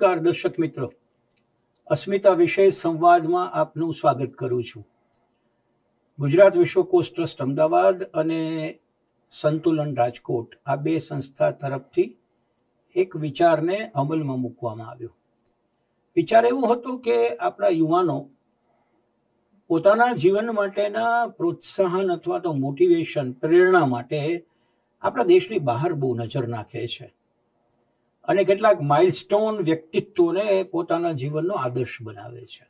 નમસ્કાર દર્શક મિત્રો અસ્મિતા વિશેષ સંવાદમાં આપનું સ્વાગત કરું છું ગુજરાત વિશ્વકોશ ટ્રસ્ટ અમદાવાદ અને સંતુલન રાજકોટ આ બે સંસ્થા તરફથી એક વિચારને અમલમાં મૂકવામાં આવ્યો વિચાર એવો હતો કે આપણા યુવાનો પોતાના જીવન માટેના પ્રોત્સાહન અથવા તો મોટિવેશન પ્રેરણા માટે આપણા દેશની બહાર બહુ નજર નાખે છે અને કેટલાક માઇલસ્ટોન વ્યક્તિત્વોને પોતાના જીવનનો આદર્શ બનાવે છે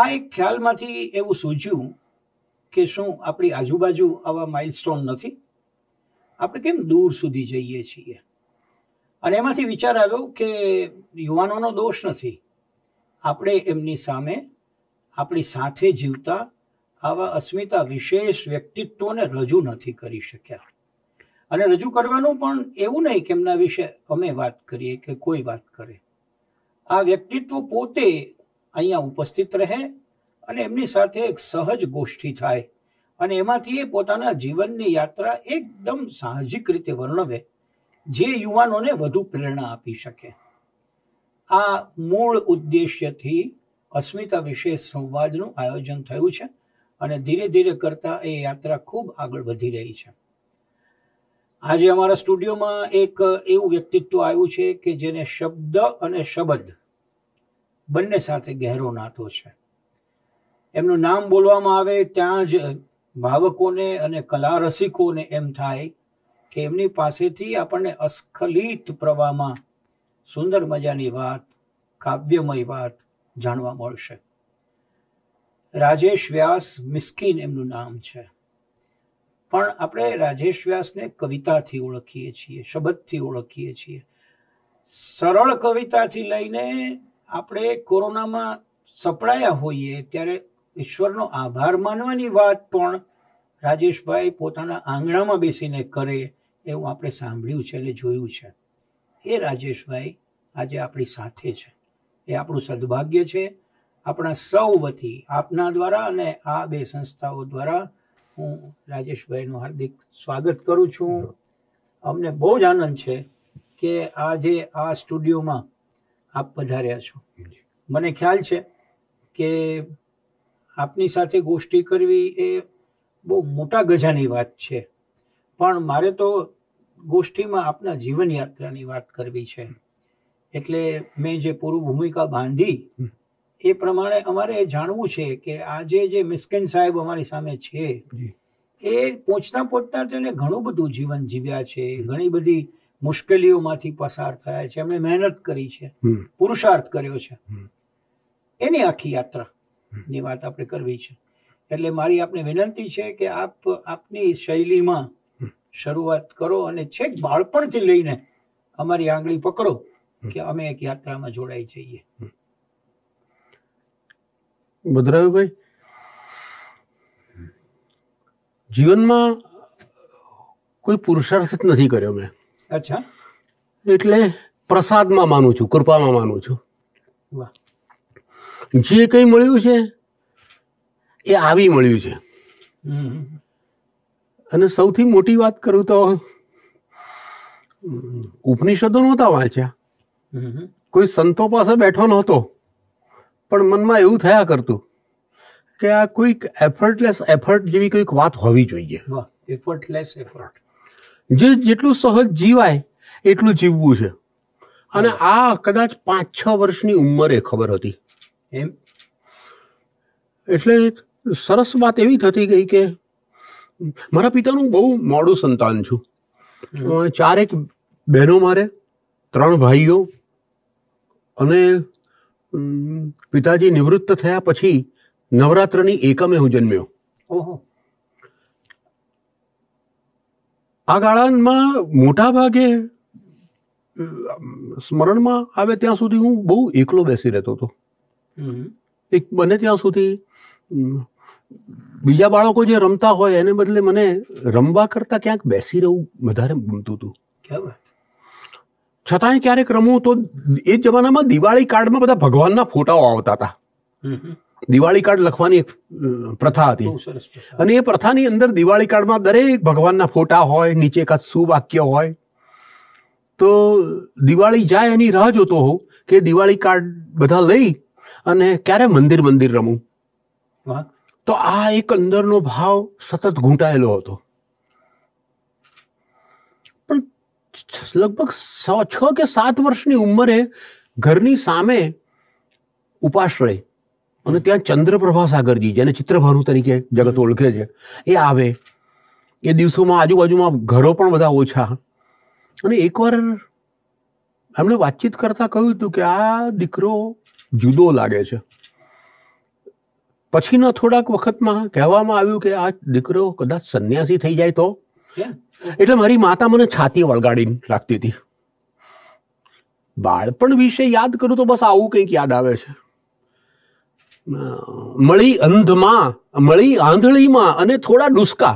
આ એક ખ્યાલમાંથી એવું સૂજ્યું કે શું આપણી આજુબાજુ આવા માઇલસ્ટોન નથી આપણે કેમ દૂર સુધી જઈએ છીએ અને એમાંથી વિચાર આવ્યો કે યુવાનોનો દોષ નથી આપણે એમની સામે આપણી સાથે જીવતા આવા અસ્મિતા વિશેષ વ્યક્તિત્વોને રજૂ નથી કરી શક્યા અને રજૂ કરવાનું પણ એવું નહીં કે એમના વિશે અમે વાત કરીએ કે કોઈ વાત કરે આ વ્યક્તિત્વ પોતે અહીંયા ઉપસ્થિત રહે અને એમની સાથે એક સહજ ગોષ્ઠી થાય અને એમાંથી એ પોતાના જીવનની યાત્રા એકદમ સાહજિક રીતે વર્ણવે જે યુવાનોને વધુ પ્રેરણા આપી શકે આ મૂળ ઉદ્દેશ્યથી અસ્મિતા વિશે સંવાદનું આયોજન થયું છે અને ધીરે ધીરે કરતાં એ યાત્રા ખૂબ આગળ વધી રહી છે આજે અમારા સ્ટુડિયોમાં એક એવું વ્યક્તિત્વ આવ્યું છે કે જેને શબ્દ અને શબ્દ બંને સાથે ગહેરો નાતો છે એમનું નામ બોલવામાં આવે ત્યાં જ ભાવકોને અને કલા રસિકોને એમ થાય કે એમની પાસેથી આપણને અસ્ખલિત પ્રવાહમાં સુંદર મજાની વાત કાવ્યમય વાત જાણવા મળશે રાજેશ વ્યાસ મિસ્કિન એમનું નામ છે પણ આપણે રાજેશ વ્યાસને કવિતાથી ઓળખીએ છીએ શબ્દથી ઓળખીએ છીએ સરળ કવિતાથી લઈને આપણે કોરોનામાં સપડાયા હોઈએ ત્યારે ઈશ્વરનો આભાર માનવાની વાત પણ રાજેશભાઈ પોતાના આંગણામાં બેસીને કરે એવું આપણે સાંભળ્યું છે અને જોયું છે એ રાજેશભાઈ આજે આપણી સાથે છે એ આપણું સદભાગ્ય છે આપણા સૌ વતી આપના દ્વારા અને આ બે સંસ્થાઓ દ્વારા હું રાજેશભાઈનું હાર્દિક સ્વાગત કરું છું અમને બહુ જ આનંદ છે કે આજે આ સ્ટુડિયોમાં આપ પધાર્યા છો મને ખ્યાલ છે કે આપની સાથે ગોષ્ઠી કરવી એ બહુ મોટા ગજાની વાત છે પણ મારે તો ગોષ્ઠીમાં આપના જીવનયાત્રાની વાત કરવી છે એટલે મેં જે પૂર્વ ભૂમિકા બાંધી એ પ્રમાણે અમારે જાણવું છે કે આજે જે મિસ્કિન સાહેબ અમારી સામે છે એ પહોંચતા પહોંચતા તેને ઘણું બધું જીવન જીવ્યા છે ઘણી બધી મુશ્કેલીઓમાંથી પસાર થયા છે એમણે મહેનત કરી છે પુરુષાર્થ કર્યો છે એની આખી યાત્રા ની વાત આપણે કરવી છે એટલે મારી આપને વિનંતી છે કે આપ આપની શૈલીમાં શરૂઆત કરો અને છેક બાળપણથી લઈને અમારી આંગળી પકડો કે અમે એક યાત્રામાં જોડાઈ જઈએ ભદ્રાયુભાઈ જીવનમાં કોઈ પુરુષાર્થ જ નથી કર્યો મેં અચ્છા એટલે પ્રસાદમાં માનું છું કૃપામાં માનું છું જે કંઈ મળ્યું છે એ આવી મળ્યું છે અને સૌથી મોટી વાત કરું તો ઉપનિષદો નહોતા વાંચ્યા કોઈ સંતો પાસે બેઠો નહોતો પણ મનમાં એવું થયા કરતું કે આ કોઈક એફર્ટલેસ એફર્ટ જેવી કોઈક વાત હોવી જોઈએ એફર્ટલેસ એફર્ટ જે જેટલું સહજ જીવાય એટલું જીવવું છે અને આ કદાચ પાંચ છ વર્ષની ઉંમરે ખબર હતી એમ એટલે સરસ વાત એવી થતી ગઈ કે મારા પિતાનું બહુ મોડું સંતાન છું ચારેક બહેનો મારે ત્રણ ભાઈઓ અને પિતાજી નિવૃત્ત થયા પછી નવરાત્રની એકમે હું જન્મ્યો આ ગાળામાં મોટા ભાગે સ્મરણમાં આવે ત્યાં સુધી હું બહુ એકલો બેસી રહેતો હતો એક બને ત્યાં સુધી બીજા બાળકો જે રમતા હોય એને બદલે મને રમવા કરતા ક્યાંક બેસી રહેવું વધારે ગમતું હતું ક્યાં છતાંય ક્યારેક રમું તો એ જમાનામાં દિવાળી કાર્ડમાં બધા ભગવાનના ફોટાઓ આવતા હતા દિવાળી કાર્ડ લખવાની એક પ્રથા હતી અને એ પ્રથાની અંદર દિવાળી કાર્ડમાં દરેક ભગવાનના ફોટા હોય નીચે એકાદ સુવાક્ય હોય તો દિવાળી જાય એની રાહ જોતો હોઉં કે દિવાળી કાર્ડ બધા લઈ અને ક્યારે મંદિર મંદિર રમું તો આ એક અંદરનો ભાવ સતત ઘૂંટાયેલો હતો લગભગ છ કે સાત વર્ષની ઉંમરે ઘરની સામે ઉપાશ્રય અને ત્યાં ચંદ્રપ્રભા સાગરજી જેને ચિત્રભાનુ તરીકે જગત ઓળખે છે એ આવે એ દિવસોમાં આજુબાજુમાં ઘરો પણ બધા ઓછા અને એકવાર એમણે વાતચીત કરતા કહ્યું હતું કે આ દીકરો જુદો લાગે છે પછીના થોડાક વખતમાં કહેવામાં આવ્યું કે આ દીકરો કદાચ સંન્યાસી થઈ જાય તો એટલે મારી માતા મને છાતી વળગાડી રાખતી હતી બાળપણ વિશે યાદ કરું તો બસ આવું કંઈક યાદ આવે છે મળી અંધમાં મળી આંધળીમાં અને થોડા ડુસકા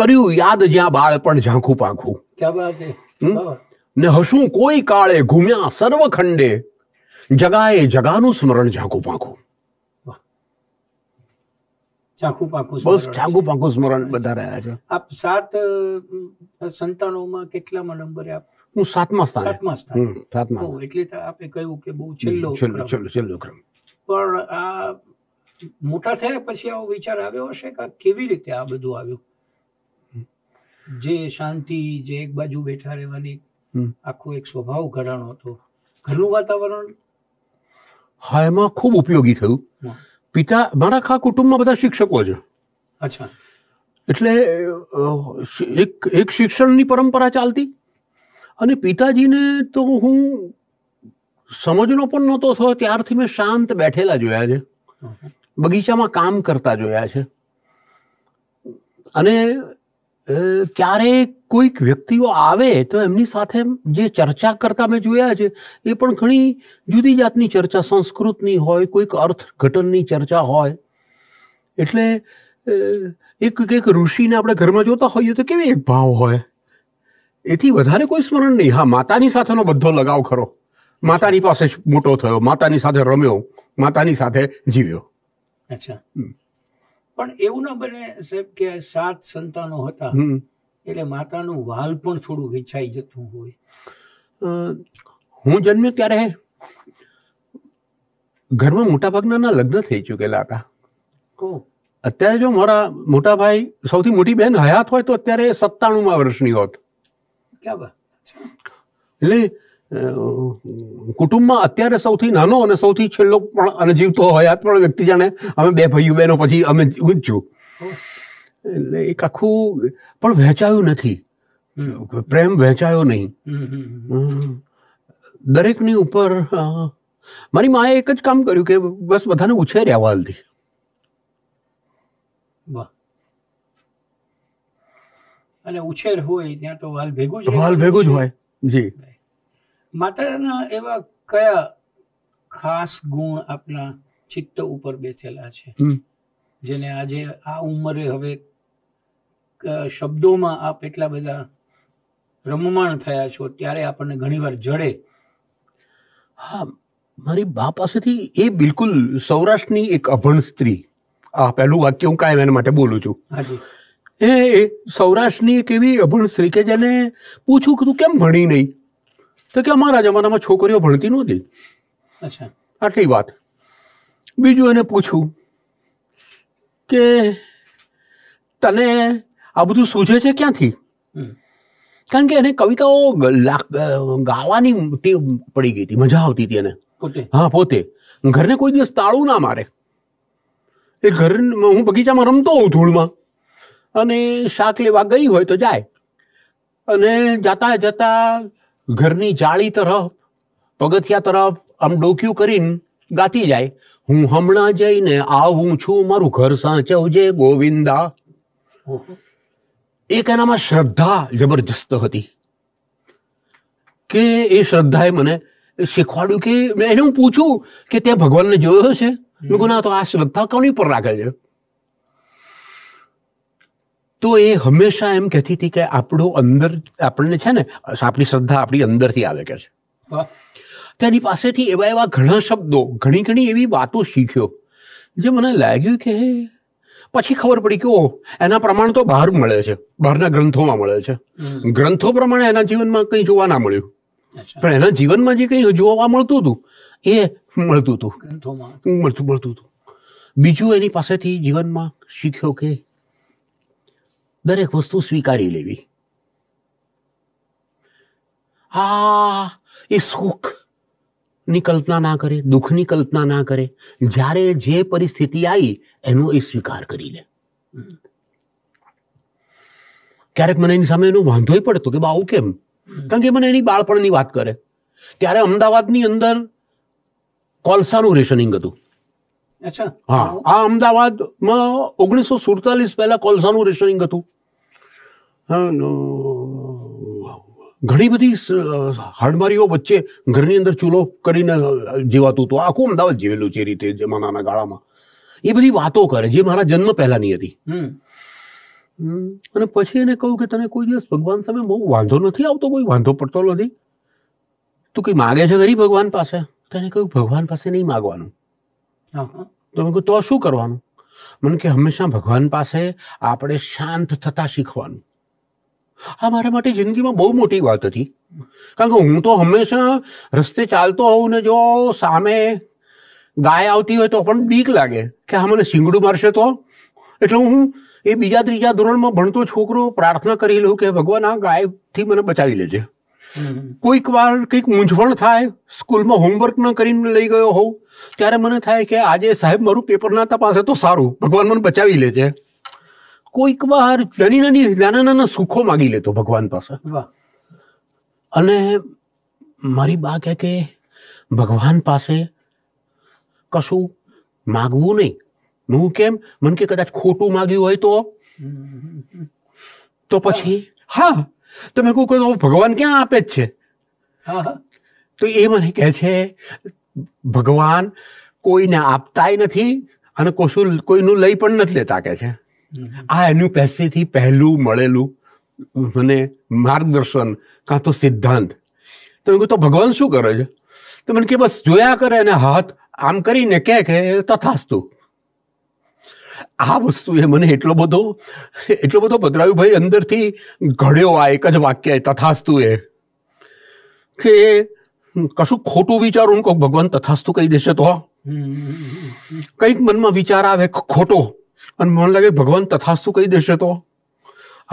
કર્યું યાદ જ્યાં બાળપણ ઝાંખું પાંખું ને હશું કોઈ કાળે ઘૂમ્યા સર્વ ખંડે જગાએ જગાનું સ્મરણ ઝાંખું પાંખું ચાખું પાકું બહુ ચાખું પાકું સ્મરણ બધા રહ્યા છે આપ સાત સંતાનોમાં કેટલામાં નંબરે આપ હું સાતમા સ્થાન સાતમા સ્થાન સાતમા એટલે આપે કહ્યું કે બહુ છેલ્લો છેલ્લો ક્રમ પણ આ મોટા થયા પછી આવો વિચાર આવ્યો હશે કે કેવી રીતે આ બધું આવ્યું જે શાંતિ જે એક બાજુ બેઠા રહેવાની આખો એક સ્વભાવ ઘડાણો હતો ઘરનું વાતાવરણ હા એમાં ખૂબ ઉપયોગી થયું પિતા મારા આખા કુટુંબમાં બધા શિક્ષકો છે અચ્છા એટલે એક એક શિક્ષણની પરંપરા ચાલતી અને પિતાજીને તો હું સમજનો પણ નહોતો થયો ત્યારથી મેં શાંત બેઠેલા જોયા છે બગીચામાં કામ કરતા જોયા છે અને ક્યારેક કોઈક વ્યક્તિઓ આવે તો એમની સાથે જે ચર્ચા કરતા મેં જોયા છે એ પણ ઘણી જુદી જાતની ચર્ચા સંસ્કૃતની હોય કોઈક અર્થઘટનની ચર્ચા હોય એટલે એક એક ઋષિને આપણે ઘરમાં જોતા હોઈએ તો કેવી એક ભાવ હોય એથી વધારે કોઈ સ્મરણ નહીં હા માતાની સાથેનો બધો લગાવ ખરો માતાની પાસે જ મોટો થયો માતાની સાથે રમ્યો માતાની સાથે જીવ્યો અચ્છા પણ એવું ના બને સાહેબ કે સાત સંતાનો હતા એટલે માતાનું વાલ પણ થોડું વિછાઈ જતું હોય હું જન્મ્યો ત્યારે ઘરમાં મોટાભાગના લગ્ન થઈ ચૂકેલા હતા અત્યારે જો મારા મોટા ભાઈ સૌથી મોટી બેન હયાત હોય તો અત્યારે સત્તાણું વર્ષની હોત એટલે કુટુંબમાં અત્યારે સૌથી નાનો અને સૌથી છેલ્લો પણ અને જીવતો હયાત પણ વ્યક્તિ જાણે અમે બે ભાઈઓ બહેનો પછી અમે હું છું એટલે એક આખું પણ વહેંચાયું નથી પ્રેમ વહેંચાયો નહીં દરેકની ઉપર મારી માએ એક જ કામ કર્યું કે બસ બધાને ઉછેર્યા વાલથી અને ઉછેર હોય ત્યાં તો વાલ ભેગું જ વાલ ભેગું જ હોય જી માતાના એવા કયા ખાસ ગુણ આપના ચિત્ત ઉપર બેસેલા છે જેને આજે આ ઉંમરે હવે શબ્દોમાં આપ એટલા બધા રમમાણ થયા છો ત્યારે આપણને ઘણીવાર જડે હા મારી બા પાસેથી એ બિલકુલ સૌરાષ્ટ્રની એક અભણ સ્ત્રી આ પહેલું વાક્ય હું કાયમ એના માટે બોલું છું હાજી એ સૌરાષ્ટ્રની એક એવી અભણ સ્ત્રી કે જેને પૂછું કે તું કેમ ભણી નહીં તો કે અમારા જમાનામાં છોકરીઓ ભણતી નહોતી અચ્છા આટલી વાત બીજું એને પૂછ્યું કે તને આ બધું સૂઝે છે ક્યાંથી કારણ કે એને કવિતાઓ ગાવાની ટેવ પડી ગઈ હતી મજા આવતી હતી એને હા પોતે ઘરને કોઈ દિવસ તાળું ના મારે એ ઘર હું બગીચામાં રમતો હોઉં ધૂળમાં અને શાક લેવા ગઈ હોય તો જાય અને જતા જતા ઘરની ચાળી તરફ પગથિયા તરફ આમ ડોક્યું કરીને ગાતી જાય હું હમણાં જઈને આવું છું મારું ઘર સાચવજે ગોવિંદા એક એનામાં શ્રદ્ધા જબરજસ્ત હતી કે એ શ્રદ્ધાએ મને શીખવાડ્યું કે એને હું પૂછું કે તે ભગવાનને જોયો છે મેં ના તો આ શ્રદ્ધા કોની પર રાખે છે તો એ હંમેશા એમ કહેતી હતી કે આપણો અંદર આપણને છે ને આપણી શ્રદ્ધા આપણી અંદરથી આવે કે છે તેની પાસેથી એવા એવા ઘણા શબ્દો ઘણી ઘણી એવી વાતો શીખ્યો જે મને લાગ્યું કે પછી ખબર પડી કે ઓ એના પ્રમાણ તો બહાર મળે છે બહારના ગ્રંથોમાં મળે છે ગ્રંથો પ્રમાણે એના જીવનમાં કંઈ જોવા ના મળ્યું પણ એના જીવનમાં જે કંઈ જોવા મળતું હતું એ મળતું હતું મળતું મળતું હતું બીજું એની પાસેથી જીવનમાં શીખ્યો કે દરેક વસ્તુ સ્વીકારી લેવી આ એ સુખ ની કલ્પના ના કરે દુઃખની કલ્પના ના કરે જ્યારે જે પરિસ્થિતિ આવી એનો એ સ્વીકાર કરી લે ક્યારેક મને એની સામે એનો વાંધોય પડતો કે બા કેમ કારણ કે મને એની બાળપણની વાત કરે ત્યારે અમદાવાદની અંદર કોલસાનું રેશનિંગ હતું હા આ અમદાવાદમાં ઓગણીસો સુડતાલીસ પહેલા કોલસાનું રેશનિંગ હતું ઘણી બધી હાડમારીઓ વચ્ચે ઘરની અંદર ચૂલો કરીને જીવાતું હતું આખું અમદાવાદ જીવેલું છે એ રીતે જમાનાના ગાળામાં એ બધી વાતો કરે જે મારા જન્મ પહેલાની હતી અને પછી એને કહ્યું કે તને કોઈ દિવસ ભગવાન સામે બહુ વાંધો નથી આવતો કોઈ વાંધો પડતો નથી તું કંઈ માગે છે ઘરી ભગવાન પાસે તને કહ્યું ભગવાન પાસે નહીં માગવાનું તો મેં કહ્યું તો શું કરવાનું મને કે હંમેશા ભગવાન પાસે આપણે શાંત થતા શીખવાનું આ મારા માટે જિંદગીમાં બહુ મોટી વાત હતી કારણ કે હું તો હંમેશા રસ્તે ચાલતો હોઉં ને જો સામે ગાય આવતી હોય તો પણ બીક લાગે કે હા મને શીંગડું મારશે તો એટલે હું એ બીજા ત્રીજા ધોરણમાં ભણતો છોકરો પ્રાર્થના કરી લઉં કે ભગવાન આ ગાયથી મને બચાવી લેજે કોઈક વાર કંઈક મૂંઝવણ થાય સ્કૂલમાં હોમવર્ક ન કરીને લઈ ગયો હોઉં ત્યારે મને થાય કે આજે સાહેબ મારું પેપર ના તપાસે તો સારું ભગવાન મને બચાવી લે છે કોઈક વાર નાની નાની નાના નાના સુખો માગી લેતો ભગવાન પાસે અને મારી બા કહે કે ભગવાન પાસે કશું માગવું નહીં હું કેમ મને કે કદાચ ખોટું માગ્યું હોય તો તો પછી હા તો મેં કહું ભગવાન ક્યાં આપે જ છે તો એ મને કહે છે ભગવાન કોઈને આપતાય નથી અને કોશું કોઈનું લઈ પણ નથી લેતા કે છે આ એનું પેસેથી પહેલું મળેલું મને માર્ગદર્શન કાં તો સિદ્ધાંત તો મેં કહું તો ભગવાન શું કરે છે તો મને કે બસ જોયા કરે અને હાથ આમ કરીને કહે કે તથાસ્તું આ વસ્તુએ મને એટલો બધો એટલો બધો બદલાયું ભાઈ અંદરથી ઘડ્યો આ એક જ વાક્ય તથાસ્તુ એ કે કશું ખોટું વિચારું કહું ભગવાન તથાસ્તુ કહી દેશે તો કંઈક મનમાં વિચાર આવે ખોટો અને મને લાગે ભગવાન તથાસ્તુ કહી દેશે તો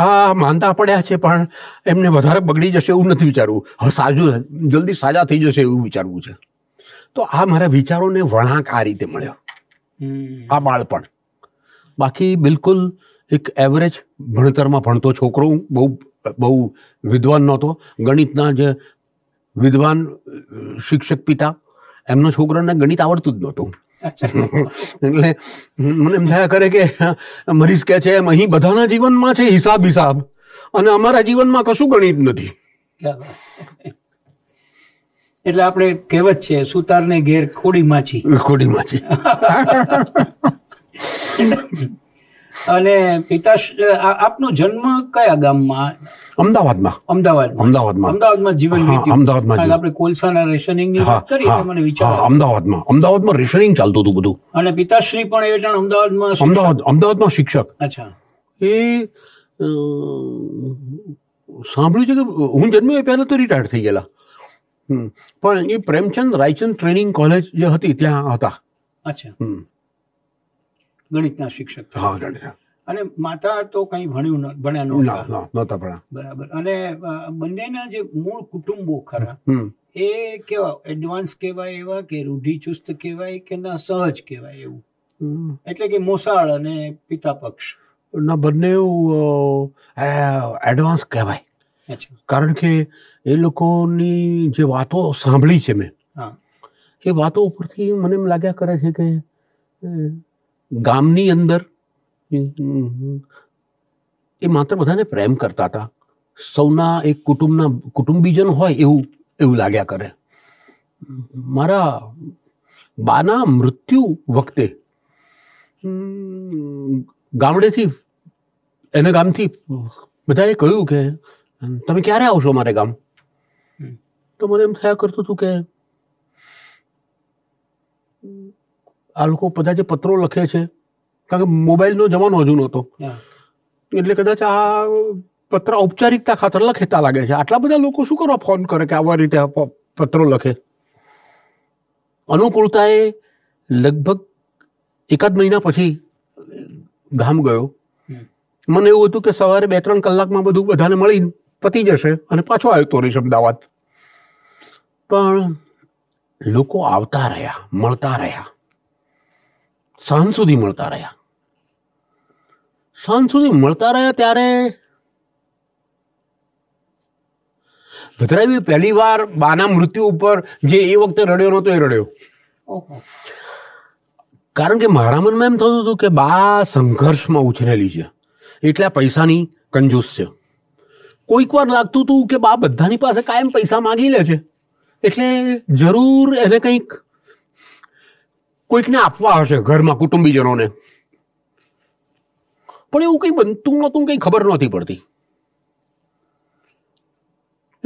હા માનતા પડ્યા છે પણ એમને વધારે બગડી જશે એવું નથી વિચારવું હવે સાજું જલ્દી સાજા થઈ જશે એવું વિચારવું છે તો આ મારા વિચારોને વળાંક આ રીતે મળ્યો આ બાળપણ બાકી બિલકુલ એક એવરેજ ભણતરમાં ભણતો છોકરો હું બહુ બહુ વિદ્વાન નહોતો ગણિતના જે વિદ્વાન શિક્ષક પિતા એમનો છોકરાને ગણિત આવડતું જ નહોતું એટલે મને એમ થયા કરે કે મરીઝ કે છે એમ અહીં બધાના જીવનમાં છે હિસાબ હિસાબ અને અમારા જીવનમાં કશું ગણિત નથી એટલે આપણે કહેવત છે સુતારને ઘેર ખોડી માછી ખોડી માછી અને પિતા આપનો જન્મ કયા ગામમાં અમદાવાદમાં અમદાવાદ અમદાવાદમાં અમદાવાદમાં જીવન અમદાવાદમાં આપણે કોલસાના રેશનિંગની વાત કરી મને વિચાર અમદાવાદમાં અમદાવાદમાં રેશનિંગ ચાલતું હતું બધું અને પિતાશ્રી પણ એ અમદાવાદમાં અમદાવાદ અમદાવાદમાં શિક્ષક અચ્છા એ સાંભળ્યું છે કે હું જન્મ્યો એ પહેલાં તો રિટાયર થઈ ગયેલા પણ એ પ્રેમચંદ રાયચંદ ટ્રેનિંગ કોલેજ જે હતી ત્યાં હતા અચ્છા ગણિતના શિક્ષક હા અને માતા તો કંઈ ભણ્યું ન ભણ્યા નતા ભણ્યા બરાબર અને બંનેના જે મૂળ કુટુંબો ખરા એ કેવા એડવાન્સ કહેવાય એવા કે રૂઢિચુસ્ત કહેવાય કે ના સહજ કહેવાય એવું એટલે કે મોસાળ અને પિતા પક્ષ ના બંને એડવાન્સ કહેવાય કારણ કે એ લોકોની જે વાતો સાંભળી છે મેં એ વાતો ઉપરથી મને એમ લાગ્યા કરે છે કે ગામની અંદર એ માત્ર બધાને પ્રેમ કરતા હતા સૌના એક કુટુંબના કુટુંબીજન હોય એવું એવું લાગ્યા કરે મારા બાના મૃત્યુ વખતે ગામડેથી એના ગામથી બધાએ કહ્યું કે તમે ક્યારે આવશો મારે ગામ તો મને એમ થયા કરતું હતું કે આ લોકો બધા જે પત્રો લખે છે કારણ કે મોબાઈલનો જમાનો હજુ નહોતો એટલે કદાચ આ પત્ર ઔપચારિકતા ખાતર લખેતા લાગે છે આટલા બધા લોકો શું કરવા ફોન કરે કે આવા રીતે પત્રો લખે અનુકૂળતાએ લગભગ એકાદ મહિના પછી ગામ ગયો મને એવું હતું કે સવારે બે ત્રણ કલાકમાં બધું બધાને મળી પતી જશે અને પાછો આવ્યો તોરીશ અમદાવાદ પણ લોકો આવતા રહ્યા મળતા રહ્યા સાંજ સુધી મળતા રહ્યા સાંજ સુધી મળતા રહ્યા ત્યારે ભદ્રાવી પહેલી વાર બાના મૃત્યુ ઉપર જે એ વખતે રડ્યો નહોતો એ રડ્યો કારણ કે મારા મનમાં એમ થતું હતું કે બા સંઘર્ષમાં ઉછરેલી છે એટલા પૈસાની કંજૂસ છે કોઈક વાર લાગતું હતું કે બા બધાની પાસે કાયમ પૈસા માગી લે છે એટલે જરૂર એને કંઈક કોઈકને આપવા હશે ઘરમાં કુટુંબીજનોને પણ એવું કંઈ બનતું નહોતું કંઈ ખબર નહોતી પડતી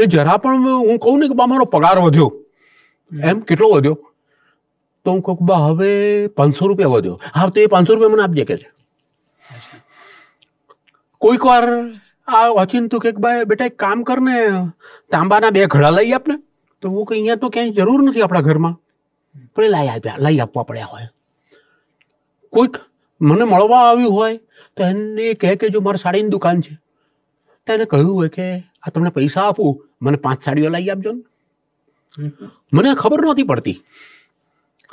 એ જરા પણ હું કહું ને કે બા મારો પગાર વધ્યો એમ કેટલો વધ્યો તો હું કહું બા હવે પાંચસો રૂપિયા વધ્યો હા તો એ પાંચસો રૂપિયા મને આપજે કે છે કોઈક વાર આ ઓચિંતું કે ભાઈ બેટા એક કામ કર ને તાંબાના બે ઘડા લઈ આપને તો હું કે અહીંયા તો ક્યાંય જરૂર નથી આપણા ઘરમાં પણ લઈ આપ્યા લઈ આપવા પડ્યા હોય કોઈક મને મળવા આવ્યું હોય તો એને કહે કે જો મારે સાડીની દુકાન છે તો એને કહ્યું હોય કે આ તમને પૈસા આપું મને પાંચ સાડીઓ લઈ આપજો ને મને ખબર નહોતી પડતી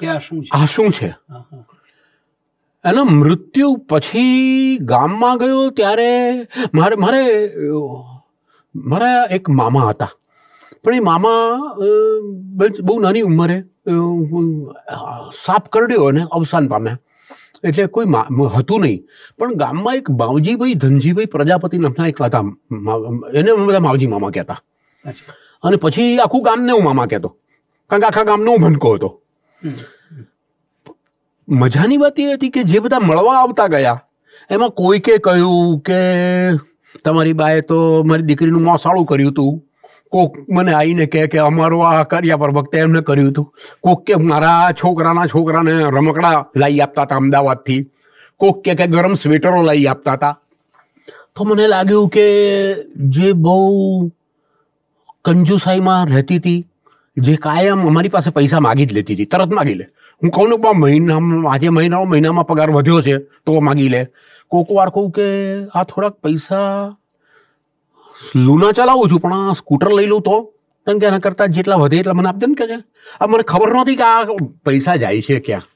કે આ શું આ શું છે એના મૃત્યુ પછી ગામમાં ગયો ત્યારે મારે મારે મારા એક મામા હતા પણ એ મામા બહુ નાની ઉંમરે સાપ કરડ્યો અને અવસાન પામ્યા એટલે કોઈ હતું નહીં પણ ગામમાં એક માવજીભાઈ ધનજીભાઈ પ્રજાપતિ નામના એક હતા એને બધા માવજી મામા કહેતા અને પછી આખું ગામને હું મામા કહેતો કારણ કે આખા ગામનો હું ભનકો હતો મજાની વાત એ હતી કે જે બધા મળવા આવતા ગયા એમાં કોઈકે કહ્યું કે તમારી બાએ તો મારી દીકરીનું મોસાળું કર્યું હતું કોક મને આવીને કહે કે અમારો આ કર્યા પર વખતે એમને કર્યું હતું કોક કે મારા છોકરાના છોકરાને રમકડા લાવી આપતા હતા અમદાવાદથી કોક કે ગરમ સ્વેટરો લઈ આપતા હતા તો મને લાગ્યું કે જે બહુ કંજુસાઈમાં રહેતી હતી જે કાયમ અમારી પાસે પૈસા માગી જ લેતી હતી તરત માગી લે હું કહું પણ મહિના આજે મહિનાનો મહિનામાં પગાર વધ્યો છે તો માગી લે કોક વાર કહું કે આ થોડાક પૈસા લૂના ચલાવું છું પણ આ સ્કૂટર લઈ લઉં તો કેમ કે એના કરતાં જેટલા વધે એટલા મને આપજો ને કે આ મને ખબર નહોતી કે આ પૈસા જાય છે ક્યાં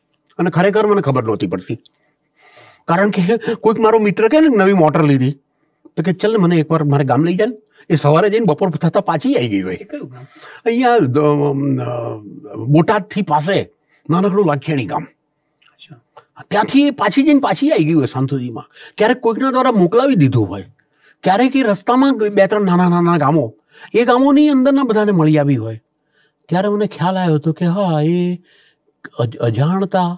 અને ખરેખર મને ખબર નહોતી પડતી કારણ કે કોઈક મારો મિત્ર કે ને નવી મોટર લીધી તો કે ચાલ મને એકવાર મારે ગામ લઈ જાય એ સવારે જઈને બપોર થતાં પાછી આવી ગઈ હોય અહીંયા બોટાદથી પાસે નાનકડું લાખિયાણી ગામ ત્યાંથી પાછી જઈને પાછી આવી ગયું હોય સાંતુજીમાં ક્યારેક કોઈકના દ્વારા મોકલાવી દીધું હોય ક્યારેક એ રસ્તામાં બે ત્રણ નાના નાના ગામો એ ગામોની અંદરના બધાને મળી આવી હોય ત્યારે મને ખ્યાલ આવ્યો હતો કે હા એ અજાણતા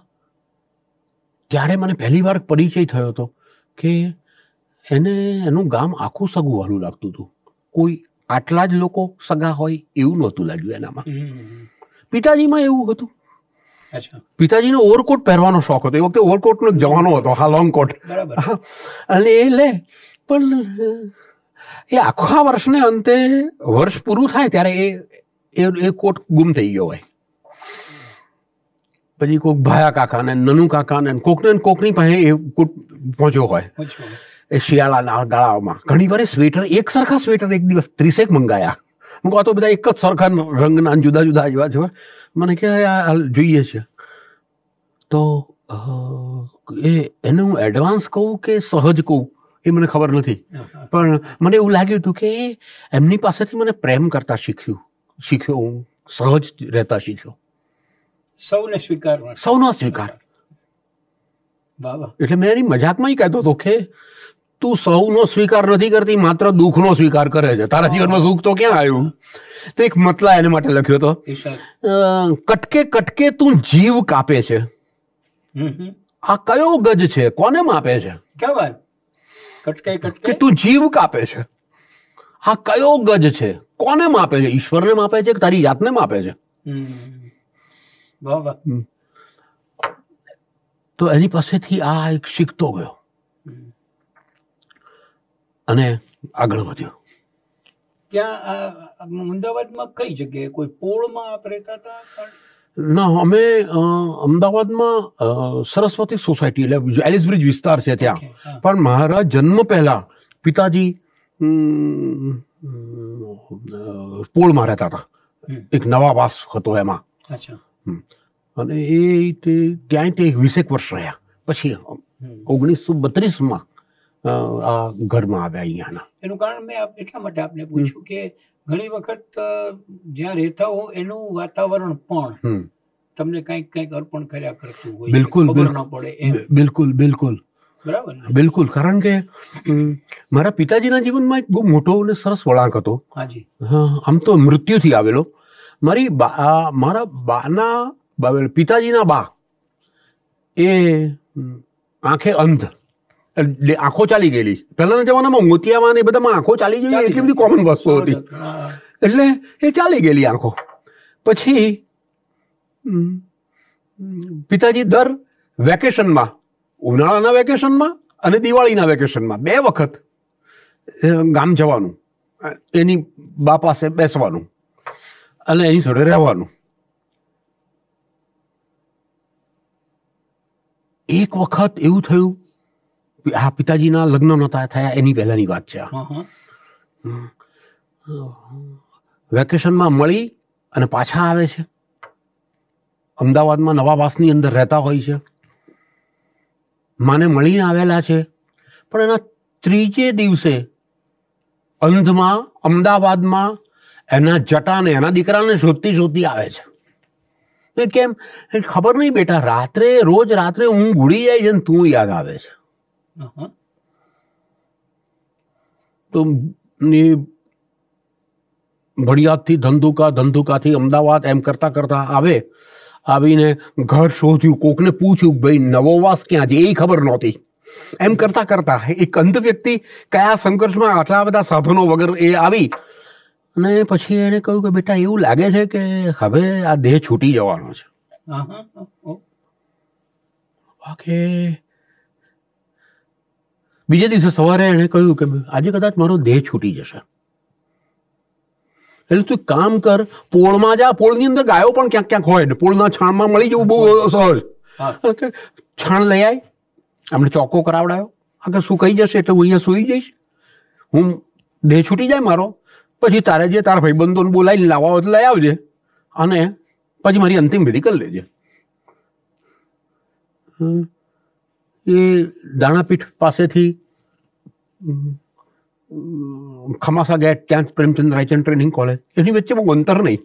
ત્યારે મને પહેલી વાર પરિચય થયો હતો કે એને એનું ગામ આખું સગું લાગતું હતું કોઈ આટલા જ લોકો સગા હોય એવું નહોતું લાગ્યું એનામાં પિતાજીમાં એવું હતું પિતાજીનો ઓવરકોટ પહેરવાનો શોખ હતો એ વખતે ઓવરકોટનો જવાનો હતો હા લોંગકોટ કોટ અને એ લે પણ એ આખા વર્ષને અંતે વર્ષ પૂરું થાય ત્યારે એ એ કોટ ગુમ થઈ ગયો હોય પછી કોઈક ભાયા કાકાને નનુ કાકાને કોકને કોકની પાસે એ કોટ પહોંચ્યો હોય એ શિયાળાના ગાળામાં ઘણી વાર સ્વેટર એક સરખા સ્વેટર એક દિવસ ત્રીસેક મંગાયા મૂકવા તો બધા એક જ સરખા રંગના જુદા જુદા જેવા છે મને કે જોઈએ છે તો એ એને હું એડવાન્સ કહું કે સહજ કહું એ મને ખબર નથી પણ મને એવું લાગ્યું હતું કે એમની પાસેથી મને પ્રેમ કરતા શીખ્યું શીખ્યો હું સહજ રહેતા શીખ્યો સૌને સ્વીકાર સૌનો સ્વીકાર એટલે મેં એની મજાકમાં એ કહેતો હતો કે તું સૌનો સ્વીકાર નથી કરતી માત્ર દુઃખનો સ્વીકાર કરે છે તારા જીવનમાં સુખ તો ક્યાં આવ્યું તો એક મતલા એને માટે લખ્યો હતો કટકે કટકે તું જીવ કાપે છે આ કયો ગજ છે કોને માપે છે ક્યાં કટકાઈ કટકાઈ તું જીવ કાપે છે હા કયો ગજ છે કોને માપે છે ઈશ્વરને માપે છે કે તારી જાતને માપે છે તો એની પાસેથી આ એક શીખતો ગયો અને આગળ વધ્યો ત્યાં અમદાવાદમાં કઈ જગ્યાએ કોઈ પોળમાં આપ રહેતા હતા ના અમે અમદાવાદમાં સરસ્વતી સોસાયટી એટલે બ્રિજ વિસ્તાર છે ત્યાં પણ મારા જન્મ પહેલા પિતાજી પોળમાં રહેતા હતા એક નવા વાસ હતો એમાં અને એ તે ત્યાં તે વીસેક વર્ષ રહ્યા પછી ઓગણીસો બત્રીસમાં આ ઘરમાં આવ્યા અહીંયાના એનું કારણ મેં એટલા માટે આપને પૂછ્યું કે ઘણી વખત જ્યાં રહેતા હો એનું વાતાવરણ પણ તમને કંઈક કંઈક અર્પણ કર્યા કરતું હોય બિલકુલ ન પડે એમ બિલકુલ બિલકુલ બરાબર બિલકુલ કારણ કે મારા પિતાજીના જીવનમાં એક બહુ મોટો અને સરસ વળાંક હતો હાજી આમ તો મૃત્યુથી આવેલો મારી બા મારા બાના પિતાજીના બા એ આંખે અંધ આંખો ચાલી ગયેલી પહેલાના જમાનામાં મોતિયામાં ને બધામાં આંખો ચાલી ગયેલી એટલી બધી કોમન વસ્તુ હતી એટલે એ ચાલી ગયેલી આંખો પછી પિતાજી દર વેકેશનમાં ઉનાળાના વેકેશનમાં અને દિવાળીના વેકેશનમાં બે વખત ગામ જવાનું એની બા પાસે બેસવાનું અને એની જોડે રહેવાનું એક વખત એવું થયું હા પિતાજીના લગ્ન નહોતા થયા એની પહેલાની વાત છે વેકેશનમાં મળી અને પાછા આવે છે અમદાવાદમાં નવાવાસની અંદર રહેતા હોય છે માને મળીને આવેલા છે પણ એના ત્રીજે દિવસે અંધમાં અમદાવાદમાં એના જટાને એના દીકરાને શોધતી શોધતી આવે છે કેમ ખબર નહીં બેટા રાત્રે રોજ રાત્રે હું ભૂલી જાય છે ને તું યાદ આવે છે Uh-huh. તો ને ભડિયાદથી ધંધુકા ધંધુકાથી અમદાવાદ એમ કરતા કરતા આવે આવીને ઘર શોધ્યું કોકને પૂછ્યું ભાઈ નવોવાસ ક્યાં છે એ ખબર નહોતી એમ કરતા કરતા એક અંધ વ્યક્તિ કયા સંઘર્ષમાં આટલા બધા સાધનો વગર એ આવી અને પછી એને કહ્યું કે બેટા એવું લાગે છે કે હવે આ દેહ છૂટી જવાનો છે ઓકે uh-huh. oh, oh. બીજા દિવસે સવારે એણે કહ્યું કે આજે કદાચ મારો દેહ છૂટી જશે એટલે તું કામ કર પોળમાં જા પોળની અંદર ગાયો પણ ક્યાંક ક્યાંક હોય ને પોળના છાણમાં મળી જવું બહુ સહજ છાણ લઈ આવી અમને ચોખ્ખો કરાવડાયો આગળ કહી જશે એટલે હું અહીંયા સૂઈ જઈશ હું દેહ છૂટી જાય મારો પછી તારે જે તારા ભાઈબંધોને બોલાવીને લાવવા હોય લઈ આવજે અને પછી મારી અંતિમ વિધિ કરી લેજે હમ એ દાણાપીઠ પાસેથી ખમાસા ગેટ ત્યાં જ પ્રેમચંદ રાયચંદ ટ્રેનિંગ કોલેજ એની વચ્ચે બહુ અંતર નહીં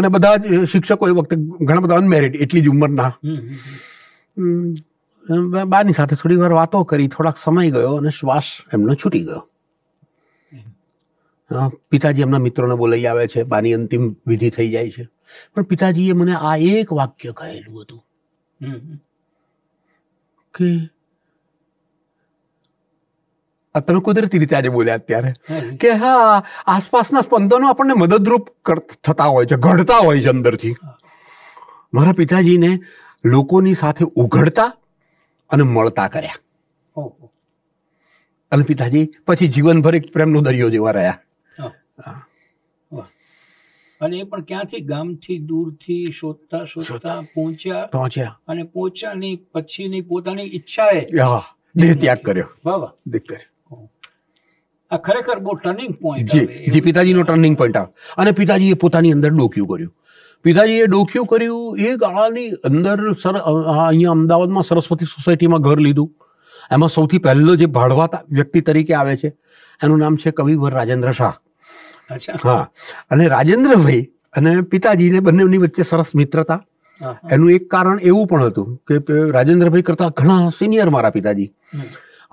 અને બધા જ શિક્ષકો એ વખતે ઘણા બધા અનમેરિડ એટલી જ ઉંમરના બાની સાથે થોડી વાર વાતો કરી થોડાક સમય ગયો અને શ્વાસ એમનો છૂટી ગયો પિતાજી એમના મિત્રોને બોલાઈ આવે છે બાની અંતિમ વિધિ થઈ જાય છે પણ પિતાજીએ મને આ એક વાક્ય કહેલું હતું કે તમે કુદરતી રીતે આજે બોલ્યા અત્યારે કે હા આસપાસના સ્પંદનો આપણને મદદરૂપ થતા હોય છે ઘડતા હોય છે અંદરથી મારા પિતાજીને લોકોની સાથે ઉઘડતા અને મળતા કર્યા અને પિતાજી પછી જીવનભર એક પ્રેમનો દરિયો જેવા રહ્યા અને એ પણ ક્યાંથી ગામથી દૂરથી શોધતા શોધતા પહોંચ્યા પહોંચ્યા અને પહોંચ્યા નહીં પછીની પોતાની ઈચ્છાએ દેહ ત્યાગ કર્યો વાહ દેહ કર્યો આ ખરેખર બહુ ટર્નિંગ પોઈન્ટ જે પિતાજીનો ટર્નિંગ પોઈન્ટ આવે અને પિતાજીએ પોતાની અંદર ડોક્યું કર્યું પિતાજીએ ડોક્યું કર્યું એ ગાળાની અંદર સર અહીંયા અમદાવાદમાં સરસ્વતી સોસાયટીમાં ઘર લીધું એમાં સૌથી પહેલો જે ભાડવાતા વ્યક્તિ તરીકે આવે છે એનું નામ છે કવિવર રાજેન્દ્ર શાહ હા અને રાજેન્દ્રભાઈ અને પિતાજીને બંનેની વચ્ચે સરસ મિત્રતા એનું એક કારણ એવું પણ હતું કે રાજેન્દ્રભાઈ કરતા ઘણા સિનિયર મારા પિતાજી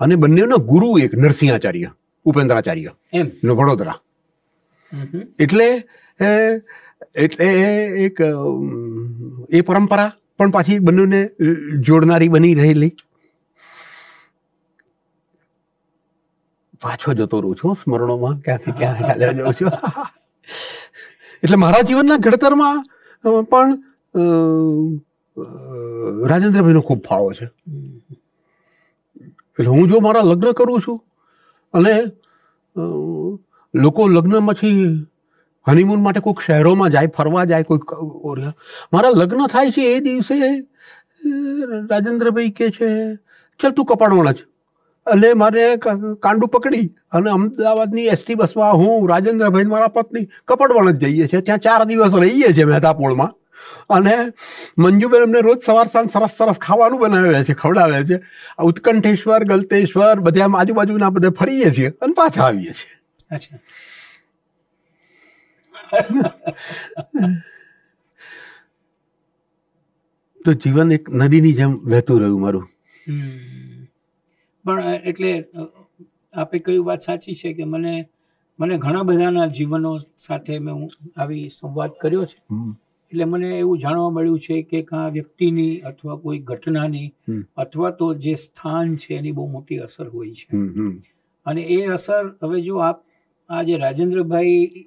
અને બંનેનો ગુરુ એક નરસિંહાચાર્ય ઉપેન્દ્રાચાર્ય એમ વડોદરા એટલે એટલે એક એ પરંપરા પણ પાછી બંનેને જોડનારી બની રહેલી પાછો જતો રહું છું સ્મરણોમાં ક્યાંથી ક્યાં ચાલ્યા જાઉં છું એટલે મારા જીવનના ઘડતરમાં પણ રાજેન્દ્રભાઈનો ખૂબ ફાળો છે એટલે હું જો મારા લગ્ન કરું છું અને લોકો લગ્નમાંથી હનીમૂન માટે કોઈક શહેરોમાં જાય ફરવા જાય કોઈક મારા લગ્ન થાય છે એ દિવસે રાજેન્દ્રભાઈ કે છે ચાલ તું કપાળવાળા છે અને મારે કાંડું પકડી અને અમદાવાદની એસટી બસમાં હું રાજેન્દ્રભાઈ મારા પત્ની કપડવણ જ જઈએ છીએ ત્યાં ચાર દિવસ રહીએ છીએ મહેતાપોળમાં અને મંજુબેન અમને રોજ સવાર સાંજ સરસ સરસ ખાવાનું બનાવે છે ખવડાવે છે ઉત્કંઠેશ્વર ગલતેશ્વર બધા આજુબાજુના બધે ફરીએ છીએ અને પાછા આવીએ છીએ અચ્છા તો જીવન એક નદીની જેમ વહેતું રહ્યું મારું પણ એટલે આપે કયું વાત સાચી છે કે મને મને ઘણા બધાના જીવનો સાથે મેં હું આવી સંવાદ કર્યો છે એટલે મને એવું જાણવા મળ્યું છે કે કાં વ્યક્તિની અથવા કોઈ ઘટનાની અથવા તો જે સ્થાન છે એની બહુ મોટી અસર હોય છે અને એ અસર હવે જો આપ આ જે રાજેન્દ્રભાઈ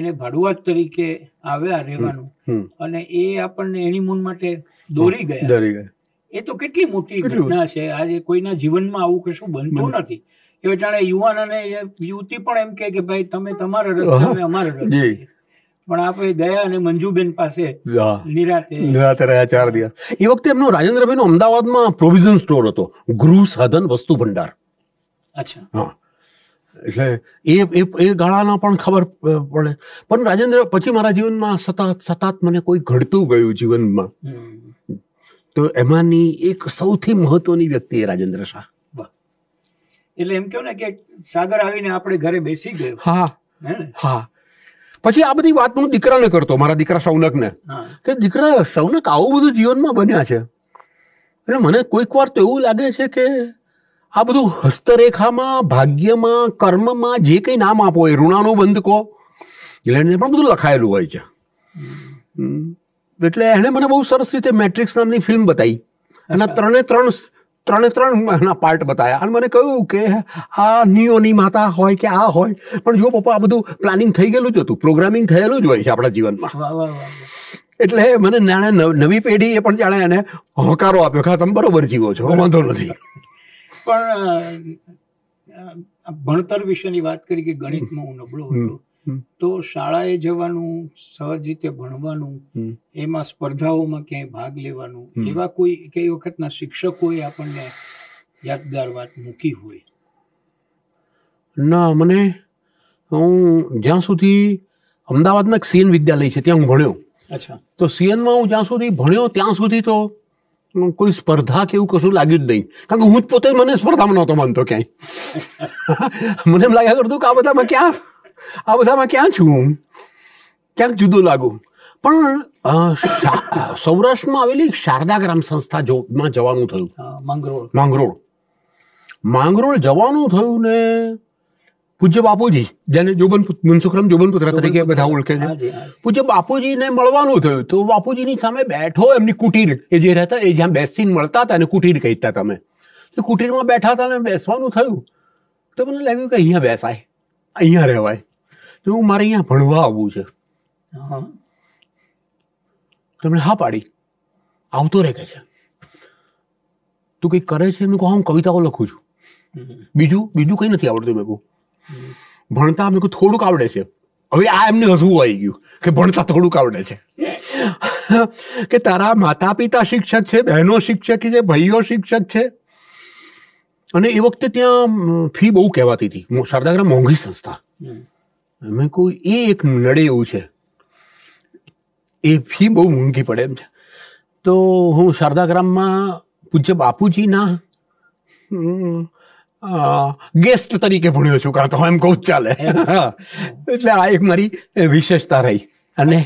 એને ભાડુઆત તરીકે આવ્યા રહેવાનું અને એ આપણને એની મૂન માટે દોરી ગયા દોરી ગયા એ તો કેટલી મોટી ઘટના છે આજે કોઈના જીવનમાં આવું કશું બનતું નથી એ જાણે યુવાન અને યુવતી પણ એમ કે કે ભાઈ તમે તમારા રસ્તે અમે અમારા રસ્તે પણ આપણે ગયા અને મંજુબેન પાસે નિરાતે નિરાતે રહ્યા ચાર દિવસ એ વખતે એમનો રાજેન્દ્રભાઈનો અમદાવાદમાં પ્રોવિઝન સ્ટોર હતો ગૃહ સાધન વસ્તુ ભંડાર અચ્છા હા એટલે એ એ એ ગાળાના પણ ખબર પડે પણ રાજેન્દ્ર પછી મારા જીવનમાં સતત સતત મને કોઈ ઘડતું ગયું જીવનમાં તો એમાંની એક સૌથી મહત્વની વ્યક્તિ એ રાજેન્દ્ર શાહ એટલે એમ કહો ને કે સાગર આવીને આપણે ઘરે બેસી ગયો હા હા પછી આ બધી વાત હું દીકરાને કરતો મારા દીકરા સૌનક ને કે દીકરા સૌનક આવું બધું જીવનમાં બન્યા છે એટલે મને કોઈક વાર તો એવું લાગે છે કે આ બધું હસ્તરેખામાં ભાગ્યમાં કર્મમાં જે કંઈ નામ આપો એ ઋણાનો બંધ કહો ગ્લેન્ડને પણ બધું લખાયેલું હોય છે એટલે એણે મને બહુ સરસ રીતે મેટ્રિક્સ નામની ફિલ્મ બતાવી અને ત્રણે ત્રણ ત્રણે ત્રણ એના પાર્ટ બતાવ્યા અને મને કહ્યું કે આ નિયોની માતા હોય કે આ હોય પણ જો પપ્પા આ બધું પ્લાનિંગ થઈ ગયેલું જ હતું પ્રોગ્રામિંગ થયેલું જ હોય છે આપણા જીવનમાં એટલે મને નાણે નવી પેઢી એ પણ જાણે એને હોકારો આપ્યો કે તમે બરોબર જીવો છો વાંધો નથી પણ ભણતર વિશેની વાત કરી કે ગણિતમાં હું નબળો હતો તો શાળાએ જવાનું સહજ રીતે ભણવાનું એમાં સ્પર્ધાઓમાં ક્યાંય ભાગ લેવાનું એવા કોઈ કઈ વખતના શિક્ષકોએ આપણને યાદગાર વાત મૂકી હોય ના મને હું જ્યાં સુધી અમદાવાદમાં એક સીએન વિદ્યાલય છે ત્યાં હું ભણ્યો અચ્છા તો સીએનમાં હું જ્યાં સુધી ભણ્યો ત્યાં સુધી તો કોઈ સ્પર્ધા કે એવું કશું લાગ્યું જ નહીં કારણ કે હું જ પોતે મને સ્પર્ધામાં નહોતો માનતો ક્યાંય મને એમ લાગ્યા કરતું કે આ બધામાં ક્યાં આ બધામાં ક્યાં છું ક્યાંક જુદો લાગુ પણ સૌરાષ્ટ્રમાં આવેલી શારદા ગ્રામ સંસ્થા માં જવાનું થયું માંગરોળ માંગરોળ જવાનું થયું ને પૂજ્ય બાપુજી જેને જોબન મનસુખરામ જોબનપુત્રા તરીકે બધા ઓળખે છે પૂજ્ય બાપુજીને મળવાનું થયું તો બાપુજીની સામે બેઠો એમની કુટીર એ જે રહેતા એ જ્યાં બેસીને મળતા હતા એને કુટીર કહેતા તમે કુટીરમાં બેઠા હતા ને બેસવાનું થયું તો મને લાગ્યું કે અહીંયા બેસાય અહીંયા રહેવાય તો હું મારે અહીંયા ભણવા આવવું છે તમને હા પાડી આવતો રહે કે છે તું કંઈક કરે છે મેં કહું હું કવિતાઓ લખું છું બીજું બીજું કંઈ નથી આવડતું મેં કહું ભણતા મેં કહું થોડુંક આવડે છે હવે આ એમને હસવું આવી ગયું કે ભણતા થોડુંક આવડે છે કે તારા માતા પિતા શિક્ષક છે બહેનો શિક્ષક છે ભાઈઓ શિક્ષક છે અને એ વખતે ત્યાં ફી બહુ કહેવાતી હતી શારદાગ્રા મોંઘી સંસ્થા મેં કહું એ એક નડે એવું છે એ ફી બહુ મોંઘી પડે એમ છે તો હું શારદાગ્રામમાં પૂજ્ય બાપુજીના ગેસ્ટ તરીકે ભણ્યો છું કાં તો એમ કહું ચાલે એટલે આ એક મારી વિશેષતા રહી અને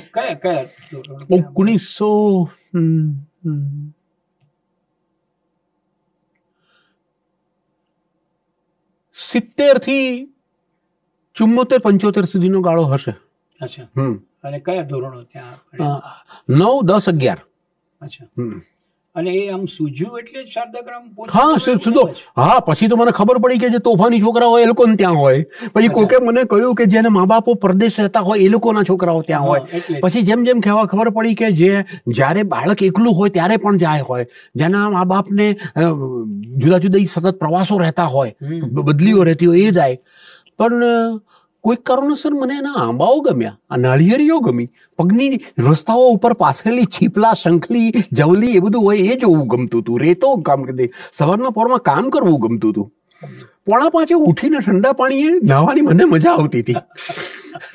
ઓગણીસો સિત્તેર થી ચુમ્મોતેર પંચોતેર સુધીનો ગાળો હશે અચ્છા હમ અને કયા ધોરણો ત્યાં નવ દસ અગિયાર અચ્છા હમ અને એ આમ એટલે હા સીધો હા પછી તો મને ખબર પડી કે જે તોફાની છોકરા હોય એ લોકો ત્યાં હોય પછી કોકે મને કહ્યું કે જેને મા બાપો પરદેશ રહેતા હોય એ લોકોના છોકરાઓ ત્યાં હોય પછી જેમ જેમ કહેવા ખબર પડી કે જે જ્યારે બાળક એકલું હોય ત્યારે પણ જાય હોય જેના મા બાપને જુદા જુદા સતત પ્રવાસો રહેતા હોય બદલીઓ રહેતી હોય એ જાય પણ કોઈ કારણોસર મને એના આંબાઓ ગમ્યા આ નાળિયેરીઓ ગમી પગની રસ્તાઓ ઉપર પાથરેલી છીપલા શંખલી જવલી એ બધું હોય એ જોવું ગમતું હતું રેતો કામ કરતી સવારના પોરમાં કામ કરવું ગમતું હતું પોણા પાંચે ઉઠીને ઠંડા પાણીએ નાહવાની મને મજા આવતી હતી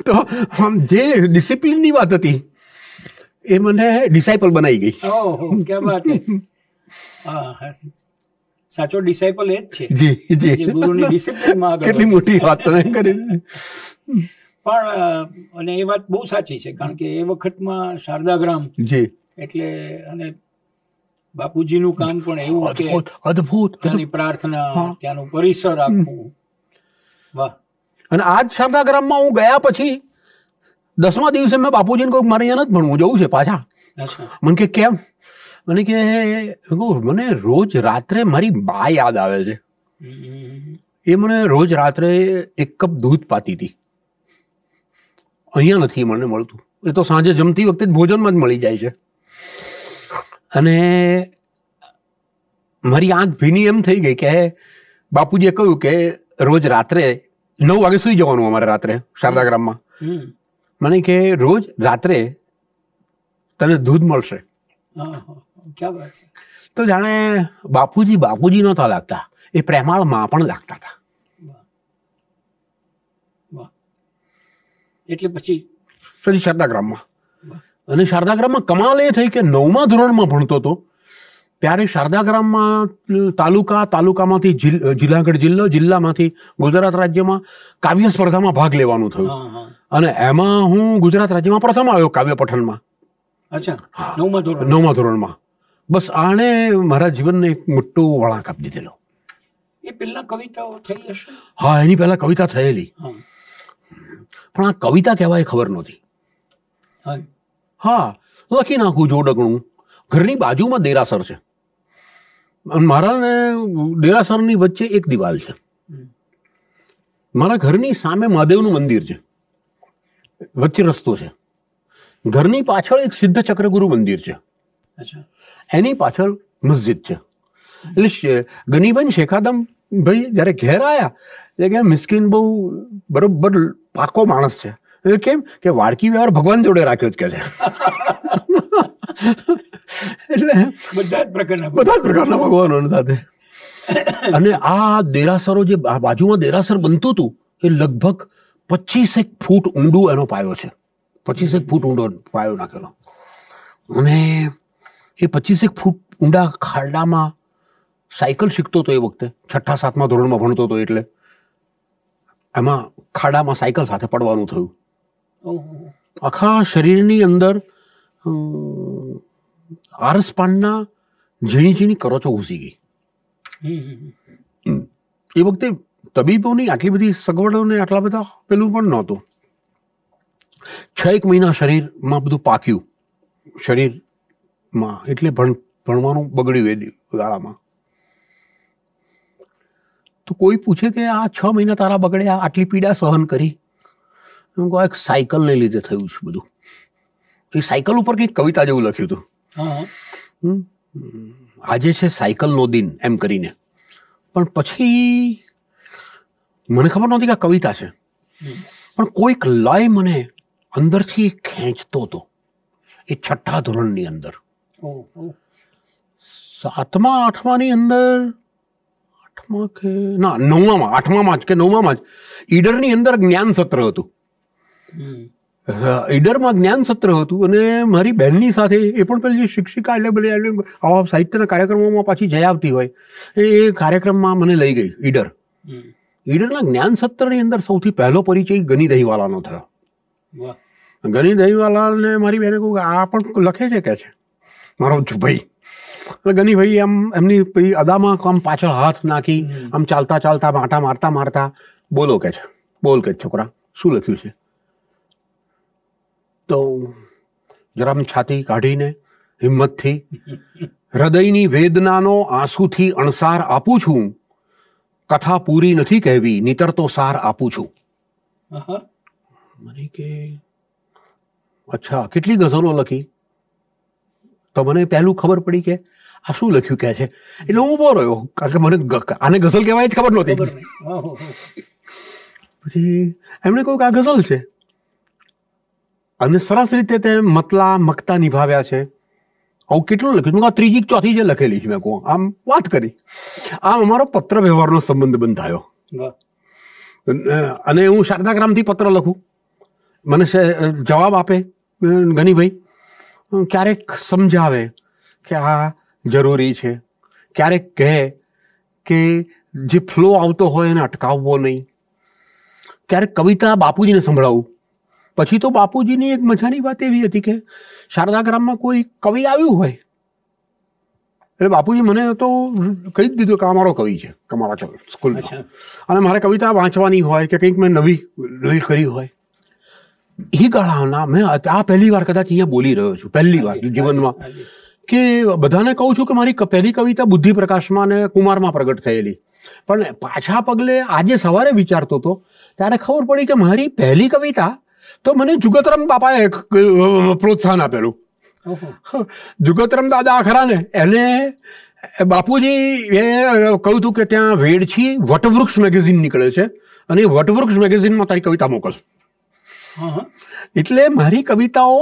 તો આમ જે ડિસિપ્લિનની વાત હતી એ મને ડિસાઇપલ બનાવી ગઈ ક્યાં વાત હા સાચો ડિસાઇપલ એ જ છે કેટલી મોટી વાત કરી પણ અને એ વાત બહુ સાચી છે કારણ કે એ વખતમાં શારદાગ્રામ જી એટલે અને બાપુજીનું કામ પણ એવું કે અદ્ભુત ત્યાંની પ્રાર્થના ત્યાંનું પરિસર આખું વાહ અને આજ શારદાગ્રામમાં હું ગયા પછી દસમા દિવસે મેં બાપુજીને કહું મારે અહીંયા નથી ભણવું જવું છે પાછા મને કે કેમ મને કે મને રોજ રાત્રે મારી બા યાદ આવે છે એ મને રોજ રાત્રે એક કપ દૂધ પાતી હતી અહીંયા નથી મને મળતું એ તો સાંજે જમતી વખતે જ ભોજનમાં જ મળી જાય છે અને મારી આંખ ભીની એમ થઈ ગઈ કે બાપુજીએ કહ્યું કે રોજ રાત્રે નવ વાગે સુઈ જવાનું અમારે રાત્રે શારદાગ્રામમાં મને કે રોજ રાત્રે તને દૂધ મળશે ક્યાં વાત તો જાણે બાપુજી બાપુજી નહોતા લાગતા એ પ્રેમાળ પણ લાગતા હતા એટલે પછી પછી શારદાગ્રામમાં અને શારદાગ્રામમાં કમાલ એ થઈ કે નવમા ધોરણમાં ભણતો હતો ત્યારે શારદાગ્રામમાં તાલુકા તાલુકામાંથી જિલ્લાગઢ જિલ્લો જિલ્લામાંથી ગુજરાત રાજ્યમાં કાવ્ય સ્પર્ધામાં ભાગ લેવાનું થયું અને એમાં હું ગુજરાત રાજ્યમાં પ્રથમ આવ્યો કાવ્ય પઠનમાં અચ્છા નવમા ધોરણ નવમા ધોરણમાં બસ આણે મારા જીવનને એક મોટો વળાંક આપી દીધેલો એ પહેલા કવિતાઓ થઈ હશે હા એની પહેલા કવિતા થયેલી પણ આ કવિતા કહેવાય ખબર નહોતી હા લખી નાખું જોડકણું ઘરની બાજુમાં દેરાસર છે મારા ને દેરાસરની વચ્ચે એક દિવાલ છે મારા ઘરની સામે મહાદેવનું મંદિર છે વચ્ચે રસ્તો છે ઘરની પાછળ એક સિદ્ધ ચક્રગુરુ મંદિર છે એની પાછળ મસ્જિદ છે એટલે ગનીબેન શેખાદમ ભાઈ જ્યારે ઘેર આવ્યા કે મિસ્કીન બહુ બરોબર પાકો માણસ છે એ કેમ કે વાડકી વ્યવહાર ભગવાન જોડે રાખ્યો જ કે છે એટલે બધા જ પ્રકારના બધા જ પ્રકારના ભગવાનો સાથે અને આ દેરાસરો જે બાજુમાં દેરાસર બનતું હતું એ લગભગ પચીસેક ફૂટ ઊંડું એનો પાયો છે પચીસેક ફૂટ ઊંડો પાયો નાખેલો અને એ પચીસેક ફૂટ ઊંડા ખાડામાં સાયકલ શીખતો હતો એ વખતે છઠ્ઠા સાતમા ધોરણમાં ભણતો હતો એટલે એમાં ખાડામાં સાયકલ સાથે પડવાનું થયું આખા શરીરની અંદર આરસપાનના ઝીણી ઝીણી કરોચો ઘૂસી ગઈ એ વખતે તબીબોની આટલી બધી સગવડોને આટલા બધા પેલું પણ નહોતું છ એક મહિના શરીરમાં બધું પાક્યું શરીર માં એટલે ભણ ભણવાનું બગડ્યું એ ગાળામાં તો કોઈ પૂછે કે આ છ મહિના તારા બગડ્યા આટલી પીડા સહન કરી હું કહું એક સાયકલને લીધે થયું છે બધું એ સાયકલ ઉપર કંઈક કવિતા જેવું લખ્યું હતું આજે છે સાયકલનો દિન એમ કરીને પણ પછી મને ખબર નહોતી કે આ કવિતા છે પણ કોઈક લય મને અંદરથી ખેંચતો હતો એ છઠ્ઠા ધોરણની અંદર સાતમા આઠમાની અંદર આઠમા કે ના નવમામાં આઠમામાં જ કે નવમામાં જ ઈડરની અંદર જ્ઞાન સત્ર હતું ઈડરમાં જ્ઞાન સત્ર હતું અને મારી બહેનની સાથે એ પણ પેલી શિક્ષિકા એટલે પેલી આવા સાહિત્યના કાર્યક્રમોમાં પાછી જઈ આવતી હોય એ કાર્યક્રમમાં મને લઈ ગઈ ઈડર ઈડરના જ્ઞાન સત્રની અંદર સૌથી પહેલો પરિચય ગની દહીવાલાનો થયો ગની દહીવાલાને મારી બહેને કહું કે આ પણ લખે છે કે છે મારો ભાઈ એટલે ગનીભાઈ આમ એમની પેલી અદામાં આમ પાછળ હાથ નાખી આમ ચાલતા ચાલતા માટા મારતા મારતા બોલો કે છે બોલ કે છોકરા શું લખ્યું છે તો જરામ છાતી કાઢીને હિંમતથી હૃદયની વેદનાનો આંસુથી અણસાર આપું છું કથા પૂરી નથી કહેવી નીતર તો સાર આપું છું મને કે અચ્છા કેટલી ગઝલો લખી તો મને પહેલું ખબર પડી કે આ શું લખ્યું કે છે એટલે હું ઉભો રહ્યો કારણ કે મને આને ગઝલ કહેવાય જ ખબર નહોતી પછી એમણે કહ્યું કે આ ગઝલ છે અને સરસ રીતે તે મતલા મકતા નિભાવ્યા છે આવું કેટલું લખ્યું આ ત્રીજી ચોથી જે લખેલી છે મેં કહું આમ વાત કરી આમ અમારો પત્ર વ્યવહારનો સંબંધ બંધાયો અને હું શારદાગ્રામથી પત્ર લખું મને જવાબ આપે ગનીભાઈ ક્યારેક સમજાવે કે આ જરૂરી છે ક્યારેક કહે કે જે ફ્લો આવતો હોય એને અટકાવવો નહીં ક્યારેક કવિતા બાપુજીને સંભળાવું પછી તો બાપુજીની એક મજાની વાત એવી હતી કે શારદા ગ્રામમાં કોઈ કવિ આવ્યું હોય એટલે બાપુજી મને તો કહી જ દીધું કે આ મારો કવિ છે તમારા સ્કૂલમાં અને મારે કવિતા વાંચવાની હોય કે કંઈક મેં નવી નવી કરી હોય એ ગાળાના મેં આ પહેલી વાર કદાચ અહીંયા બોલી રહ્યો છું પહેલી વાર જીવનમાં કે બધાને કહું છું કે મારી પહેલી કવિતા બુદ્ધિ પ્રકાશમાં અને કુમારમાં પ્રગટ થયેલી પણ પાછા પગલે આજે સવારે વિચારતો હતો ત્યારે ખબર પડી કે મારી પહેલી કવિતા તો મને જુગતરામ બાપાએ પ્રોત્સાહન આપેલું જુગતરામ દાદા ને એને બાપુજી એ કહ્યું હતું કે ત્યાં વેડછી વટવૃક્ષ મેગેઝિન નીકળે છે અને વટવૃક્ષ મેગેઝિનમાં તારી કવિતા મોકલ એટલે મારી કવિતાઓ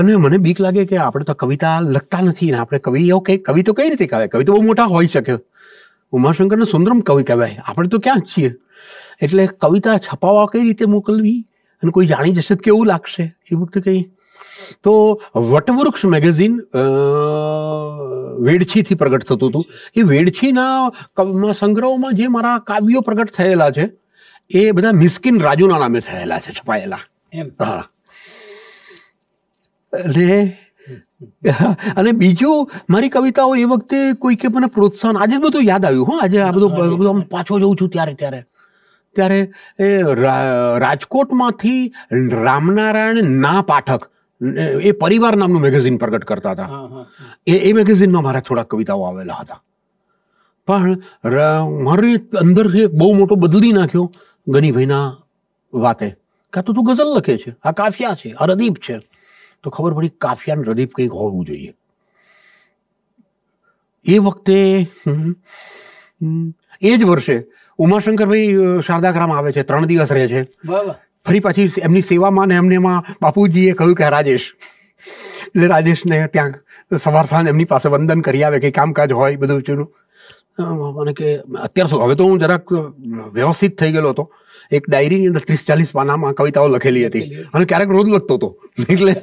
અને મને બીક લાગે કે આપણે તો કવિતા લખતા નથી ને આપણે કવિઓ કે કવિ તો કઈ રીતે કહેવાય કવિ તો બહુ મોટા હોઈ શકે ઉમાશંકરને સુંદરમ કવિ કહેવાય આપણે તો ક્યાં છીએ એટલે કવિતા છપાવવા કઈ રીતે મોકલવી અને કોઈ જાણી જશે તો કેવું લાગશે એ વખતે કંઈ તો વટવૃક્ષ મેગેઝિન વેડછીથી પ્રગટ થતું હતું એ વેડછીના સંગ્રહોમાં જે મારા કાવ્યો પ્રગટ થયેલા છે એ બધા મિસ્કિન રાજુના નામે થયેલા છે છપાયેલા એટલે અને બીજું મારી કવિતાઓ એ વખતે કોઈ કે મને પ્રોત્સાહન આજે બધું યાદ આવ્યું હો આજે આ બધું બધું આમ પાછો જઉં છું ત્યારે ત્યારે ત્યારે એ રાજકોટમાંથી રામનારાયણ ના પાઠક એ પરિવાર નામનું મેગેઝિન પ્રગટ કરતા હતા એ એ મેગેઝિનમાં મારા થોડા કવિતાઓ આવેલા હતા પણ મારી અંદરથી એક બહુ મોટો બદલી નાખ્યો ગનીભાઈના વાતે કાં તો તું ગઝલ લખે છે આ કાફિયા છે આ રદીપ છે તો ખબર પડી કાફિયા ને રદીપ કંઈક હોવું જોઈએ એ વખતે એ જ વર્ષે ઉમાશંકરભાઈ શારદાગ્રામ આવે છે ત્રણ દિવસ રહે છે ફરી પાછી એમની સેવામાં ને એમને એમાં બાપુજીએ કહ્યું કે રાજેશ એટલે રાજેશને ત્યાં સવાર સાંજ એમની પાસે વંદન કરી આવે કે કામકાજ હોય બધું ચૂરું મને કે અત્યાર સુધી હવે તો હું જરાક વ્યવસ્થિત થઈ ગયેલો હતો એક ડાયરીની અંદર ત્રીસ ચાલીસ પાનામાં કવિતાઓ લખેલી હતી અને ક્યારેક રોજ લખતો હતો એટલે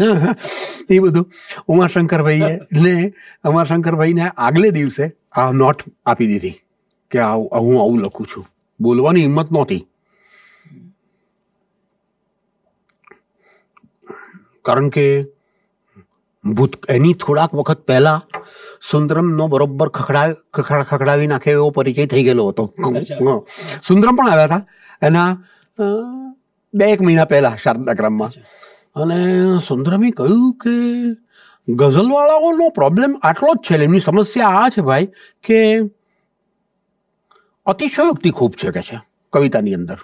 એ બધું ઉમાશંકરભાઈએ ને ઉમાશંકરભાઈને આગલે દિવસે આ નોટ આપી દીધી કે આ હું આવું લખું છું બોલવાની હિંમત નહોતી કારણ કે ભૂત એની થોડાક વખત પહેલા સુંદરમનો બરોબર ખખડા ખખડાવી નાખે એવો પરિચય થઈ ગયેલો હતો સુંદરમ પણ આવ્યા હતા એના બે એક મહિના પહેલા શારદાક્રમમાં અને સુંદરમે કહ્યું કે ગઝલવાળાઓનો પ્રોબ્લેમ આટલો જ છે એમની સમસ્યા આ છે ભાઈ કે અતિશયોક્તિ ખૂબ છે કે છે કવિતાની અંદર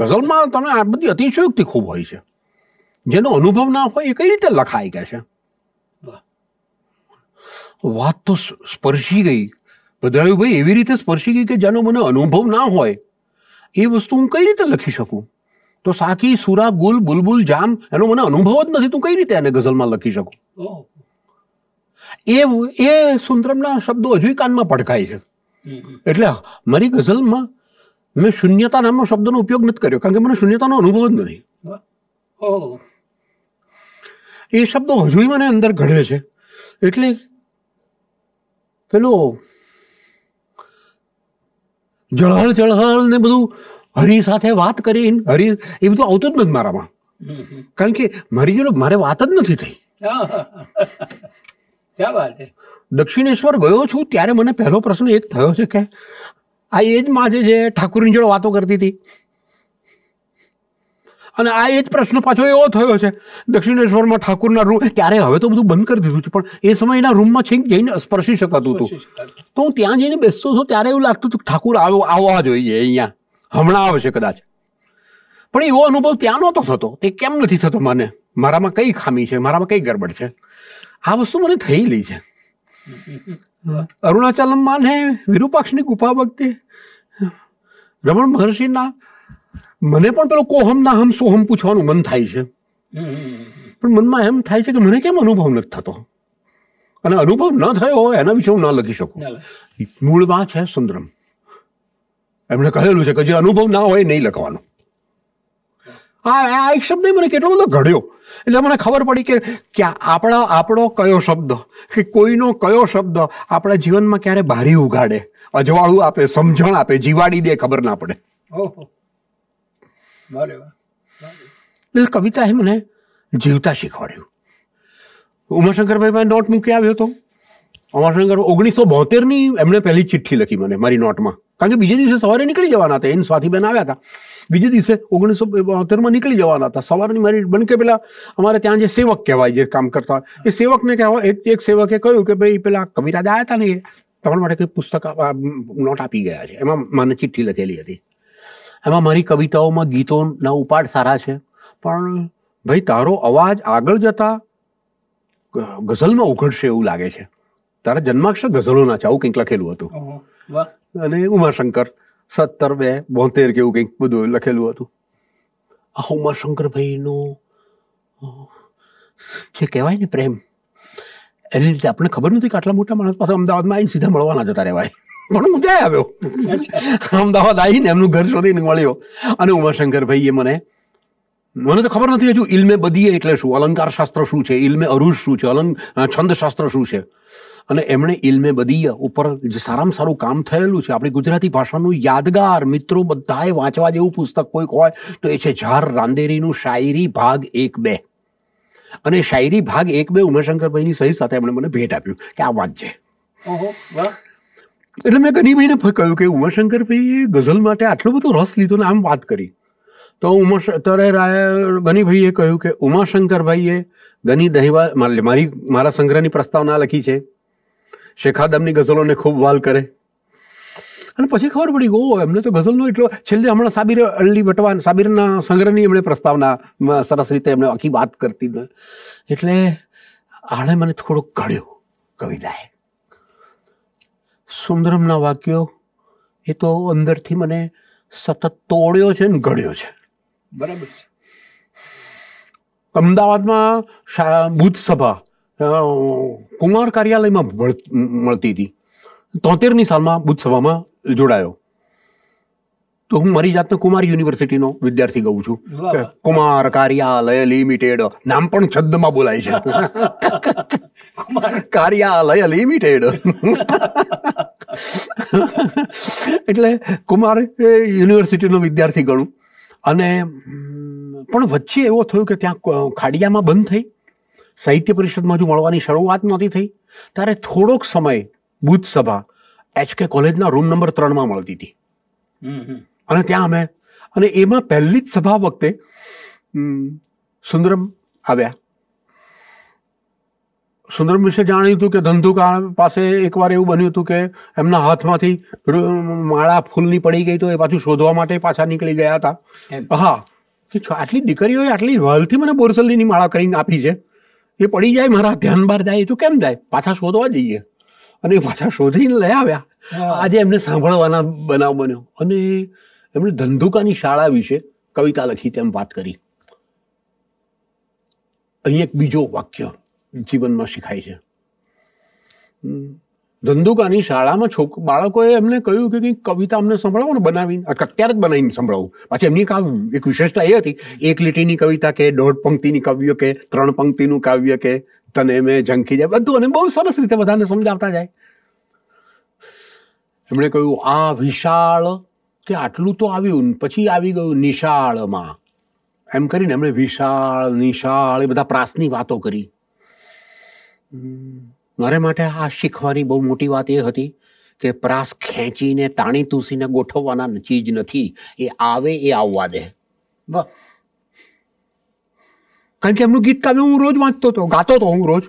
ગઝલમાં તમે આ બધી અતિશયોક્તિ ખૂબ હોય છે જેનો અનુભવ ના હોય એ કઈ રીતે લખાઈ ગયા છે વાત તો સ્પર્શી ગઈ ભદ્રાયુભાઈ એવી રીતે સ્પર્શી ગઈ કે જેનો મને અનુભવ ના હોય એ વસ્તુ હું કઈ રીતે લખી શકું તો સાકી સુરા ગુલ બુલબુલ જામ એનો મને અનુભવ જ નથી તું કઈ રીતે એને ગઝલમાં લખી શકું એ એ સુંદરમના શબ્દો હજુ કાનમાં પડકાય છે એટલે મારી ગઝલમાં મેં શૂન્યતા નામનો શબ્દનો ઉપયોગ નથી કર્યો કારણ કે મને શૂન્યતાનો અનુભવ જ નથી એ શબ્દો હજુય મને અંદર ઘડે છે એટલે પેલો જળહળ જળહળ ને બધું હરી સાથે વાત કરી હરી એ બધું આવતું જ નથી મારામાં કારણ કે મારી જોડે મારે વાત જ નથી થઈ દક્ષિણેશ્વર ગયો છું ત્યારે મને પહેલો પ્રશ્ન એ જ થયો છે કે આ એ જ માજે જે ઠાકુરની જોડે વાતો કરતી હતી અને આ એ જ પ્રશ્ન પાછો એવો થયો છે દક્ષિણેશ્વરમાં ઠાકુરના રૂમ ત્યારે હવે તો બધું બંધ કરી દીધું છે પણ એ સમયે એના રૂમમાં છેક જઈને સ્પર્શી શકાતું હતું તો હું ત્યાં જઈને બેસતો હતો ત્યારે એવું લાગતું હતું ઠાકુર આવો આવવા જોઈએ અહીંયા હમણાં આવશે કદાચ પણ એવો અનુભવ ત્યાં નહોતો થતો તે કેમ નથી થતો મને મારામાં કઈ ખામી છે મારામાં કઈ ગરબડ છે આ વસ્તુ મને થયેલી છે અરુણાચલમાં ને વિરૂપાક્ષની ગુફા વખતે રમણ મહર્ષિના મને પણ પેલો કોહમ ના હમ સોહમ પૂછવાનું મન થાય છે પણ મનમાં એમ થાય છે કે મને કેમ અનુભવ નથી થતો અને અનુભવ ન થયો હોય એના વિશે હું ના લખી શકું મૂળમાં છે સુંદરમ એમણે કહેલું છે કે જે અનુભવ ના હોય નહીં લખવાનો આ આ એક શબ્દ મને કેટલો બધો ઘડ્યો એટલે મને ખબર પડી કે ક્યાં આપણા આપણો કયો શબ્દ કે કોઈનો કયો શબ્દ આપણા જીવનમાં ક્યારે ભારી ઉગાડે અજવાળું આપે સમજણ આપે જીવાડી દે ખબર ના પડે ઓહો વારે એટલે કવિતાએ મને જીવતા શીખવાડ્યું ઉમાશંકરભાઈ પાસે નોટ મૂકી આવ્યો હતો ઉમાશંકર ઓગણીસો બોતેરની એમણે પહેલી ચિઠ્ઠી લખી મને મારી નોટમાં કારણ કે બીજે દિવસે સવારે નીકળી જવાના હતા એન સ્વાતિબેન આવ્યા હતા બીજે દિવસે ઓગણીસો બોતેરમાં નીકળી જવાના હતા સવારની મારી બન કે પેલા અમારે ત્યાં જે સેવક કહેવાય જે કામ કરતા હોય એ સેવકને કહેવાય એક એક સેવકે કહ્યું કે ભાઈ પેલા કવિરાજ આવ્યા હતા ને એ તમારા માટે કંઈ પુસ્તક નોટ આપી ગયા છે એમાં મને ચિઠ્ઠી લખેલી હતી એમાં મારી કવિતાઓમાં ગીતોના ઉપાડ સારા છે પણ ભાઈ તારો અવાજ આગળ જતા ગઝલમાં ઉઘડશે એવું લાગે છે તારા જન્માક્ષર ગઝલોના છે આવું કંઈક લખેલું હતું અને ઉમાશંકર સત્તર બે બોતેર કેવું કંઈક બધું લખેલું હતું આ ઉમાશંકરભાઈનો જે કહેવાય ને પ્રેમ એની રીતે આપણને ખબર નથી કે આટલા મોટા માણસ પાસે અમદાવાદમાં આવીને સીધા મળવાના જતા રહેવાય પણ હું જાય આવ્યો અમદાવાદ આવીને એમનું ઘર શોધીને મળ્યો અને ઉમાશંકરભાઈએ મને મને તો ખબર નથી હજુ ઇલ્મે બધીએ એટલે શું અલંકાર શાસ્ત્ર શું છે ઇલ્મે અરુષ શું છે અલંક છંદ શાસ્ત્ર શું છે અને એમણે ઇલ્મે બદીયા ઉપર જે સારામાં સારું કામ થયેલું છે આપણી ગુજરાતી ભાષાનું યાદગાર મિત્રો બધાએ વાંચવા જેવું પુસ્તક કોઈક હોય તો એ છે ઝાર રાંદેરીનું શાયરી ભાગ એક બે અને શાયરી ભાગ એક બે ઉમેશંકરભાઈની સહી સાથે એમણે મને ભેટ આપ્યું કે આ વાંચજે એટલે મેં ગનીભાઈને કહ્યું કે ઉમાશંકરભાઈએ ગઝલ માટે આટલો બધો રસ લીધો ને આમ વાત કરી તો ઉમા ત્યારે રાય ગનીભાઈએ કહ્યું કે ઉમાશંકરભાઈએ ગની દહીવા મારી મારા સંગ્રહની પ્રસ્તાવના લખી છે શેખાદમની ગઝલોને ખૂબ વાલ કરે અને પછી ખબર પડી ગો એમને તો ગઝલનો એટલો છેલ્લે હમણાં સાબિર અલ્લી બટવાન સાબિરના સંગ્રહની એમણે પ્રસ્તાવના સરસ રીતે એમણે આખી વાત કરતી એટલે આણે મને થોડોક ઘડ્યો કવિતાએ સુંદરમના વાક્યો એ તો અંદરથી મને સતત તોડ્યો છે ને ઘડ્યો છે બરાબર છે અમદાવાદમાં બુથ સભા કુમાર કાર્યાલયમાં મળતી હતી તોતેરની સાલમાં બુથ સભામાં જોડાયો તો હું મારી જાતને કુમાર યુનિવર્સિટીનો વિદ્યાર્થી ગઉં છું કુમાર કાર્યાલય લિમિટેડ નામ પણ છદ્દમાં બોલાય છે કાર્યાલય લિમિટેડ એટલે કુમાર એ યુનિવર્સિટીનો વિદ્યાર્થી ગણું અને પણ વચ્ચે એવો થયું કે ત્યાં ખાડિયામાં બંધ થઈ સાહિત્ય પરિષદમાં હજુ મળવાની શરૂઆત નહોતી થઈ ત્યારે થોડોક સમય બુથ સભા એચકે કોલેજના રૂમ નંબર ત્રણમાં મળતી હતી અને ત્યાં અમે અને એમાં પહેલી જ સભા વખતે સુંદરમ આવ્યા સુંદરમ વિશે જાણ્યું હતું કે ધંધુકા પાસે એકવાર એવું બન્યું હતું કે એમના હાથમાંથી માળા ફૂલની પડી ગઈ તો એ પાછું શોધવા માટે પાછા નીકળી ગયા હતા હા કે આટલી દીકરીઓએ આટલી વાલથી મને બોરસલીની માળા કરીને આપી છે એ પડી જાય મારા ધ્યાન બહાર જાય તો કેમ જાય પાછા શોધવા જઈએ અને એ પાછા શોધીને લઈ આવ્યા આજે એમને સાંભળવાના બનાવ બન્યો અને એમણે ધંધુકાની શાળા વિશે કવિતા લખી તેમ વાત કરી અહીં એક બીજો વાક્ય જીવનમાં શીખાય છે ધંધુકાની શાળામાં છોક બાળકોએ એમને કહ્યું કે કંઈક કવિતા અમને સંભળાવો ને બનાવીને અત્યારે જ બનાવીને સંભળાવું પાછી એમની કાવ એક વિશેષતા એ હતી એક લીટીની કવિતા કે દોઢ પંક્તિની કાવ્ય કે ત્રણ પંક્તિનું કાવ્ય કે તને મેં ઝંખી જાય બધું અને બહુ સરસ રીતે બધાને સમજાવતા જાય એમણે કહ્યું આ વિશાળ કે આટલું તો આવ્યું પછી આવી ગયું નિશાળમાં એમ કરીને એમણે વિશાળ નિશાળ એ બધા પ્રાસની વાતો કરી મારે માટે આ શીખવાની બહુ મોટી વાત એ હતી કે પ્રાસ ખેંચીને તાણી તૂસીને ગોઠવવાના ચીજ નથી એ આવે એ આવવા દે વાહ કારણ કે એમનું ગીત કાવ્ય હું રોજ વાંચતો હતો ગાતો હતો હું રોજ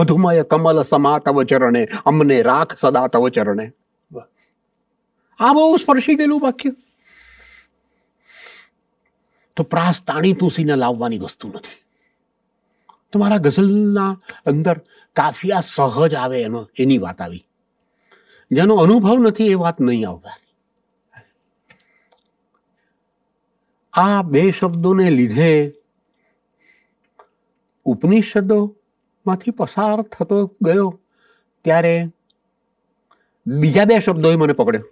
મધુમય કમલ સમા તવ ચરણે અમને રાખ સદા તવ ચરણે આ બહુ સ્પર્શી ગયેલું વાક્ય તો પ્રાસ તાણી તૂસીને લાવવાની વસ્તુ નથી મારા ગઝલના અંદર કાફિયા સહજ આવે એનો એની વાત આવી જેનો અનુભવ નથી એ વાત નહીં આવવાની આ બે શબ્દોને લીધે ઉપનિષદોમાંથી પસાર થતો ગયો ત્યારે બીજા બે શબ્દોએ મને પકડ્યો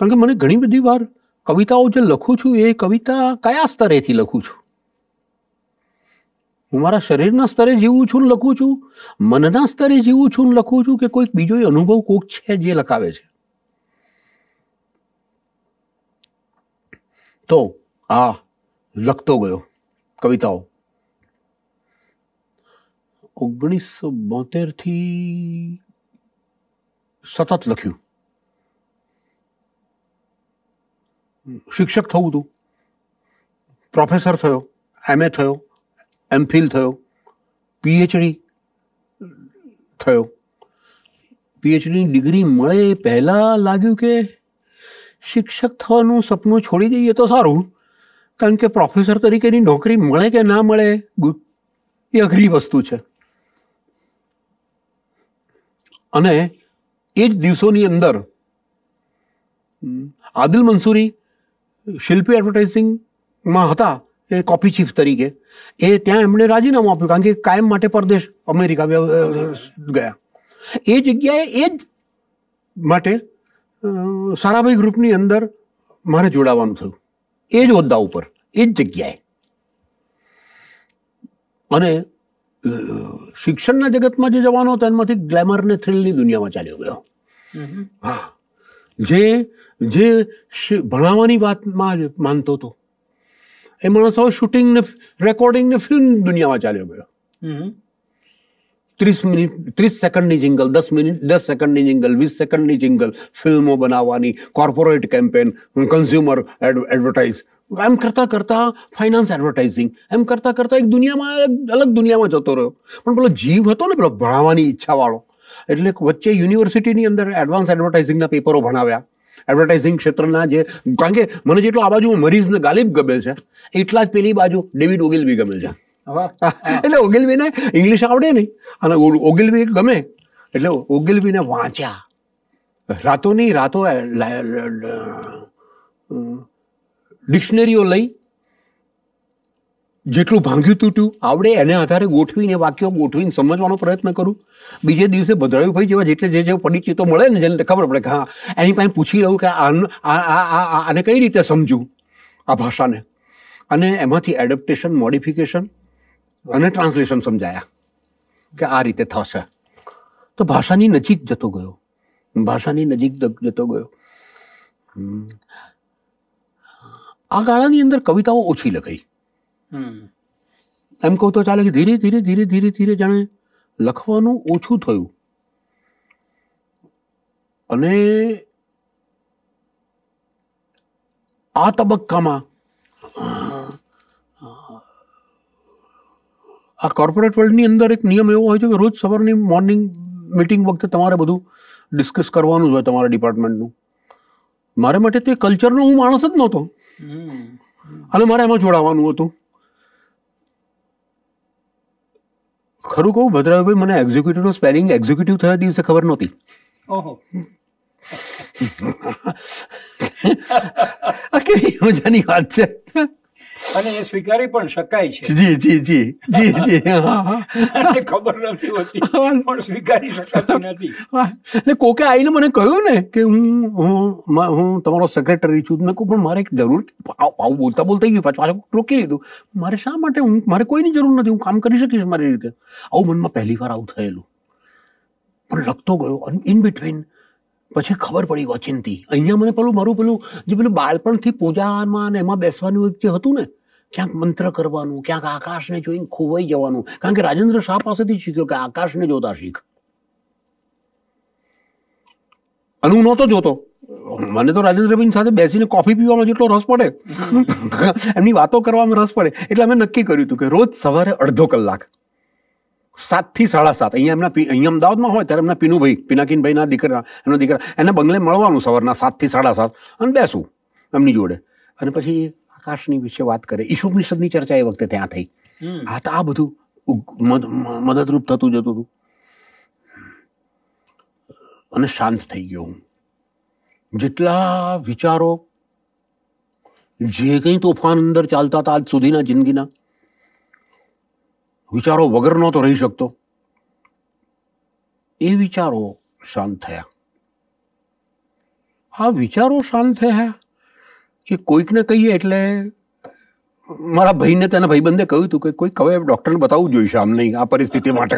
કારણ કે મને ઘણી બધી વાર કવિતાઓ જે લખું છું એ કવિતા કયા સ્તરેથી લખું છું હું મારા શરીરના સ્તરે જીવું છું ને લખું છું મનના સ્તરે જીવું છું ને લખું છું કે કોઈક બીજો અનુભવ કોઈક છે જે લખાવે છે તો આ લખતો ગયો કવિતાઓ ઓગણીસો બોતેરથી સતત લખ્યું શિક્ષક થવું હતું પ્રોફેસર થયો એમ એ થયો એમ ફિલ થયો પીએચડી થયો પીએચડીની ડિગ્રી મળે એ પહેલાં લાગ્યું કે શિક્ષક થવાનું સપનું છોડી દઈએ તો સારું કારણ કે પ્રોફેસર તરીકેની નોકરી મળે કે ના મળે એ અઘરી વસ્તુ છે અને એ જ દિવસોની અંદર આદિલ મંસૂરી શિલ્પી એડવર્ટાઇઝિંગમાં હતા એ કોપી ચીફ તરીકે એ ત્યાં એમણે રાજીનામું આપ્યું કારણ કે કાયમ માટે પરદેશ અમેરિકા ગયા એ જગ્યાએ એ જ માટે સારાભાઈ ગ્રુપની અંદર મારે જોડાવાનું થયું એ જ હોદ્દા ઉપર એ જ જગ્યાએ અને શિક્ષણના જગતમાં જે જવાનો હતો એમાંથી ગ્લેમર ને થ્રિલની દુનિયામાં ચાલ્યો ગયો હા જે જે ભણાવવાની વાતમાં જ માનતો હતો એ માણસ હવે શૂટિંગ ને રેકોર્ડિંગ ને ફિલ્મ દુનિયામાં ચાલ્યો ગયો ત્રીસ મિનિટ ત્રીસ સેકન્ડની જિંગલ દસ મિનિટ દસ સેકન્ડની જિંગલ વીસ સેકન્ડની જિંગલ ફિલ્મો બનાવવાની કોર્પોરેટ કેમ્પેન કન્ઝ્યુમર એડવર્ટાઇઝ એમ કરતાં કરતાં ફાઇનાન્સ એડવર્ટાઇઝિંગ એમ કરતાં કરતાં એક દુનિયામાં અલગ દુનિયામાં જતો રહ્યો પણ પેલો જીવ હતો ને પેલો ભણાવવાની ઈચ્છાવાળો એટલે વચ્ચે યુનિવર્સિટીની અંદર એડવાન્સ એડવર્ટાઇઝિંગના પેપરો ભણાવ્યા એડવર્ટાઇઝિંગ ક્ષેત્રના જે કારણ કે મને જેટલો આ બાજુ મરીઝને ગાલિબ ગમે છે એટલા જ પેલી બાજુ ડેવિડ ઓગિલવી ગમે છે એટલે ઓગિલવીને ઇંગ્લિશ આવડે નહીં અને ઓગિલવી ગમે એટલે ઓગિલવીને વાંચ્યા રાતોની રાતો ડિક્શનરીઓ લઈ જેટલું ભાંગ્યું તૂટ્યું આવડે એને આધારે ગોઠવીને વાક્યો ગોઠવીને સમજવાનો પ્રયત્ન કરું બીજે દિવસે ભાઈ જેવા જેટલે જે જે પરિચિતો મળે ને જેને ખબર પડે કે હા એની પાસે પૂછી લઉં કે આને કઈ રીતે સમજું આ ભાષાને અને એમાંથી એડેપ્ટેશન મોડિફિકેશન અને ટ્રાન્સલેશન સમજાયા કે આ રીતે થશે તો ભાષાની નજીક જતો ગયો ભાષાની નજીક જતો ગયો આ ગાળાની અંદર કવિતાઓ ઓછી લખાઈ એમ કહું તો ચાલે કે ધીરે ધીરે ધીરે ધીરે ધીરે જાણે લખવાનું ઓછું થયું અને આ તબક્કામાં આ કોર્પોરેટ વર્લ્ડની અંદર એક નિયમ એવો હોય છે કે રોજ સવારની મોર્નિંગ મિટિંગ વખતે તમારે બધું ડિસ્કસ કરવાનું જ હોય તમારા ડિપાર્ટમેન્ટનું મારે માટે તે કલ્ચરનો હું માણસ જ નહોતો અને મારે એમાં જોડાવાનું હતું ખરું કહું ભદ્રાભાઈ મને એક્ઝિક્યુટિવનું સ્પેલિંગ એક્ઝિક્યુટિવ થયા દિવસે ખબર નહોતી કેવી મજાની વાત છે અને એ સ્વીકારી પણ શકાય છે જી જી જી જી જી ખબર નથી હોતી પણ સ્વીકારી શકાતી નથી એટલે કોકે આવીને મને કહ્યું ને કે હું હું તમારો સેક્રેટરી છું મેં કહું પણ મારે એક જરૂર આવું બોલતા બોલતા ગયું પાછું પાછું રોકી લીધું મારે શા માટે હું મારે કોઈની જરૂર નથી હું કામ કરી શકીશ મારી રીતે આવું મનમાં પહેલી વાર આવું થયેલું પણ લખતો ગયો ઇન બિટવીન પછી ખબર પડી ઓચિંતી અહીંયા મને પેલું મારું પેલું જે પેલું બાળપણથી પૂજામાં ને એમાં બેસવાનું એક જે હતું ને ક્યાંક મંત્ર કરવાનું ક્યાંક આકાશને જોઈને ખોવાઈ જવાનું કારણ કે રાજેન્દ્ર શાહ પાસેથી શીખ્યો કે આકાશને જોતા શીખ અને હું નહોતો જોતો મને તો રાજેન્દ્રભાઈ સાથે બેસીને કોફી પીવામાં જેટલો રસ પડે એમની વાતો કરવામાં રસ પડે એટલે અમે નક્કી કર્યું હતું કે રોજ સવારે અડધો કલાક સાતથી સાડા સાત અહીંયા એમના અહીંયા અમદાવાદમાં હોય ત્યારે એમના પીનુભાઈ પિનાકીનભાઈના દીકરા એમના દીકરા એને બંગલે મળવાનું સવારના સાતથી સાડા સાત અને બેસું એમની જોડે અને પછી આકાશની વિશે વાત કરે ઈશુપનિષદની ચર્ચા એ વખતે ત્યાં થઈ આ તો આ બધું મદદરૂપ થતું જતું હતું અને શાંત થઈ ગયો હું જેટલા વિચારો જે કંઈ તોફાન અંદર ચાલતા હતા આજ સુધીના જિંદગીના विचारो वगैरो न तो रही शकतो ए विचारो शांत थया आ विचारो शांत है की कोई ने कहिए એટલે મારા ભાઈ ને તને ભાઈ બنده કયું તો કે કોઈ કવે ડોક્ટર ને બતાવવું જોઈએ આમ નહીં આ પરિસ્થિતિ માટે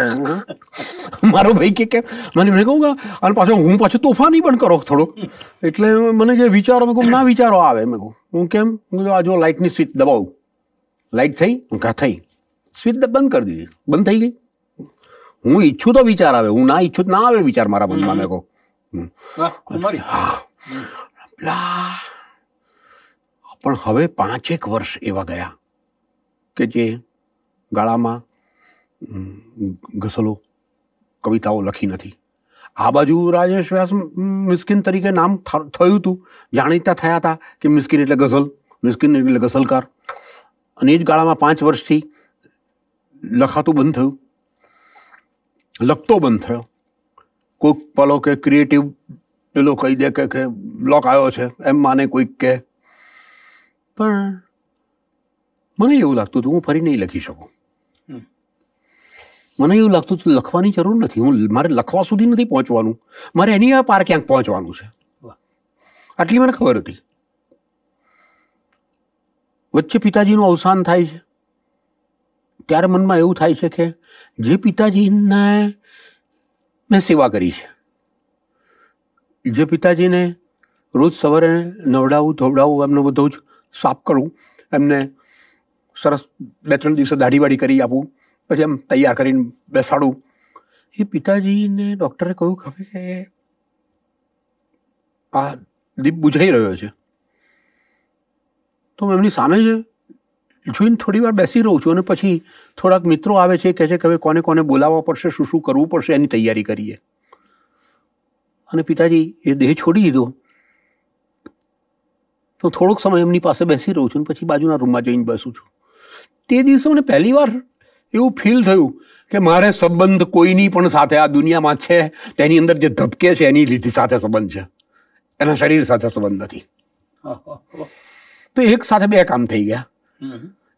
મારું ભાઈ કે કે મને મે કહોગા અલ પાછો હું પાછો તોફાન ન બન કરો થોડું એટલે મને કે વિચારો મને કો ના વિચારો આવે મે કહું હું કેમ હું જો આ જો લાઈટ ની સ્વિચ દબાવું લાઈટ થઈ ગઈ થાઈ સ્વીચ બંધ કરી દીધી બંધ થઈ ગઈ હું ઈચ્છું તો વિચાર આવે હું ના ઈચ્છું ના આવે વિચાર મારા મનમાં મેં કહું પણ હવે પાંચેક વર્ષ એવા ગયા કે જે ગાળામાં ગઝલો કવિતાઓ લખી નથી આ બાજુ રાજેશ વ્યાસ મિસ્કિન તરીકે નામ થયું હતું જાણીતા થયા હતા કે મિસ્કિન એટલે ગઝલ મિસ્કિન એટલે ગઝલકાર અને એ જ ગાળામાં પાંચ વર્ષથી લખાતું બંધ થયું લખતો બંધ થયો કોઈક પેલો કે ક્રિએટિવ પેલો કહી દે કે કે બ્લોક આવ્યો છે એમ માને કોઈક કહે પણ મને એવું લાગતું હતું હું ફરી નહીં લખી શકું મને એવું લાગતું હતું લખવાની જરૂર નથી હું મારે લખવા સુધી નથી પહોંચવાનું મારે એની આ પાર ક્યાંક પહોંચવાનું છે આટલી મને ખબર હતી વચ્ચે પિતાજીનું અવસાન થાય છે ત્યારે મનમાં એવું થાય છે કે જે પિતાજીને મેં સેવા કરી છે જે પિતાજીને રોજ સવારે નવડાવું ધોવડાવું એમને બધું જ સાફ કરું એમને સરસ બે ત્રણ દિવસે દાઢીવાડી કરી આપું પછી એમ તૈયાર કરીને બેસાડું એ પિતાજીને ડૉક્ટરે કહ્યું ખબર કે આ દીપ બુઝાઈ રહ્યો છે તો એમની સામે જ જોઈને થોડી વાર બેસી રહું છું અને પછી થોડાક મિત્રો આવે છે કહે છે કે હવે કોને કોને બોલાવવા પડશે શું શું કરવું પડશે એની તૈયારી કરીએ અને પિતાજી એ દેહ છોડી દીધો તો થોડોક સમય એમની પાસે બેસી રહું છું અને પછી બાજુના રૂમમાં જઈને બેસું છું તે દિવસે મને પહેલી વાર એવું ફીલ થયું કે મારે સંબંધ કોઈની પણ સાથે આ દુનિયામાં છે તેની અંદર જે ધબકે છે એની લીધી સાથે સંબંધ છે એના શરીર સાથે સંબંધ નથી તો એક સાથે બે કામ થઈ ગયા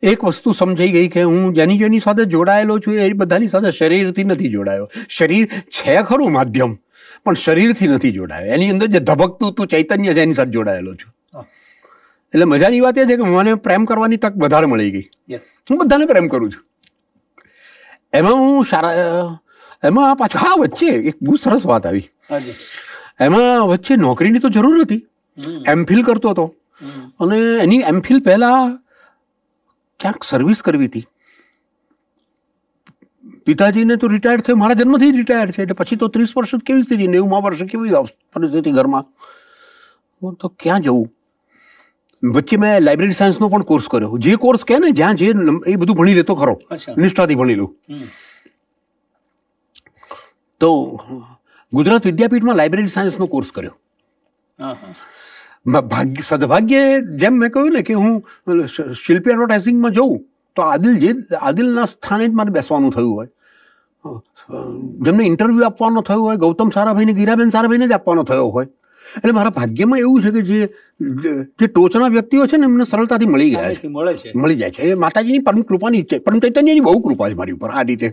એક વસ્તુ સમજાઈ ગઈ કે હું જેની જેની સાથે જોડાયેલો છું એ બધાની સાથે શરીરથી નથી જોડાયો શરીર છે ખરું માધ્યમ પણ શરીરથી નથી જોડાયો એની અંદર જે ધબકતું તું ચૈતન્ય છે એની સાથે જોડાયેલો છું એટલે મજાની વાત એ છે કે મને પ્રેમ કરવાની તક વધારે મળી ગઈ હું બધાને પ્રેમ કરું છું એમાં હું સારા એમાં પાછું હા વચ્ચે એક બહુ સરસ વાત આવી એમાં વચ્ચે નોકરીની તો જરૂર નથી એમ ફિલ કરતો હતો અને એની એમ ફિલ પહેલાં ક્યાંક સર્વિસ કરવી હતી પિતાજીને તો રિટાયર થયો મારા જન્મથી રિટાયર છે એટલે પછી તો ત્રીસ વર્ષ કેવી સ્થિતિ નેવુંમાં વર્ષે કેવી પરિસ્થિતિ ઘરમાં હું તો ક્યાં જવું વચ્ચે મેં લાઇબ્રેરી સાયન્સનો પણ કોર્સ કર્યો જે કોર્સ કહે ને જ્યાં જે એ બધું ભણી લેતો ખરો નિષ્ઠાથી ભણી ભણેલું તો ગુજરાત વિદ્યાપીઠમાં લાઇબ્રેરી સાયન્સનો કોર્સ કર્યો હા ભાગ્ય સદભાગ્યે જેમ મેં કહ્યું ને કે હું શિલ્પી એડવર્ટાઇઝિંગમાં જઉં તો આદિલ જે આદિલના સ્થાને જ મારે બેસવાનું થયું હોય જેમને ઇન્ટરવ્યૂ આપવાનો થયો હોય ગૌતમ સારાભાઈને ગીરાબેન સારાભાઈને જ આપવાનો થયો હોય એટલે મારા ભાગ્યમાં એવું છે કે જે જે ટોચના વ્યક્તિઓ છે ને એમને સરળતાથી મળી ગયા છે છે મળી જાય છે એ માતાજીની પરમ કૃપાની છે પરમ ચૈતન્યની બહુ કૃપા છે મારી ઉપર આ રીતે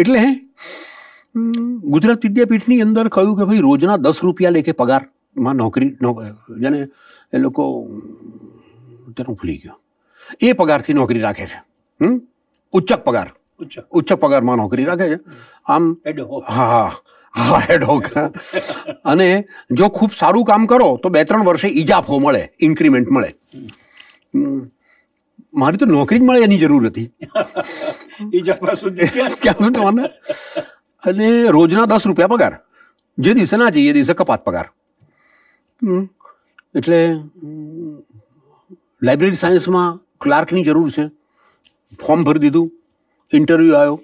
એટલે ગુજરાત વિદ્યાપીઠની અંદર કહ્યું કે ભાઈ રોજના દસ રૂપિયા લેખે પગાર માં નોકરી જેને એ લોકો તેનું ભૂલી ગયો એ પગારથી નોકરી રાખે છે હમ ઉચ્ચક પગાર ઉચ્ચ પગારમાં નોકરી રાખે છે આમ હા હા હા હેડ હોક અને જો ખૂબ સારું કામ કરો તો બે ત્રણ વર્ષે ઇજાફો મળે ઇન્ક્રીમેન્ટ મળે મારી તો નોકરી જ મળે એની જરૂર હતી અને રોજના દસ રૂપિયા પગાર જે દિવસે ના જઈએ એ દિવસે કપાત પગાર એટલે લાઇબ્રેરી સાયન્સમાં ક્લાર્કની જરૂર છે ફોર્મ ભરી દીધું ઇન્ટરવ્યૂ આવ્યો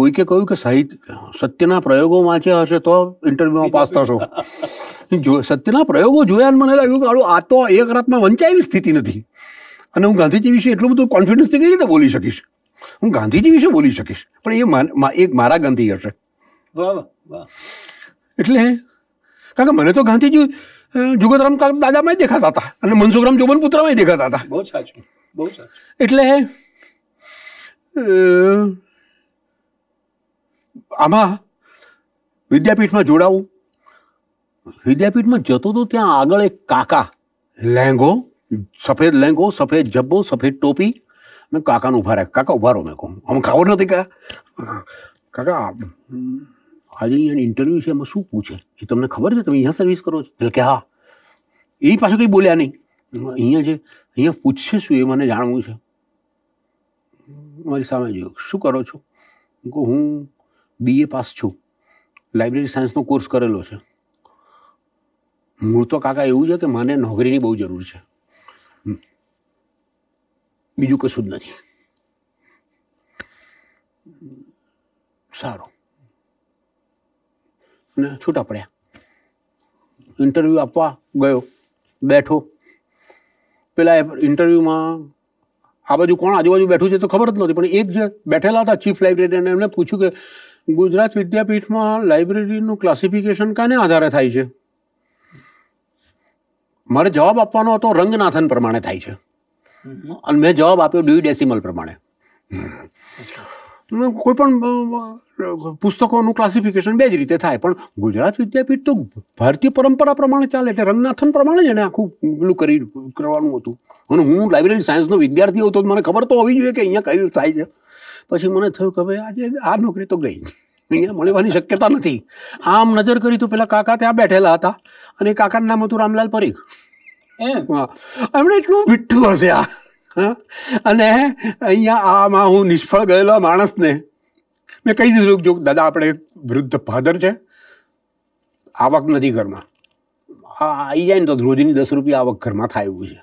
કોઈકે કહ્યું કે સાહિત્ય સત્યના પ્રયોગો વાંચ્યા હશે તો ઇન્ટરવ્યુમાં પાસ થશો જો સત્યના પ્રયોગો જોયા મને લાગ્યું કે આડું આ તો એક રાતમાં વંચાયેલી સ્થિતિ નથી અને હું ગાંધીજી વિશે એટલું બધું કોન્ફિડન્સથી કઈ રીતે બોલી શકીશ હું ગાંધીજી વિશે બોલી શકીશ પણ એ એક મારા ગાંધી હશે એટલે કારણ કે મને તો ગાંધીજી જુગતરામ દાદામાં દેખાતા હતા અને મનસુખરામ જોબન પુત્રમાં દેખાતા હતા બહુ સાચું બહુ સાચું એટલે આમાં વિદ્યાપીઠમાં જોડાવું વિદ્યાપીઠમાં જતો તો ત્યાં આગળ એક કાકા લહેંગો સફેદ લહેંગો સફેદ જબ્બો સફેદ ટોપી મેં કાકાને ઉભા રાખ કાકા ઉભા રહો મેં કહું આમ ખાવો નથી કાકા કાકા આજે અહીંયા ઇન્ટરવ્યુ છે એમાં શું પૂછે એ તમને ખબર છે તમે અહીંયા સર્વિસ કરો છો એટલે કે હા એ પાછું કંઈ બોલ્યા નહીં અહીંયા જે અહીંયા પૂછશે શું એ મને જાણવું છે મારી સામે જોયું શું કરો છો હું બીએ પાસ છું લાઇબ્રેરી સાયન્સનો કોર્સ કરેલો છે મૂળ તો કાકા એવું છે કે મને નોકરીની બહુ જરૂર છે બીજું કશું જ નથી સારું ને છૂટા પડ્યા ઇન્ટરવ્યૂ આપવા ગયો બેઠો પેલા ઇન્ટરવ્યૂમાં આ બાજુ કોણ આજુબાજુ બેઠું છે તો ખબર જ નહોતી પણ એક જે બેઠેલા હતા ચીફ લાઇબ્રેરીને એમને પૂછ્યું કે ગુજરાત વિદ્યાપીઠમાં લાઇબ્રેરીનું ક્લાસિફિકેશન કાને આધારે થાય છે મારે જવાબ આપવાનો હતો રંગનાથન પ્રમાણે થાય છે અને મેં જવાબ આપ્યો ડ્યુ ડેસિમલ પ્રમાણે કોઈ પણ પુસ્તકોનું ક્લાસિફિકેશન બે જ રીતે થાય પણ ગુજરાત વિદ્યાપીઠ તો ભારતીય પરંપરા પ્રમાણે ચાલે એટલે રંગનાથન પ્રમાણે જ એને આખું પેલું કરી કરવાનું હતું અને હું લાઇબ્રેરી સાયન્સનો વિદ્યાર્થી હતો મને ખબર તો હોવી જોઈએ કે અહીંયા કયું થાય છે પછી મને થયું કે ભાઈ આજે આ નોકરી તો ગઈ અહીંયા મળવાની શક્યતા નથી આમ નજર કરી તો પેલા કાકા ત્યાં બેઠેલા હતા અને કાકાનું નામ હતું રામલાલ પરીખ એમણે એટલું મીઠું હશે આ અને અહીંયા આમાં હું નિષ્ફળ ગયેલો માણસને મેં કહી દીધું જો દાદા આપણે વૃદ્ધ ફાધર છે આવક નથી ઘરમાં આ આવી જાય ને તો રોજની દસ રૂપિયા આવક ઘરમાં થાય એવું છે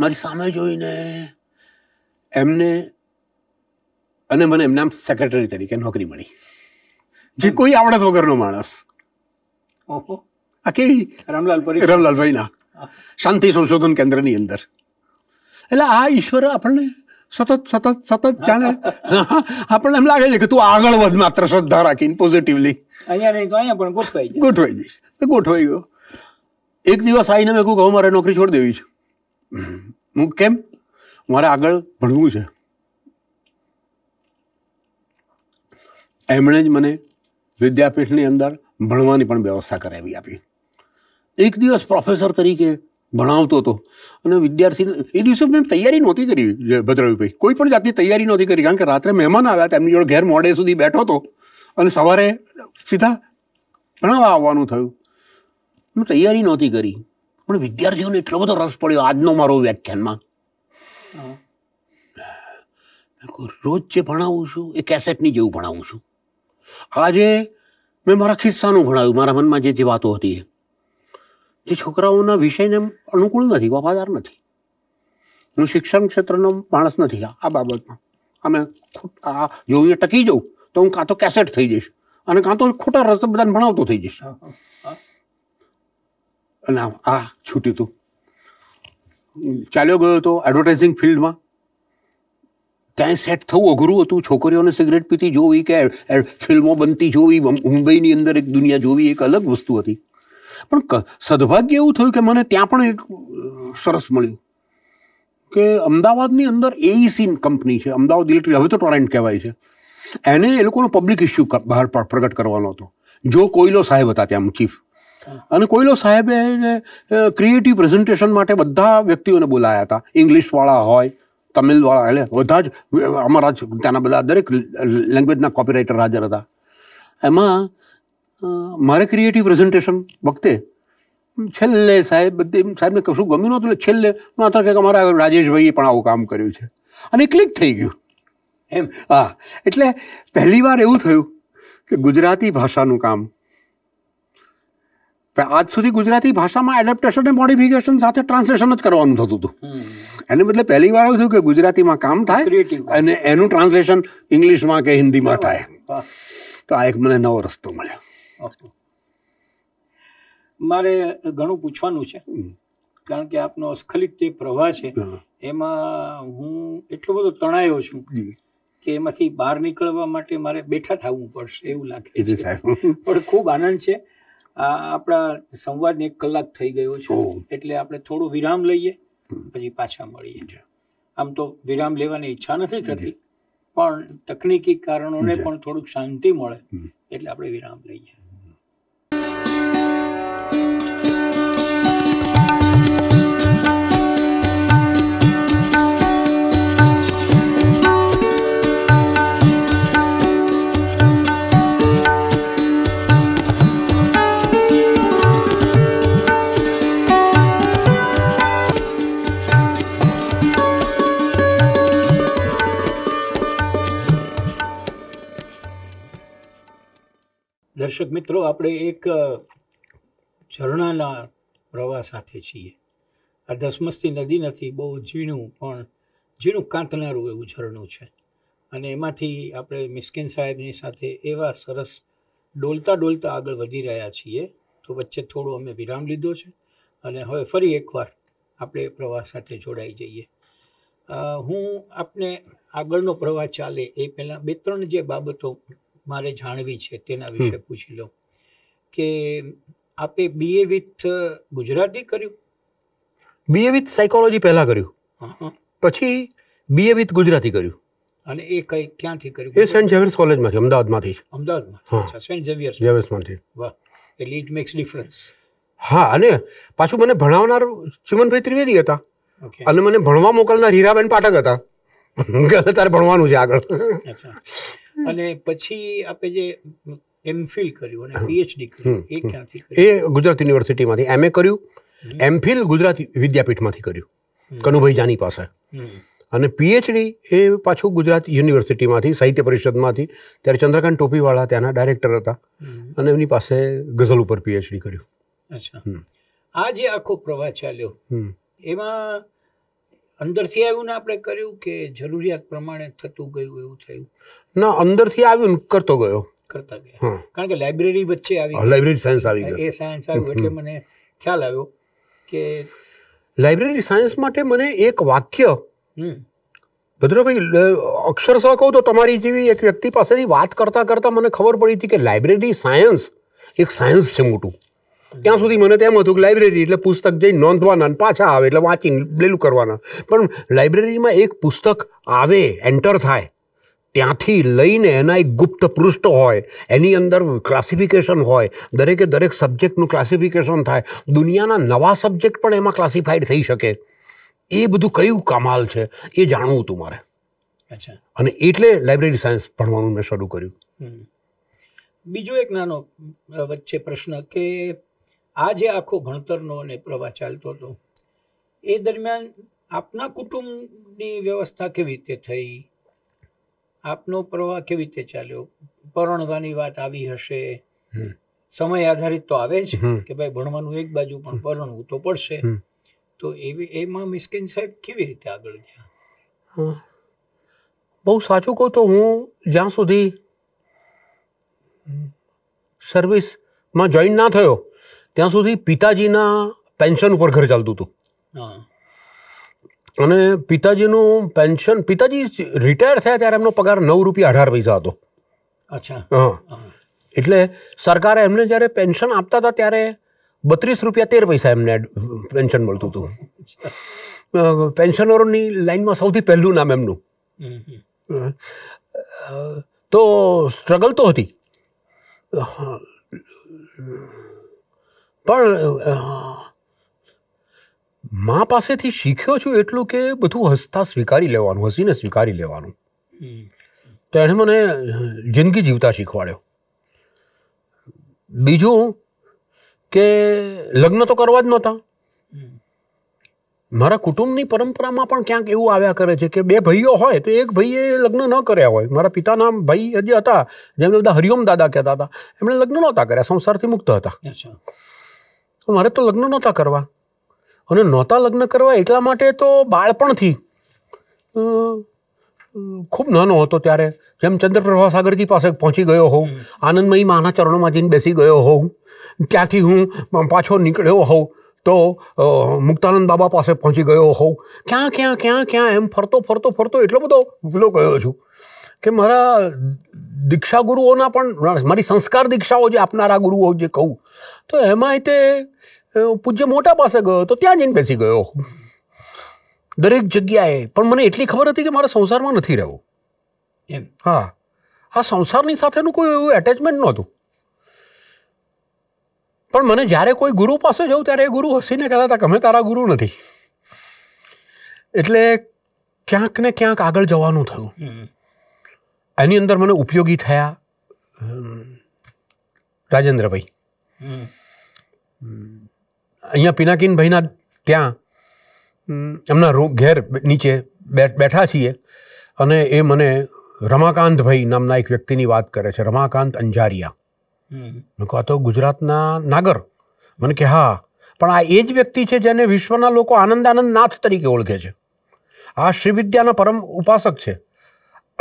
મારી સામે જોઈને એમને અને મને એમના સેક્રેટરી તરીકે નોકરી મળી જે કોઈ આવડત વગરનો માણસ ઓહો આ કેવી રામલાલ રામલાલભાઈના શાંતિ સંશોધન કેન્દ્રની અંદર એટલે આ ઈશ્વર આપણને સતત સતત સતત જાણે આપણને એમ લાગે છે કે તું આગળ વધ માત્ર શ્રદ્ધા રાખીને પોઝિટિવલી અહીંયા નહીં તો અહીંયા પણ ગોઠવાઈ જાય ગોઠવાઈ જઈશ ગોઠવાઈ ગયો એક દિવસ આવીને મેં કહું મારે નોકરી છોડી દેવી છે હું કેમ મારે આગળ ભણવું છે એમણે જ મને વિદ્યાપીઠની અંદર ભણવાની પણ વ્યવસ્થા કરાવી આપી એક દિવસ પ્રોફેસર તરીકે ભણાવતો હતો અને વિદ્યાર્થી એ દિવસે મેં તૈયારી નહોતી કરી ભદ્રવીભાઈ કોઈ પણ જાતની તૈયારી નહોતી કરી કારણ કે રાત્રે મહેમાન આવ્યા હતા એમની જોડે ઘેર મોડે સુધી બેઠો હતો અને સવારે સીધા ભણાવવા આવવાનું થયું મેં તૈયારી નહોતી કરી પણ વિદ્યાર્થીઓને એટલો બધો રસ પડ્યો આજનો મારો વ્યાખ્યાનમાં રોજ જે ભણાવું છું એ કેસેટની જેવું ભણાવું છું આજે મેં મારા ખિસ્સાનું ભણાવ્યું મારા મનમાં જે જે વાતો હતી એ જે છોકરાઓના વિષયને અનુકૂળ નથી વફાદાર નથી નું શિક્ષણ ક્ષેત્રનો માણસ નથી આ બાબતમાં અમે આ જો ટકી જાઉં તો હું કાં તો કેસેટ થઈ જઈશ અને કાં તો ખોટા રસ્તે બધાને ભણાવતો થઈ જઈશ અને આ છૂટ્યું હતું ચાલ્યો ગયો હતો એડવર્ટાઇઝિંગ ફિલ્ડમાં ત્યાં સેટ થવું અઘરું હતું છોકરીઓને સિગરેટ પીતી જોવી કે ફિલ્મો બનતી જોવી મુંબઈની અંદર એક દુનિયા જોવી એક અલગ વસ્તુ હતી પણ સદભાગ્ય એવું થયું કે મને ત્યાં પણ એક સરસ મળ્યું કે અમદાવાદની અંદર એઈસી e કંપની છે અમદાવાદ ઇલેક્ટ્રિક હવે તો ટોરેન્ટ કહેવાય છે એને એ લોકોનો પબ્લિક ઇસ્યુ બહાર પ્રગટ કરવાનો હતો જો કોયલો સાહેબ હતા ત્યાં ચીફ અને કોયલો સાહેબે ક્રિએટિવ પ્રેઝન્ટેશન માટે બધા વ્યક્તિઓને બોલાયા હતા ઇંગ્લિશવાળા હોય તમિલવાળા એટલે બધા જ અમારા જ ત્યાંના બધા દરેક લેંગ્વેજના કોપીરાઇટર હાજર હતા એમાં મારે ક્રિએટિવ પ્રેઝન્ટેશન વખતે છેલ્લે સાહેબ બધી સાહેબને કશું ગમ્યું નહોતું એટલે છેલ્લે માત્ર કે અમારા રાજેશભાઈએ પણ આવું કામ કર્યું છે અને ક્લિક થઈ ગયું એમ હા એટલે પહેલી વાર એવું થયું કે ગુજરાતી ભાષાનું કામ આજ સુધી ગુજરાતી ભાષામાં એડેપ્ટેશન અને મોડિફિકેશન સાથે ટ્રાન્સલેશન જ કરવાનું થતું હતું એને બદલે પહેલી વાર એવું થયું કે ગુજરાતીમાં કામ થાય અને એનું ટ્રાન્સલેશન ઇંગ્લિશમાં કે હિન્દીમાં થાય તો આ એક મને નવો રસ્તો મળ્યો મારે ઘણું પૂછવાનું છે કારણ કે આપનો અસ્ખલિત જે પ્રવાહ છે એમાં હું એટલો બધો તણાયો છું કે એમાંથી બહાર નીકળવા માટે મારે બેઠા થવું પડશે એવું લાગે છે પણ ખૂબ આનંદ છે આપણા સંવાદ એક કલાક થઈ ગયો છે એટલે આપણે થોડો વિરામ લઈએ પછી પાછા મળીએ આમ તો વિરામ લેવાની ઈચ્છા નથી થતી પણ તકનીકી કારણોને પણ થોડુંક શાંતિ મળે એટલે આપણે વિરામ લઈએ દર્શક મિત્રો આપણે એક ઝરણાના પ્રવાહ સાથે છીએ આ દસમસ્તી નદી નથી બહુ ઝીણું પણ ઝીણું કાંતનારું એવું ઝરણું છે અને એમાંથી આપણે મિસ્કિન સાહેબની સાથે એવા સરસ ડોલતા ડોલતા આગળ વધી રહ્યા છીએ તો વચ્ચે થોડો અમે વિરામ લીધો છે અને હવે ફરી એકવાર આપણે પ્રવાહ સાથે જોડાઈ જઈએ હું આપને આગળનો પ્રવાહ ચાલે એ પહેલાં બે ત્રણ જે બાબતો મારે જાણવી છે તેના વિશે પૂછી લઉં કે આપે બીએ વિથ ગુજરાતી કર્યું બીએ વિથ સાયકોલોજી પહેલા કર્યું પછી બીએ વિથ ગુજરાતી કર્યું અને એ કઈ ક્યાંથી કર્યું એ સેન્ટ ઝેવિયર્સ કોલેજમાંથી અમદાવાદમાંથી અમદાવાદમાં સેન્ટ ઝેવિયર્સ ઝેવિયર્સમાંથી વાહ એટલે ઇટ મેક્સ ડિફરન્સ હા અને પાછું મને ભણાવનાર ચિમનભાઈ ત્રિવેદી હતા અને મને ભણવા મોકલનાર હીરાબેન પાઠક હતા તારે ભણવાનું છે આગળ અને પછી આપણે જે એમફિલ કર્યું અને પીએચડી કર્યું એ ક્યાંથી એ ગુજરાત યુનિવર્સિટીમાંથી એમએ કર્યું એમફિલ ગુજરાત વિદ્યાપીઠમાંથી કર્યું કનુભાઈ જાની પાસે અને પીએચડી એ પાછું ગુજરાત યુનિવર્સિટીમાંથી સાહિત્ય પરિષદમાંથી ત્યારે ચંદ્રકાંત ટોપીવાળા ત્યાંના ડાયરેક્ટર હતા અને એમની પાસે ગઝલ ઉપર પીએચડી કર્યું અચ્છા આ જે આખો પ્રવાહ ચાલ્યો એમાં અંદરથી આવ્યું ને આપણે કર્યું કે જરૂરિયાત પ્રમાણે થતું ગયું એવું થયું ના અંદરથી આવ્યું કરતો ગયો કરતા ગયા કારણ કે લાઇબ્રેરી વચ્ચે આવી લાઇબ્રેરી સાયન્સ આવી એ સાયન્સ આવ્યું એટલે મને ખ્યાલ આવ્યો કે લાઇબ્રેરી સાયન્સ માટે મને એક વાક્ય ભદ્રભાઈ અક્ષરશઃ કહું તો તમારી જેવી એક વ્યક્તિ પાસેથી વાત કરતા કરતા મને ખબર પડી હતી કે લાઇબ્રેરી સાયન્સ એક સાયન્સ છે મોટું ત્યાં સુધી મને તેમ હતું કે લાઇબ્રેરી એટલે પુસ્તક જઈ નોંધવાના પાછા આવે એટલે વાંચી લેલું કરવાના પણ લાઇબ્રેરીમાં એક પુસ્તક આવે એન્ટર થાય ત્યાંથી લઈને એના એક ગુપ્ત પૃષ્ઠ હોય એની અંદર ક્લાસિફિકેશન હોય દરેકે દરેક સબ્જેક્ટનું ક્લાસિફિકેશન થાય દુનિયાના નવા સબ્જેક્ટ પણ એમાં ક્લાસિફાઈડ થઈ શકે એ બધું કયું કમાલ છે એ જાણવું હતું મારે અચ્છા અને એટલે લાઇબ્રેરી સાયન્સ ભણવાનું મેં શરૂ કર્યું બીજો એક નાનો વચ્ચે પ્રશ્ન કે આ જે આખો ભણતરનો અને પ્રવાહ ચાલતો હતો એ દરમિયાન આપના કુટુંબની વ્યવસ્થા કેવી રીતે થઈ આપનો પ્રવાહ કેવી રીતે ચાલ્યો પરણવાની વાત આવી હશે સમય આધારિત તો આવે જ કે ભાઈ ભણવાનું એક બાજુ પણ પરણવું તો પડશે તો એવી એમાં મિસ્કિન સાહેબ કેવી રીતે આગળ ગયા બહુ સાચું કહું તો હું જ્યાં સુધી સર્વિસમાં જોઈન ના થયો ત્યાં સુધી પિતાજીના પેન્શન ઉપર ઘર ચાલતું હતું અને પિતાજીનું પેન્શન પિતાજી રિટાયર થયા ત્યારે એમનો પગાર નવ રૂપિયા અઢાર પૈસા હતો અચ્છા હા એટલે સરકારે એમને જ્યારે પેન્શન આપતા હતા ત્યારે બત્રીસ રૂપિયા તેર પૈસા એમને પેન્શન મળતું હતું પેન્શનરોની લાઈનમાં સૌથી પહેલું નામ એમનું તો સ્ટ્રગલ તો હતી પણ મા પાસેથી શીખ્યો છું એટલું કે બધું હસતા સ્વીકારી લેવાનું હસીને સ્વીકારી લેવાનું તો એણે મને જિંદગી જીવતા શીખવાડ્યો બીજું કે લગ્ન તો કરવા જ નહોતા મારા કુટુંબની પરંપરામાં પણ ક્યાંક એવું આવ્યા કરે છે કે બે ભાઈઓ હોય તો એક ભાઈએ લગ્ન ન કર્યા હોય મારા પિતાના ભાઈ જે હતા જેમને બધા હરિઓમ દાદા કહેતા હતા એમણે લગ્ન નહોતા કર્યા સંસારથી મુક્ત હતા મારે તો લગ્ન નહોતા કરવા અને નહોતા લગ્ન કરવા એટલા માટે તો બાળપણથી ખૂબ નાનો હતો ત્યારે જેમ ચંદ્રપ્રભા સાગરજી પાસે પહોંચી ગયો હોઉં આનંદમયી માના ચરણોમાં જઈને બેસી ગયો હોઉં ત્યાંથી હું પાછો નીકળ્યો હોઉં તો મુક્તાનંદ બાબા પાસે પહોંચી ગયો હોઉં ક્યાં ક્યાં ક્યાં ક્યાં એમ ફરતો ફરતો ફરતો એટલો બધો ભૂલો ગયો છું કે મારા દીક્ષા ગુરુઓના પણ મારી સંસ્કાર દીક્ષાઓ જે આપનારા ગુરુઓ જે કહું તો એમાંય તે પૂજ્ય મોટા પાસે ગયો તો ત્યાં જઈને બેસી ગયો દરેક જગ્યાએ પણ મને એટલી ખબર હતી કે મારે સંસારમાં નથી રહેવું હા આ સંસારની સાથેનું કોઈ એવું એટેચમેન્ટ નહોતું પણ મને જ્યારે કોઈ ગુરુ પાસે જવું ત્યારે એ ગુરુ હસીને કહેતા હતા કે તારા ગુરુ નથી એટલે ક્યાંક ને ક્યાંક આગળ જવાનું થયું એની અંદર મને ઉપયોગી થયા રાજેન્દ્રભાઈ અહીંયા પિનાકીનભાઈના ત્યાં એમના રૂ ઘેર નીચે બેઠા છીએ અને એ મને રમાકાંતભાઈ નામના એક વ્યક્તિની વાત કરે છે રમાકાંત અંજારિયા મેં કહો તો ગુજરાતના નાગર મને કે હા પણ આ એ જ વ્યક્તિ છે જેને વિશ્વના લોકો આનંદ આનંદ નાથ તરીકે ઓળખે છે આ શ્રી વિદ્યાના પરમ ઉપાસક છે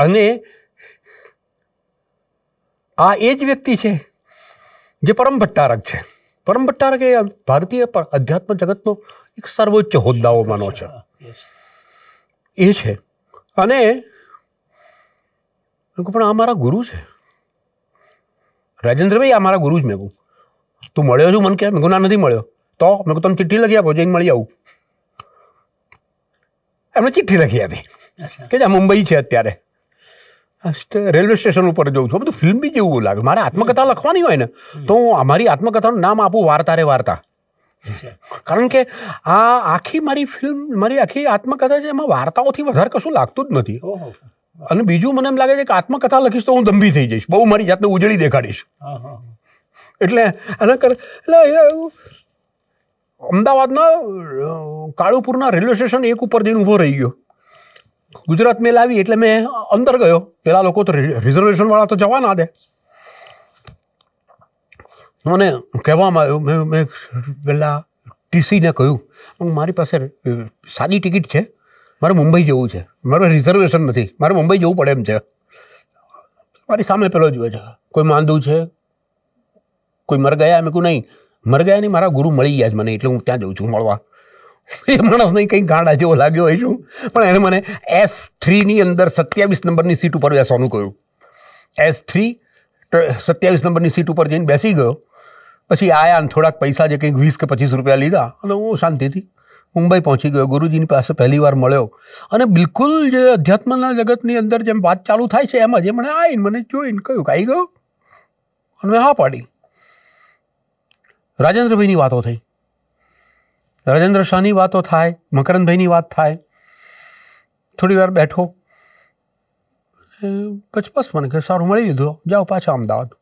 અને આ એ જ વ્યક્તિ છે જે પરમ ભટ્ટારક છે પરમ ભટ્ટારક એ ભારતીય અધ્યાત્મ જગતનો એક સર્વોચ્ચ હોદ્દાઓ માનો છે એ છે અને પણ આ મારા ગુરુ છે રાજેન્દ્રભાઈ આ મારા ગુરુ જ મેં કહું તું મળ્યો છું મને કે મેં ના નથી મળ્યો તો મેં કહું તમને ચિઠ્ઠી લખી આપો જઈને મળી આવું એમણે ચિઠ્ઠી લખી આપી કે જે મુંબઈ છે અત્યારે રેલવે સ્ટેશન ઉપર જઉં છું બધું ફિલ્મી જેવું લાગે મારે આત્મકથા લખવાની હોય ને તો હું મારી આત્મકથાનું નામ આપું વાર્તા રે વાર્તા કારણ કે આ આખી મારી ફિલ્મ મારી આખી આત્મકથા છે એમાં વાર્તાઓથી વધારે કશું લાગતું જ નથી અને બીજું મને એમ લાગે છે કે આત્મકથા લખીશ તો હું દંભી થઈ જઈશ બહુ મારી જાતને ઉજળી દેખાડીશ એટલે એના એટલે અમદાવાદના કાળુપુરના રેલવે સ્ટેશન એક ઉપર જઈને ઊભો રહી ગયો ગુજરાત મેલ આવી એટલે મેં અંદર ગયો પેલા લોકો તો રિઝર્વેશનવાળા તો જવા ના દે મને કહેવામાં આવ્યું મેં મેં પેલા ટીસીને કહ્યું મારી પાસે સાદી ટિકિટ છે મારે મુંબઈ જવું છે મારે રિઝર્વેશન નથી મારે મુંબઈ જવું પડે એમ છે મારી સામે પેલો જુએ છે કોઈ માંદું છે કોઈ મર ગયા એમ કહું નહીં મર ગયા નહીં મારા ગુરુ મળી ગયા છે મને એટલે હું ત્યાં જઉં છું મળવા એ માણસને કંઈ ગાંડા જેવો લાગ્યો હોય શું પણ એણે મને એસ થ્રીની અંદર સત્યાવીસ નંબરની સીટ ઉપર બેસવાનું કહ્યું એસ થ્રી સત્યાવીસ નંબરની સીટ ઉપર જઈને બેસી ગયો પછી આયા અને થોડાક પૈસા જે કંઈક વીસ કે પચીસ રૂપિયા લીધા અને હું શાંતિથી મુંબઈ પહોંચી ગયો ગુરુજીની પાસે પહેલી વાર મળ્યો અને બિલકુલ જે અધ્યાત્મના જગતની અંદર જેમ વાત ચાલુ થાય છે એમ જ એમણે આવીને મને જોઈને કહ્યું કે આવી ગયો અને મેં હા પાડી રાજેન્દ્રભાઈની વાતો થઈ રાજેન્દ્ર શાહની વાતો થાય મકરંદભાઈની વાત થાય થોડી વાર બેઠો પછી બસ મને કે સારું મળી લીધો જાઓ પાછા અમદાવાદ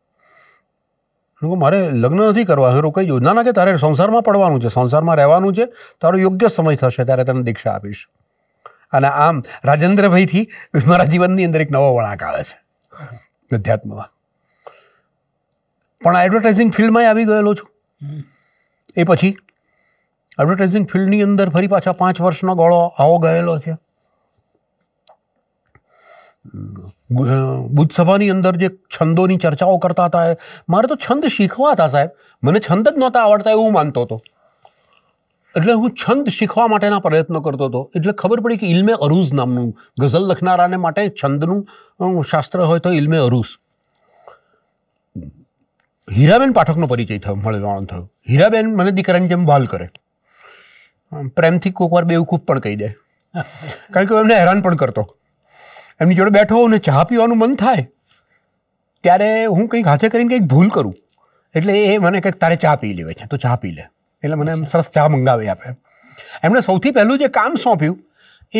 હું મારે લગ્ન નથી કરવા હવે રોકાઈ ના ના કે તારે સંસારમાં પડવાનું છે સંસારમાં રહેવાનું છે તારો યોગ્ય સમય થશે ત્યારે તને દીક્ષા આપીશ અને આમ રાજેન્દ્રભાઈથી મારા જીવનની અંદર એક નવો વળાંક આવે છે અધ્યાત્મમાં પણ એડવર્ટાઇઝિંગ ફિલ્ડમાં આવી ગયેલો છું એ પછી એડવર્ટાઇઝિંગ ફિલ્ડની અંદર ફરી પાછા પાંચ વર્ષનો ગોળો આવો ગયેલો છે બુદ્ધસભાની અંદર જે છંદોની ચર્ચાઓ કરતા હતા મારે તો છંદ શીખવા હતા સાહેબ મને છંદ જ નહોતા આવડતા એવું માનતો હતો એટલે હું છંદ શીખવા માટેના પ્રયત્નો કરતો હતો એટલે ખબર પડી કે ઇલ્મે અરૂઝ નામનું ગઝલ લખનારાને માટે છંદનું શાસ્ત્ર હોય તો ઇલ્મે અરૂઝ હીરાબેન પાઠકનો પરિચય થયો મળવાનો થયો હીરાબેન મને દીકરાની જેમ બાલ કરે પ્રેમથી કોઈક વાર બેવકૂફ પણ કહી દે કારણ કે હું એમને હેરાન પણ કરતો એમની જોડે બેઠો હોઉં ને ચા પીવાનું મન થાય ત્યારે હું કંઈક હાથે કરીને કંઈક ભૂલ કરું એટલે એ મને કંઈક તારે ચા પી લેવાય છે તો ચા પી લે એટલે મને એમ સરસ ચા મંગાવી આપે એમણે સૌથી પહેલું જે કામ સોંપ્યું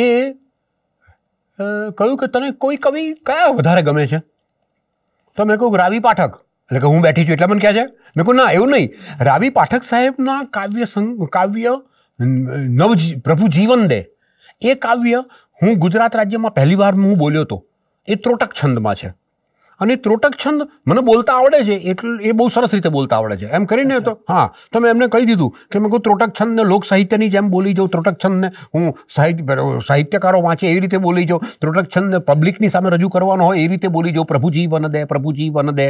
એ કહ્યું કે તને કોઈ કવિ કયા વધારે ગમે છે તો મેં કહ્યું રાવી પાઠક એટલે કે હું બેઠી છું એટલે મને કહે છે મેં કહું ના એવું નહીં રાવી પાઠક સાહેબના કાવ્ય કાવ્ય નવ પ્રભુ જીવન દે એ કાવ્ય હું ગુજરાત રાજ્યમાં પહેલી વાર હું બોલ્યો હતો એ ત્રોટક છંદમાં છે અને ત્રોટક છંદ મને બોલતા આવડે છે એટલે એ બહુ સરસ રીતે બોલતા આવડે છે એમ કરીને તો હા તો મેં એમને કહી દીધું કે મેં કહું ત્રોટક છંદને લોક સાહિત્યની જેમ બોલી જાઉં ત્રોટક છંદને હું સાહિત્ય સાહિત્યકારો વાંચે એવી રીતે બોલી જાઉં ત્રોટક છંદને પબ્લિકની સામે રજૂ કરવાનો હોય એ રીતે બોલી જાઉં પ્રભુજી વન દે પ્રભુજી વન દે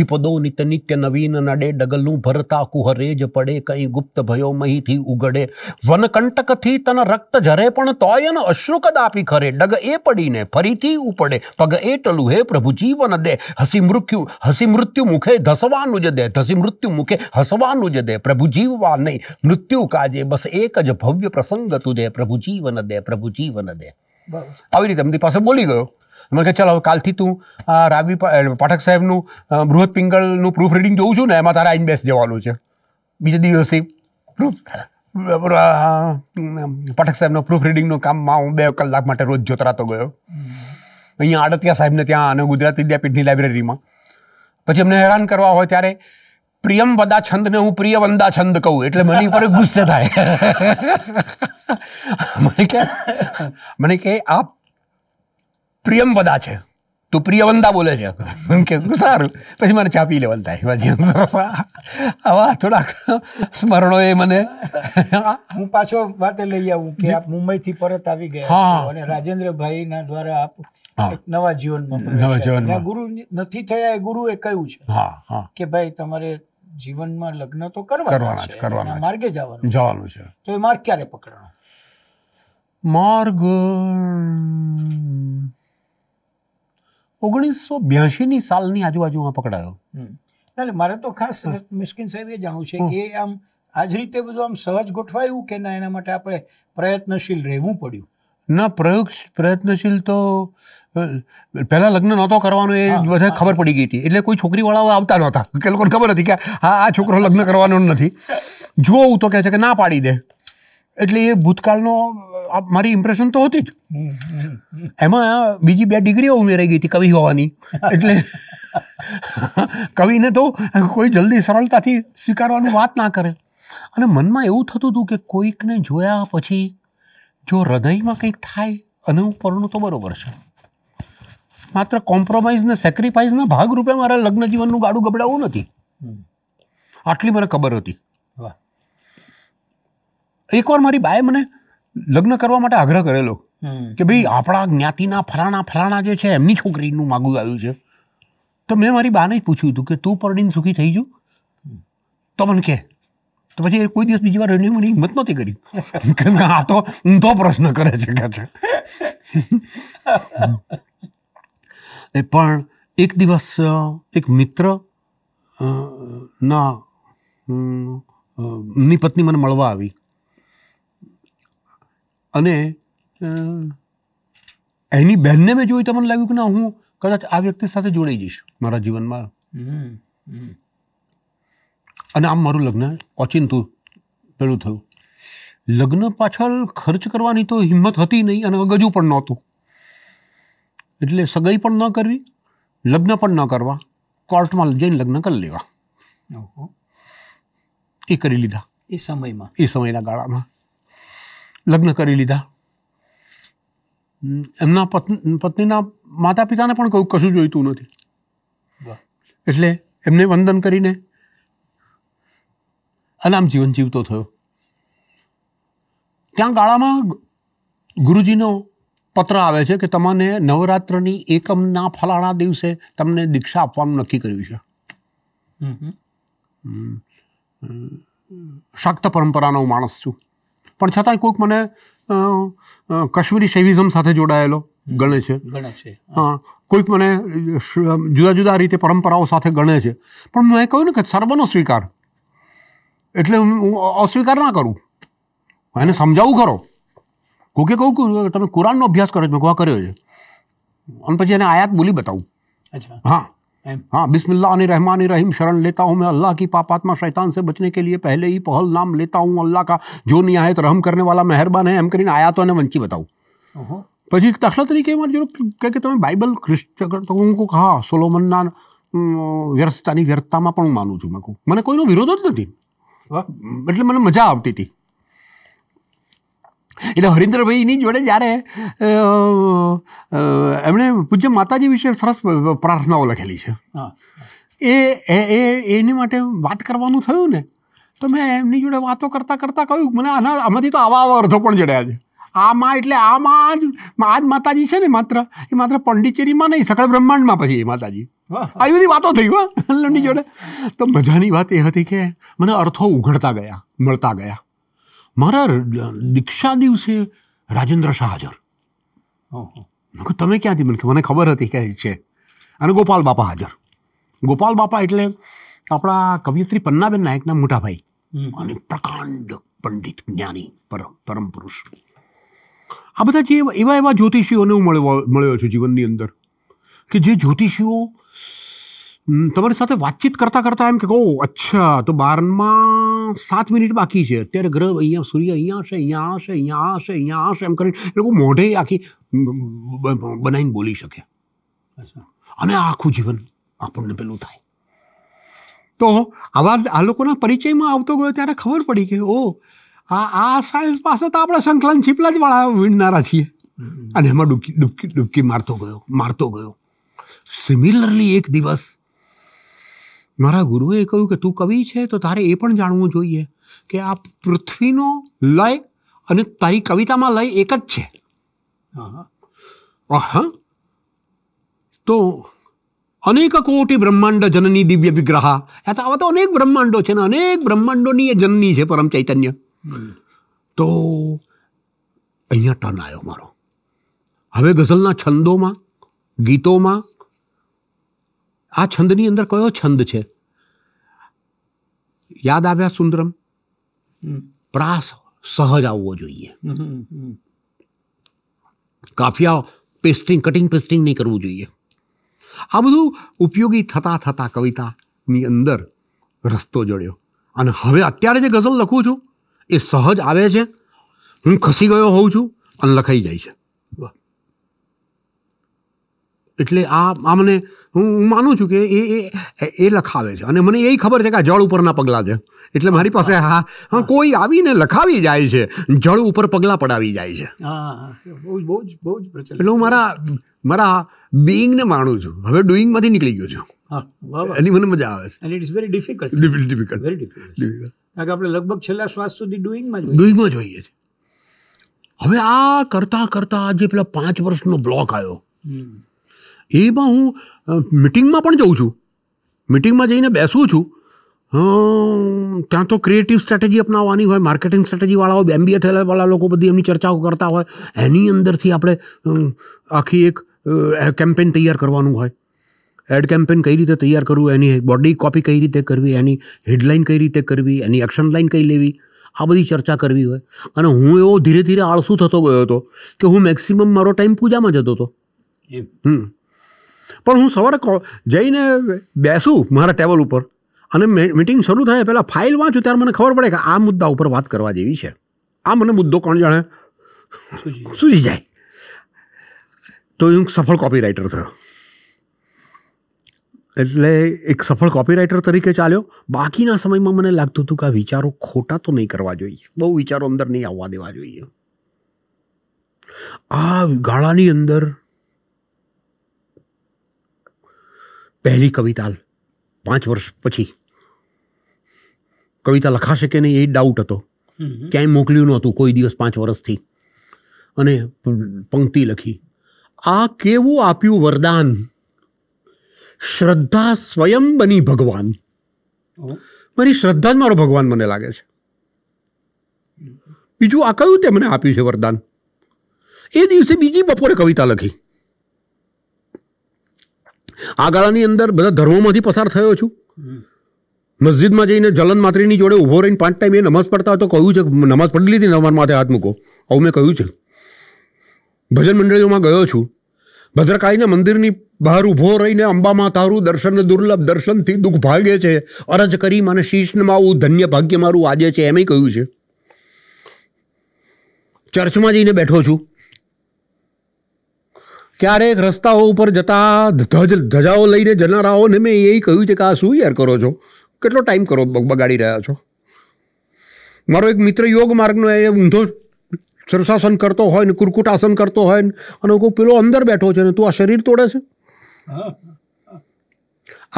વિપદો નિત્ય નિત્ય નવીન નડે ડગલનું ભરતા કુહરે જ પડે કંઈ ગુપ્ત ભયો મહીથી ઉગડે વનકંટકથી તન રક્ત ઝરે પણ તોય અશ્રુ આપી ખરે ડગ એ પડીને ફરીથી ઉપડે પગ એ ટલું હે પ્રભુજી વન દે દે હસી મૃત્યુ હસી મૃત્યુ મુખે ધસવાનું જ દે ધસી મૃત્યુ મુખે હસવાનું જ દે પ્રભુ જીવવા નહીં મૃત્યુ કાજે બસ એક જ ભવ્ય પ્રસંગ તુજે પ્રભુ જીવન દે પ્રભુ જીવન દે આવી રીતે એમની પાસે બોલી ગયો મને કહે ચાલો હવે કાલથી તું રાવી પાઠક સાહેબનું બૃહદ પિંગળનું પ્રૂફ રીડિંગ જોઉં છું ને એમાં તારા આઈન બેસ જવાનું છે બીજા દિવસથી પાઠક સાહેબનું પ્રૂફ રીડિંગનું કામમાં હું બે કલાક માટે રોજ જોતરાતો ગયો અહીંયા આડતિયા સાહેબને ત્યાં અને ગુજરાત વિદ્યાપીઠની લાઇબ્રેરીમાં પછી અમને હેરાન કરવા હોય ત્યારે પ્રિયમ વદા છંદને હું પ્રિય વંદા છંદ કહું એટલે મને ઉપર ગુસ્સે થાય મને કે મને કે આ પ્રિયમ વદા છે તું પ્રિયવંદા બોલે છે મને કે સારું પછી મને ચા પી લેવાનું થાય પછી આવા થોડાક સ્મરણો એ મને હું પાછો વાતે લઈ આવું કે આપ મુંબઈથી પરત આવી ગયા અને રાજેન્દ્રભાઈના દ્વારા આપ નવા જીવનમાં નવા જીવનમાં ગુરુ નથી થયા એ ગુરુએ કહ્યું છે કે ભાઈ તમારે જીવનમાં લગ્ન તો કરવાના છે કરવાના માર્ગે જવાનું જવાનું છે તો એ માર્ગ ક્યારે પકડવાનો માર્ગ ઓગણીસો બ્યાસીની સાલની આજુબાજુમાં પકડાયો એટલે મારે તો ખાસ મિસ્કિન સાહેબ એ જાણવું છે કે આમ આજ રીતે બધું આમ સહજ ગોઠવાયું કે ના એના માટે આપણે પ્રયત્નશીલ રહેવું પડ્યું ના પ્રયોગ પ્રયત્નશીલ તો પહેલાં લગ્ન નહોતો કરવાનો એ બધા ખબર પડી ગઈ હતી એટલે કોઈ છોકરીવાળાઓ આવતા નહોતા કે લોકોને ખબર હતી કે હા આ છોકરો લગ્ન કરવાનો નથી જોઉં તો કહે છે કે ના પાડી દે એટલે એ ભૂતકાળનો મારી ઇમ્પ્રેશન તો હતી જ એમાં બીજી બે ડિગ્રીઓ ઉમેરાઈ ગઈ હતી કવિ હોવાની એટલે કવિને તો કોઈ જલ્દી સરળતાથી સ્વીકારવાનું વાત ના કરે અને મનમાં એવું થતું હતું કે કોઈકને જોયા પછી જો હૃદયમાં કંઈક થાય અનુપરણું તો બરોબર છે માત્ર કોમ્પ્રોમાઇઝને સેક્રિફાઈસના ભાગરૂપે મારા લગ્ન જીવનનું ગાડું ગબડાવવું નથી આટલી મને ખબર હતી એકવાર મારી બાએ મને લગ્ન કરવા માટે આગ્રહ કરેલો કે ભાઈ આપણા જ્ઞાતિના ફરાણા ફરાણા જે છે એમની છોકરીનું માગું આવ્યું છે તો મેં મારી બાને જ પૂછ્યું હતું કે તું પરડીને સુખી થઈ જુ તો મને કે તો પછી કોઈ દિવસ બીજી વાર એની મને હિંમત નહોતી કરી આ તો ઊંધો પ્રશ્ન કરે છે કે છે એ પણ એક દિવસ એક મિત્ર ના ની પત્ની મને મળવા આવી અને એની બહેનને મેં જોઈ તો મને લાગ્યું કે ના હું કદાચ આ વ્યક્તિ સાથે જોડાઈ જઈશ મારા જીવનમાં અને આમ મારું લગ્ન ઓચિંતું પેલું થયું લગ્ન પાછળ ખર્ચ કરવાની તો હિંમત હતી નહીં અને અગજુ પણ નહોતું એટલે સગાઈ પણ ન કરવી લગ્ન પણ ન કરવા કોર્ટમાં જઈને લગ્ન કરી લેવા એ કરી લીધા એ સમયમાં એ સમયના ગાળામાં લગ્ન કરી લીધા એમના પત્નીના માતા પિતાને પણ કહ્યું કશું જોઈતું નથી એટલે એમને વંદન કરીને અનામ જીવન જીવતો થયો ત્યાં ગાળામાં ગુરુજીનો પત્ર આવે છે કે તમને નવરાત્રની એકમના ફલાણા દિવસે તમને દીક્ષા આપવાનું નક્કી કર્યું છે શક્ત પરંપરાનો હું માણસ છું પણ છતાંય કોઈક મને કશ્મીરી શૈવિઝમ સાથે જોડાયેલો ગણે છે ગણે છે હા કોઈક મને જુદા જુદા રીતે પરંપરાઓ સાથે ગણે છે પણ મેં કહ્યું ને કે સર્વનો સ્વીકાર એટલે હું અસ્વીકાર ના કરું એને સમજાવું ખરો હું કે કહું તમે કુરાનનો અભ્યાસ કરો મેં કહું કર્યો છે અને પછી એને આયાત બોલી બતાવું अच्छा हाँ हाँ बिस्मिल्लाहमान रहीम शरण लेता हूँ मैं अल्लाह की पापात्मा शैतान से बचने के लिए पहले ही पहल नाम लेता हूँ अल्लाह का जो निहायत रहम करने वाला मेहरबान है एम करीन आया तो ने वंची बताऊँ પછી દાખલા તરીકે મારે જો કહે કે તમે બાઇબલ ખ્રિસ્ત હું કહું હા સોલોમનના વ્યર્થતાની વ્યર્થતામાં પણ હું માનું છું મેં કહું મને કોઈનો વિરોધ જ નથી એટલે મને મજા આવતી હતી એટલે હરીન્દ્રભાઈ એની જોડે જ્યારે એમણે પૂજ્ય માતાજી વિશે સરસ પ્રાર્થનાઓ લખેલી છે એ એ એની માટે વાત કરવાનું થયું ને તો મેં એમની જોડે વાતો કરતાં કરતાં કહ્યું મને આના આમાંથી તો આવા આવા અર્થો પણ જડ્યા છે આમાં એટલે આમાં જ આજ માતાજી છે ને માત્ર એ માત્ર પોંડિચેરીમાં નહીં સકળ બ્રહ્માંડમાં પછી એ માતાજી આવી બધી વાતો થઈ ગયો એમની જોડે તો મજાની વાત એ હતી કે મને અર્થો ઉઘડતા ગયા મળતા ગયા મારા દીક્ષા દિવસે રાજેન્દ્ર શાહ હાજર તમે ક્યાંથી મને મને ખબર હતી કે છે અને ગોપાલ બાપા હાજર ગોપાલ બાપા એટલે આપણા કવિયત્રી પન્નાબેન નાયકના મોટા ભાઈ અને પ્રકાંડ પંડિત જ્ઞાની પરમ પરમ પુરુષ આ બધા જે એવા એવા જ્યોતિષીઓને હું મળ્યો મળ્યો છું જીવનની અંદર કે જે જ્યોતિષીઓ તમારી સાથે વાતચીત કરતાં કરતાં એમ કે કહો અચ્છા તો બારમાં હમણાં સાત મિનિટ બાકી છે અત્યારે ગ્રહ અહીંયા સૂર્ય અહીંયા હશે અહીંયા હશે અહીંયા હશે અહીંયા હશે એમ કરીને એ લોકો મોઢે આખી બનાવીને બોલી શકે અને આખું જીવન આપણને પેલું થાય તો આવા આ લોકોના પરિચયમાં આવતો ગયો ત્યારે ખબર પડી કે ઓ આ આ સાયન્સ પાસે તો આપણે સંકલન છીપલા જ વાળા વીણનારા છીએ અને એમાં ડૂબકી ડૂબકી ડૂબકી મારતો ગયો મારતો ગયો સિમિલરલી એક દિવસ મારા ગુરુએ કહ્યું કે તું કવિ છે તો તારે એ પણ જાણવું જોઈએ કે આ પૃથ્વીનો લય અને તારી કવિતામાં લય એક જ છે હા તો અનેક કોટી બ્રહ્માંડ જનની દિવ્ય વિગ્રહ આવા તો અનેક બ્રહ્માંડો છે ને અનેક બ્રહ્માંડોની એ જનની છે પરમ ચૈતન્ય તો અહીંયા ટર્ન આવ્યો મારો હવે ગઝલના છંદોમાં ગીતોમાં આ છંદની અંદર કયો છંદ છે યાદ આવ્યા સુંદરમ પ્રાસ સહજ આવવો જોઈએ કાફિયા પેસ્ટિંગ કટિંગ પેસ્ટિંગ નહીં કરવું જોઈએ આ બધું ઉપયોગી થતાં થતાં કવિતાની અંદર રસ્તો જોડ્યો અને હવે અત્યારે જે ગઝલ લખું છું એ સહજ આવે છે હું ખસી ગયો હોઉં છું અને લખાઈ જાય છે એટલે આ આ મને હું માનું છું કે એ એ એ લખાવે છે અને મને એ ખબર છે કે આ જળ ઉપરના પગલાં છે એટલે મારી પાસે હા હા કોઈ આવીને લખાવી જાય છે જળ ઉપર પગલાં પડાવી જાય છે બહુ બહુ બહુ એટલે હું મારા મારા બિંગને માણું છું હવે ડુઈંગમાંથી નીકળી ગયો છું એની મને મજા આવે છે and it's very difficult very difficult કારણ કે આપણે લગભગ છેલ્લા શ્વાસ સુધી ડુઈંગમાં ડુઈંગમાં જોઈએ છે હવે આ કરતાં કરતાં આજે પેલા પાંચ વર્ષનો બ્લોક આવ્યો એમાં હું મિટિંગમાં પણ જઉં છું મિટિંગમાં જઈને બેસું છું ત્યાં તો ક્રિએટિવ સ્ટ્રેટેજી અપનાવવાની હોય માર્કેટિંગ સ્ટ્રેટેજીવાળા હોય એમબીએ થયેલાવાળા લોકો બધી એમની ચર્ચાઓ કરતા હોય એની અંદરથી આપણે આખી એક કેમ્પેન તૈયાર કરવાનું હોય એડ કેમ્પેન કઈ રીતે તૈયાર કરવું એની બોડી કોપી કઈ રીતે કરવી એની હેડલાઇન કઈ રીતે કરવી એની એક્શન લાઇન કઈ લેવી આ બધી ચર્ચા કરવી હોય અને હું એવો ધીરે ધીરે આળસું થતો ગયો હતો કે હું મેક્સિમમ મારો ટાઈમ પૂજામાં જતો હતો હમ પણ હું સવારે જઈને બેસું મારા ટેબલ ઉપર અને મિટિંગ શરૂ થાય પહેલાં ફાઇલ વાંચું ત્યારે મને ખબર પડે કે આ મુદ્દા ઉપર વાત કરવા જેવી છે આ મને મુદ્દો કોણ જાણે સૂજી જાય તો હું સફળ કોપી રાઇટર થયો એટલે એક સફળ કોપીરાઇટર તરીકે ચાલ્યો બાકીના સમયમાં મને લાગતું હતું કે આ વિચારો ખોટા તો નહીં કરવા જોઈએ બહુ વિચારો અંદર નહીં આવવા દેવા જોઈએ આ ગાળાની અંદર પહેલી કવિતા પાંચ વર્ષ પછી કવિતા લખાશે કે નહીં એ ડાઉટ હતો ક્યાંય મોકલ્યું નહોતું કોઈ દિવસ પાંચ વર્ષથી અને પંક્તિ લખી આ કેવું આપ્યું વરદાન શ્રદ્ધા સ્વયં બની ભગવાન મારી શ્રદ્ધા જ મારો ભગવાન મને લાગે છે બીજું આ કયું તે મને આપ્યું છે વરદાન એ દિવસે બીજી બપોરે કવિતા લખી આ ગાળાની અંદર બધા ધર્મોમાંથી પસાર થયો છું મસ્જિદમાં જઈને જલન માત્રીની જોડે ઊભો રહીને પાંચ ટાઈમ એ નમાઝ પડતા હોય તો કહ્યું છે નમાઝ પડી લીધી ને માથે હાથ મૂકો આવું મેં કહ્યું છે ભજન મંડળીઓમાં ગયો છું ભદ્રકાળીના મંદિરની બહાર ઊભો રહીને અંબામાં તારું દર્શન દુર્લભ દર્શનથી દુઃખ ભાગે છે અરજ કરી મને શીશનમાં આવું ધન્ય ભાગ્ય મારું આજે છે એમ કહ્યું છે ચર્ચમાં જઈને બેઠો છું ક્યારેક રસ્તાઓ ઉપર જતા ધજ ધજાઓ લઈને જનારાઓને મેં એ કહ્યું છે કે આ શું યાર કરો છો કેટલો ટાઈમ કરો બગાડી રહ્યા છો મારો એક મિત્ર યોગ માર્ગનો એ ઊંધો શીર્ષાસન કરતો હોય ને કુરકુટાસન કરતો હોય ને અને હું પેલો અંદર બેઠો છે ને તું આ શરીર તોડે છે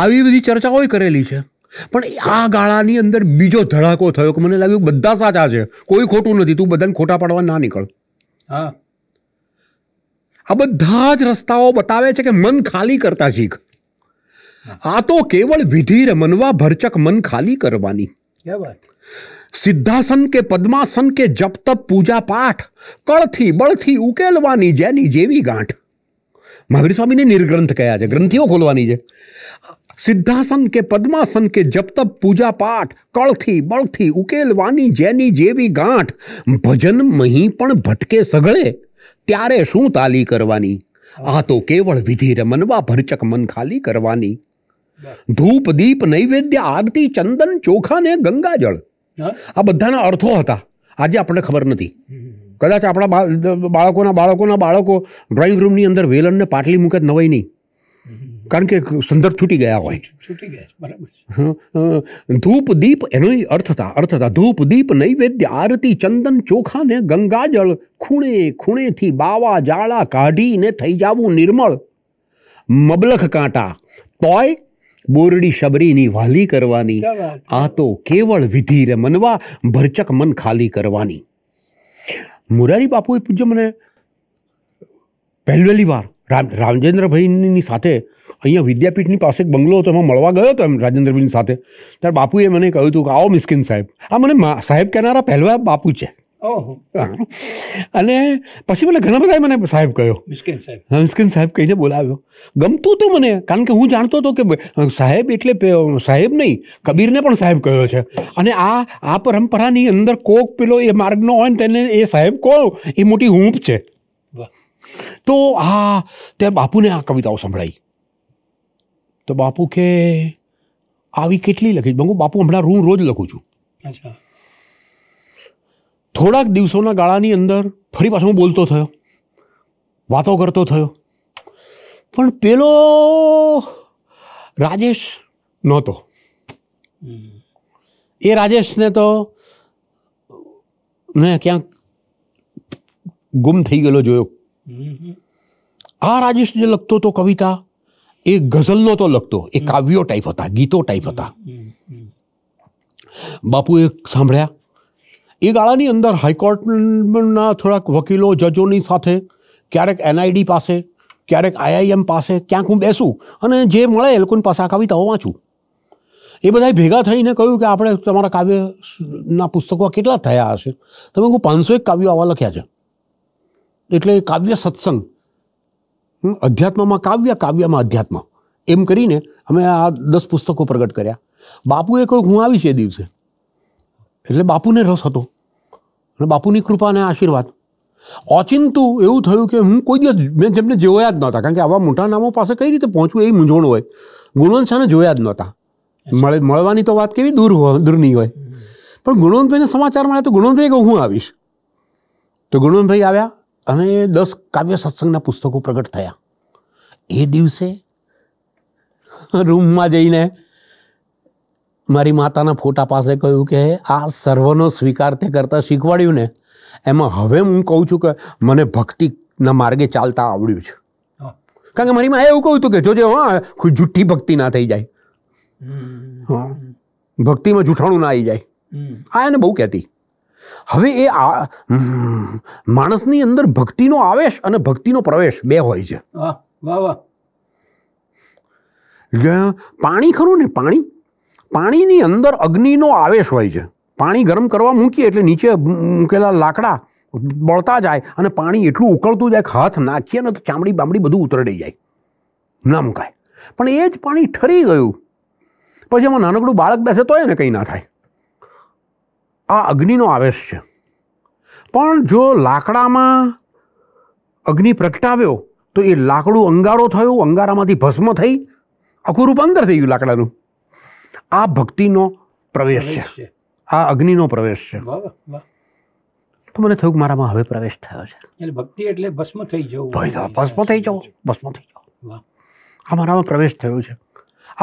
આવી બધી ચર્ચાઓ કરેલી છે પણ આ ગાળાની અંદર બીજો ધડાકો થયો કે મને લાગ્યું બધા સાચા છે કોઈ ખોટું નથી તું બધાને ખોટા પાડવા ના નીકળ હા આ બધા જ રસ્તાઓ બતાવે છે કે મન ખાલી કરતા શીખ આ તો કેવળ વિધિ રમનવા ભરચક મન ખાલી કરવાની સિદ્ધાસન કે પદ્માસન કે જપ તપ પૂજા પાઠ કળથી બળથી ઉકેલવાની જેની જેવી ગાંઠ મહાવીર સ્વામીને નિર્ગ્રંથ કયા છે ગ્રંથિઓ ખોલવાની છે સિદ્ધાસન કે પદ્માસન કે જપ તપ પૂજા પાઠ કળથી બળથી ઉકેલવાની જેની જેવી ગાંઠ ભજન મહી પણ ભટકે સગળે ત્યારે શું તાલી કરવાની આ તો કેવળ વિધિ રમનવા ભરચક મન ખાલી કરવાની ધૂપ દીપ નૈવેદ્ય આરતી ચંદન ચોખા ને ગંગાજળ આ બધાના અર્થો હતા આજે આપણને ખબર નથી કદાચ આપણા બાળકોના બાળકોના બાળકો ડ્રોઈંગ રૂમની અંદર વેલણને પાટલી મૂકે જ નવાઈ નહીં કારણ કે સંદર્ભ છૂટી ગયા હોય છૂટી ગયા બરાબર ધૂપ દીપ એનો અર્થ અર્થતા ધૂપ દીપ નૈવેદ્ય આરતી ચંદન ચોખા ને ગંગાજળ ખૂણે ખૂણેથી બાવા જાળા કાઢીને થઈ જાવું નિર્મળ મબલખ કાંટા તોય બોરડી શબરીની વાલી કરવાની આ તો કેવળ વિધિ રે મનવા ભરચક મન ખાલી કરવાની મુરારી બાપુએ પૂજ્ય મને પહેલવેલી વાર રામ રામચંદ્રભાઈની સાથે અહીંયા વિદ્યાપીઠની પાસે એક બંગલો હતો એમાં મળવા ગયો હતો એમ રાજેન્દ્રબીન સાથે ત્યારે બાપુએ મને કહ્યું હતું કે આવો મિસ્કિન સાહેબ આ મને સાહેબ કહેનારા પહેલવા બાપુ છે અને પછી મને ઘણા બધા મને સાહેબ કહ્યો મિસ્કિન સાહેબ મિસ્કિન સાહેબ કહીને બોલાવ્યો ગમતું હતું મને કારણ કે હું જાણતો હતો કે સાહેબ એટલે સાહેબ નહીં કબીરને પણ સાહેબ કહ્યો છે અને આ આ પરંપરાની અંદર કોક પેલો એ માર્ગનો હોય ને તેને એ સાહેબ કહો એ મોટી હૂંફ છે તો આ ત્યાં બાપુને આ કવિતાઓ સંભળાઈ તો બાપુ કે આવી કેટલી લખી બંગુ બાપુ હમણાં હું રોજ લખું છું અચ્છા થોડાક દિવસોના ગાળાની અંદર ફરી પાછો હું બોલતો થયો વાતો કરતો થયો પણ પેલો રાજેશ નહોતો એ રાજેશને તો મેં ક્યાંક ગુમ થઈ ગયેલો જોયો આ રાજેશ જે લખતો હતો કવિતા એ ગઝલ નહોતો લખતો એ કાવ્યો ટાઈપ હતા ગીતો ટાઈપ હતા બાપુએ સાંભળ્યા એ ગાળાની અંદર હાઈકોર્ટના થોડાક વકીલો જજોની સાથે ક્યારેક એનઆઈડી પાસે ક્યારેક આઈઆઈએમ પાસે ક્યાંક હું બેસું અને જે મળે એ લોકોની પાસે આ કવિતાઓ વાંચું એ બધા ભેગા થઈને કહ્યું કે આપણે તમારા કાવ્યના પુસ્તકો કેટલા થયા હશે તમે હું પાંચસો એક કાવ્યો આવા લખ્યા છે એટલે કાવ્ય સત્સંગ અધ્યાત્મમાં કાવ્ય કાવ્યમાં અધ્યાત્મ એમ કરીને અમે આ દસ પુસ્તકો પ્રગટ કર્યા બાપુએ કહ્યું હું આવી છે દિવસે એટલે બાપુને રસ હતો અને બાપુની કૃપા અને આશીર્વાદ ઓચિંતું એવું થયું કે હું કોઈ દિવસ મેં જેમને જોયા જ નહોતા કારણ કે આવા મોટા નામો પાસે કઈ રીતે પહોંચવું એ મૂંઝવણ હોય ગુણવંત શાહને જોયા જ નહોતા મળે મળવાની તો વાત કેવી દૂર દૂર નહીં હોય પણ ગુણવંતભાઈને સમાચાર મળ્યા તો ગુણવંતભાઈ કહું હું આવીશ તો ગુણવંતભાઈ આવ્યા અને દસ કાવ્ય સત્સંગના પુસ્તકો પ્રગટ થયા એ દિવસે રૂમમાં જઈને મારી માતાના ફોટા પાસે કહ્યું કે આ સર્વનો સ્વીકાર તે કરતાં શીખવાડ્યું ને એમાં હવે હું કહું છું કે મને ભક્તિના માર્ગે ચાલતા આવડ્યું છે કારણ કે મારી માં એવું કહ્યું હતું કે જોજે હા કોઈ જુઠ્ઠી ભક્તિ ના થઈ જાય હા ભક્તિમાં જૂઠાણું ના આવી જાય આ એને બહુ કહેતી હવે એ આ માણસની અંદર ભક્તિનો આવેશ અને ભક્તિનો પ્રવેશ બે હોય છે પાણી ખરું ને પાણી પાણીની અંદર અગ્નિનો આવેશ હોય છે પાણી ગરમ કરવા મૂકીએ એટલે નીચે મૂકેલા લાકડા બળતા જાય અને પાણી એટલું ઉકળતું જાય કે હાથ નાખીએ ને તો ચામડી બામડી બધું ઉતરડી જાય ના મુકાય પણ એ જ પાણી ઠરી ગયું પછી એમાં નાનકડું બાળક બેસે તોય ને કંઈ ના થાય આ અગ્નિનો આવેશ છે પણ જો લાકડામાં અગ્નિ પ્રગટાવ્યો તો એ લાકડું અંગારો થયું અંગારામાંથી ભસ્મ થઈ આખું રૂપ અંગર થઈ ગયું લાકડાનું આ ભક્તિનો પ્રવેશ છે આ અગ્નિનો પ્રવેશ છે તો મને થયું કે મારામાં હવે પ્રવેશ થયો છે ભક્તિ એટલે ભસ્મ થઈ જવું ભસ્મ થઈ જવું ભસ્મ થઈ જવું આ મારામાં પ્રવેશ થયો છે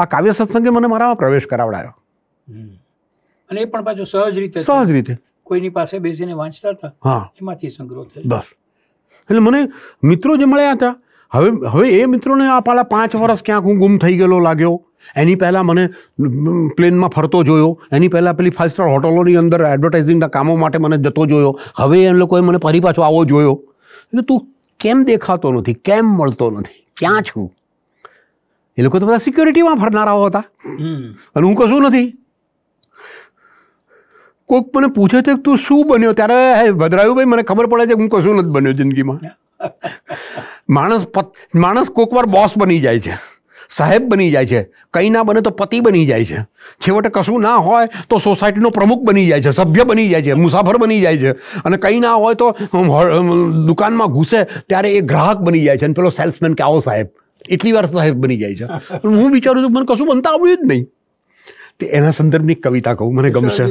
આ કાવ્ય સત્સંગે મને મારામાં પ્રવેશ કરાવડાયો અને એ પણ પાછું સહજ રીતે સહજ રીતે કોઈની પાસે બેસીને વાંચતા હતા હા એમાંથી સંગ્રહ થયો બસ એટલે મને મિત્રો જે મળ્યા હતા હવે હવે એ મિત્રોને આ પાલા પાંચ વર્ષ ક્યાંક હું ગુમ થઈ ગયેલો લાગ્યો એની પહેલાં મને પ્લેનમાં ફરતો જોયો એની પહેલાં પેલી ફાઇવ સ્ટાર હોટલોની અંદર એડવર્ટાઇઝિંગના કામો માટે મને જતો જોયો હવે એ લોકોએ મને ફરી પાછો આવો જોયો એટલે તું કેમ દેખાતો નથી કેમ મળતો નથી ક્યાં છું એ લોકો તો બધા સિક્યોરિટીમાં ફરનારાઓ હતા અને હું કશું નથી કોઈક મને પૂછે છે કે તું શું બન્યો ત્યારે હે ભાઈ મને ખબર પડે છે હું કશું નથી બન્યો જિંદગીમાં માણસ માણસ કોઈક વાર બોસ બની જાય છે સાહેબ બની જાય છે કંઈ ના બને તો પતિ બની જાય છે છેવટે કશું ના હોય તો સોસાયટીનો પ્રમુખ બની જાય છે સભ્ય બની જાય છે મુસાફર બની જાય છે અને કંઈ ના હોય તો દુકાનમાં ઘૂસે ત્યારે એ ગ્રાહક બની જાય છે અને પેલો સેલ્સમેન કે આવો સાહેબ એટલી વાર સાહેબ બની જાય છે હું વિચારું છું મને કશું બનતા આવડ્યું જ નહીં તે એના સંદર્ભની કવિતા કહું મને ગમશે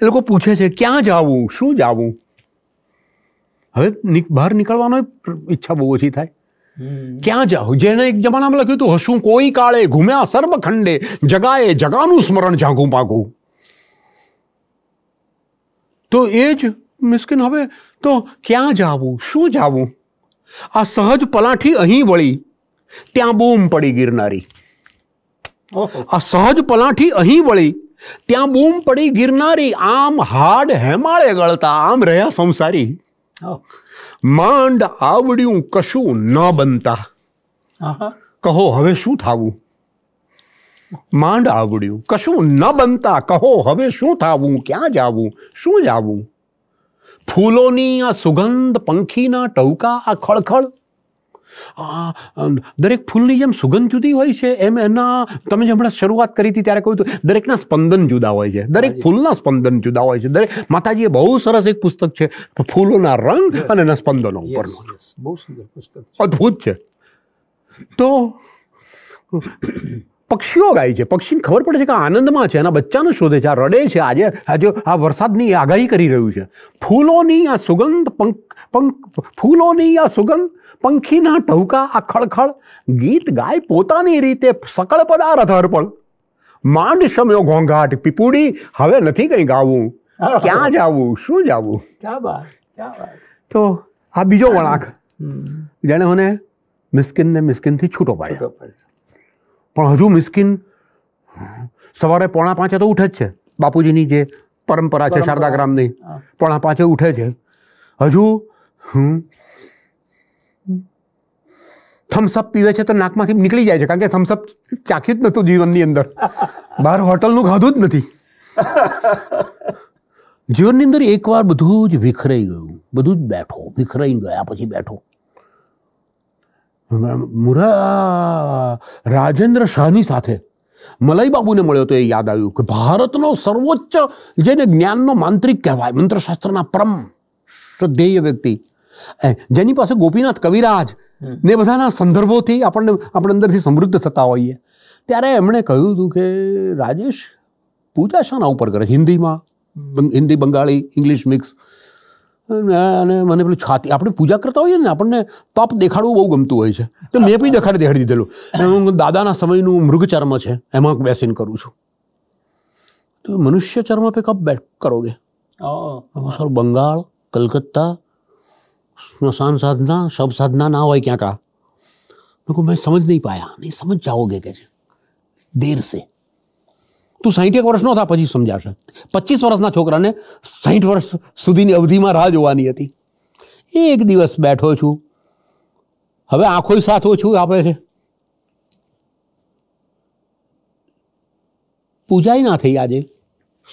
એ લોકો પૂછે છે ક્યાં જાવું શું જાવું હવે બહાર નીકળવાનો ઈચ્છા બહુ ઓછી થાય ક્યાં જાઓ જેને એક જમાનામાં લખ્યું હતું હશું કોઈ કાળે ઘૂમ્યા સર્વખંડે જગાએ જગાનું સ્મરણ ઝાંખું પાકું તો એ જ મિસ્કિન હવે તો ક્યાં જાવું શું જાવું આ સહજ પલાઠી અહીં વળી ત્યાં બૂમ પડી ગિરનારી આ સહજ પલાઠી અહીં વળી ત્યાં બૂમ પડી ગિરનારી આમ હાડ હેમાળે ગળતા આમ રહ્યા સંસારી માંડ આવડ્યું કશું ન બનતા કહો હવે શું થાવું માંડ આવડ્યું કશું ન બનતા કહો હવે શું થાવું ક્યાં જાવું શું જાવું ફૂલોની આ સુગંધ પંખીના ટહુકા આ ખળખળ દરેક ફૂલની જેમ સુગંધ જુદી હોય છે એમ એના તમે જે હમણાં શરૂઆત કરી હતી ત્યારે કહ્યું હતું દરેકના સ્પંદન જુદા હોય છે દરેક ફૂલના સ્પંદન જુદા હોય છે દરેક માતાજીએ બહુ સરસ એક પુસ્તક છે ફૂલોના રંગ અને એના સ્પંદનો ઉપર બહુ સુંદર પુસ્તક અદ્ભુત છે તો પક્ષીઓ ગાય છે પક્ષીને ખબર પડે છે કે આનંદમાં છે એના બચ્ચાને શોધે છે આ રડે છે આજે આજે આ વરસાદની આગાહી કરી રહ્યું છે ફૂલોની આ સુગંધ પંખ પંખ ફૂલોની આ સુગંધ પંખીના ટહુકા આ ખળખળ ગીત ગાય પોતાની રીતે સકળ પદાર્થ અર્પણ માંડ સમયો ઘોંઘાટ પીપુડી હવે નથી કંઈ ગાવું ક્યાં જાવું શું જાવું તો આ બીજો વળાંક જેણે મને મિસ્કિનને મિસ્કિનથી છૂટો પાડ્યો પણ હજુ મિસ્કિન સવારે પોણા પાંચે તો ઉઠે જ છે બાપુજીની જે પરંપરા છે શારદાગ્રામની પોણા પાંચે ઉઠે છે હજુ થમ્સઅપ પીવે છે તો નાકમાંથી નીકળી જાય છે કારણ કે થમ્સઅપ ચાખ્યું જ નહોતું જીવનની અંદર બહાર હોટલનું ખાધું જ નથી જીવનની અંદર એકવાર બધું જ વિખરાઈ ગયું બધું જ બેઠો વિખરાઈ ગયા પછી બેઠો મુરા રાજેન્દ્ર શાહની સાથે મલય બાબુને મળ્યો તો એ યાદ આવ્યું કે ભારતનો સર્વોચ્ચ જેને જ્ઞાનનો માંત્રિક કહેવાય મંત્રશાસ્ત્રના પરમ શ્રદ્ધેય વ્યક્તિ જેની પાસે ગોપીનાથ કવિરાજ ને બધાના સંદર્ભોથી આપણને આપણે અંદરથી સમૃદ્ધ થતા હોઈએ ત્યારે એમણે કહ્યું હતું કે રાજેશ પૂજા શાના ઉપર કરે છે હિન્દીમાં હિન્દી બંગાળી ઇંગ્લિશ મિક્સ અને મને પેલું છાતી આપણે પૂજા કરતા હોઈએ ને આપણને તપ દેખાડવું બહુ ગમતું હોય છે તો મેં પણ દેખાડી દેખાડી દીધેલું હું દાદાના સમયનું મૃગચર્મ છે એમાં બેસીને કરું છું તો મનુષ્ય ચર્મ પે કબ બેટ કરોગે સર બંગાળ કલકત્તા સ્મશાન સાધના શબ સાધના ના હોય ક્યાં કા મેં સમજ નહીં પાયા નહીં સમજ જાઓગે કે છે દેર સે તું સાહીઠેક વર્ષનો થા પછી સમજાશે પચીસ વર્ષના છોકરાને સાહીઠ વર્ષ સુધીની અવધિમાં રાહ જોવાની હતી એક દિવસ બેઠો છું હવે આંખો સાથ ઓછું આપે છે પૂજાય ના થઈ આજે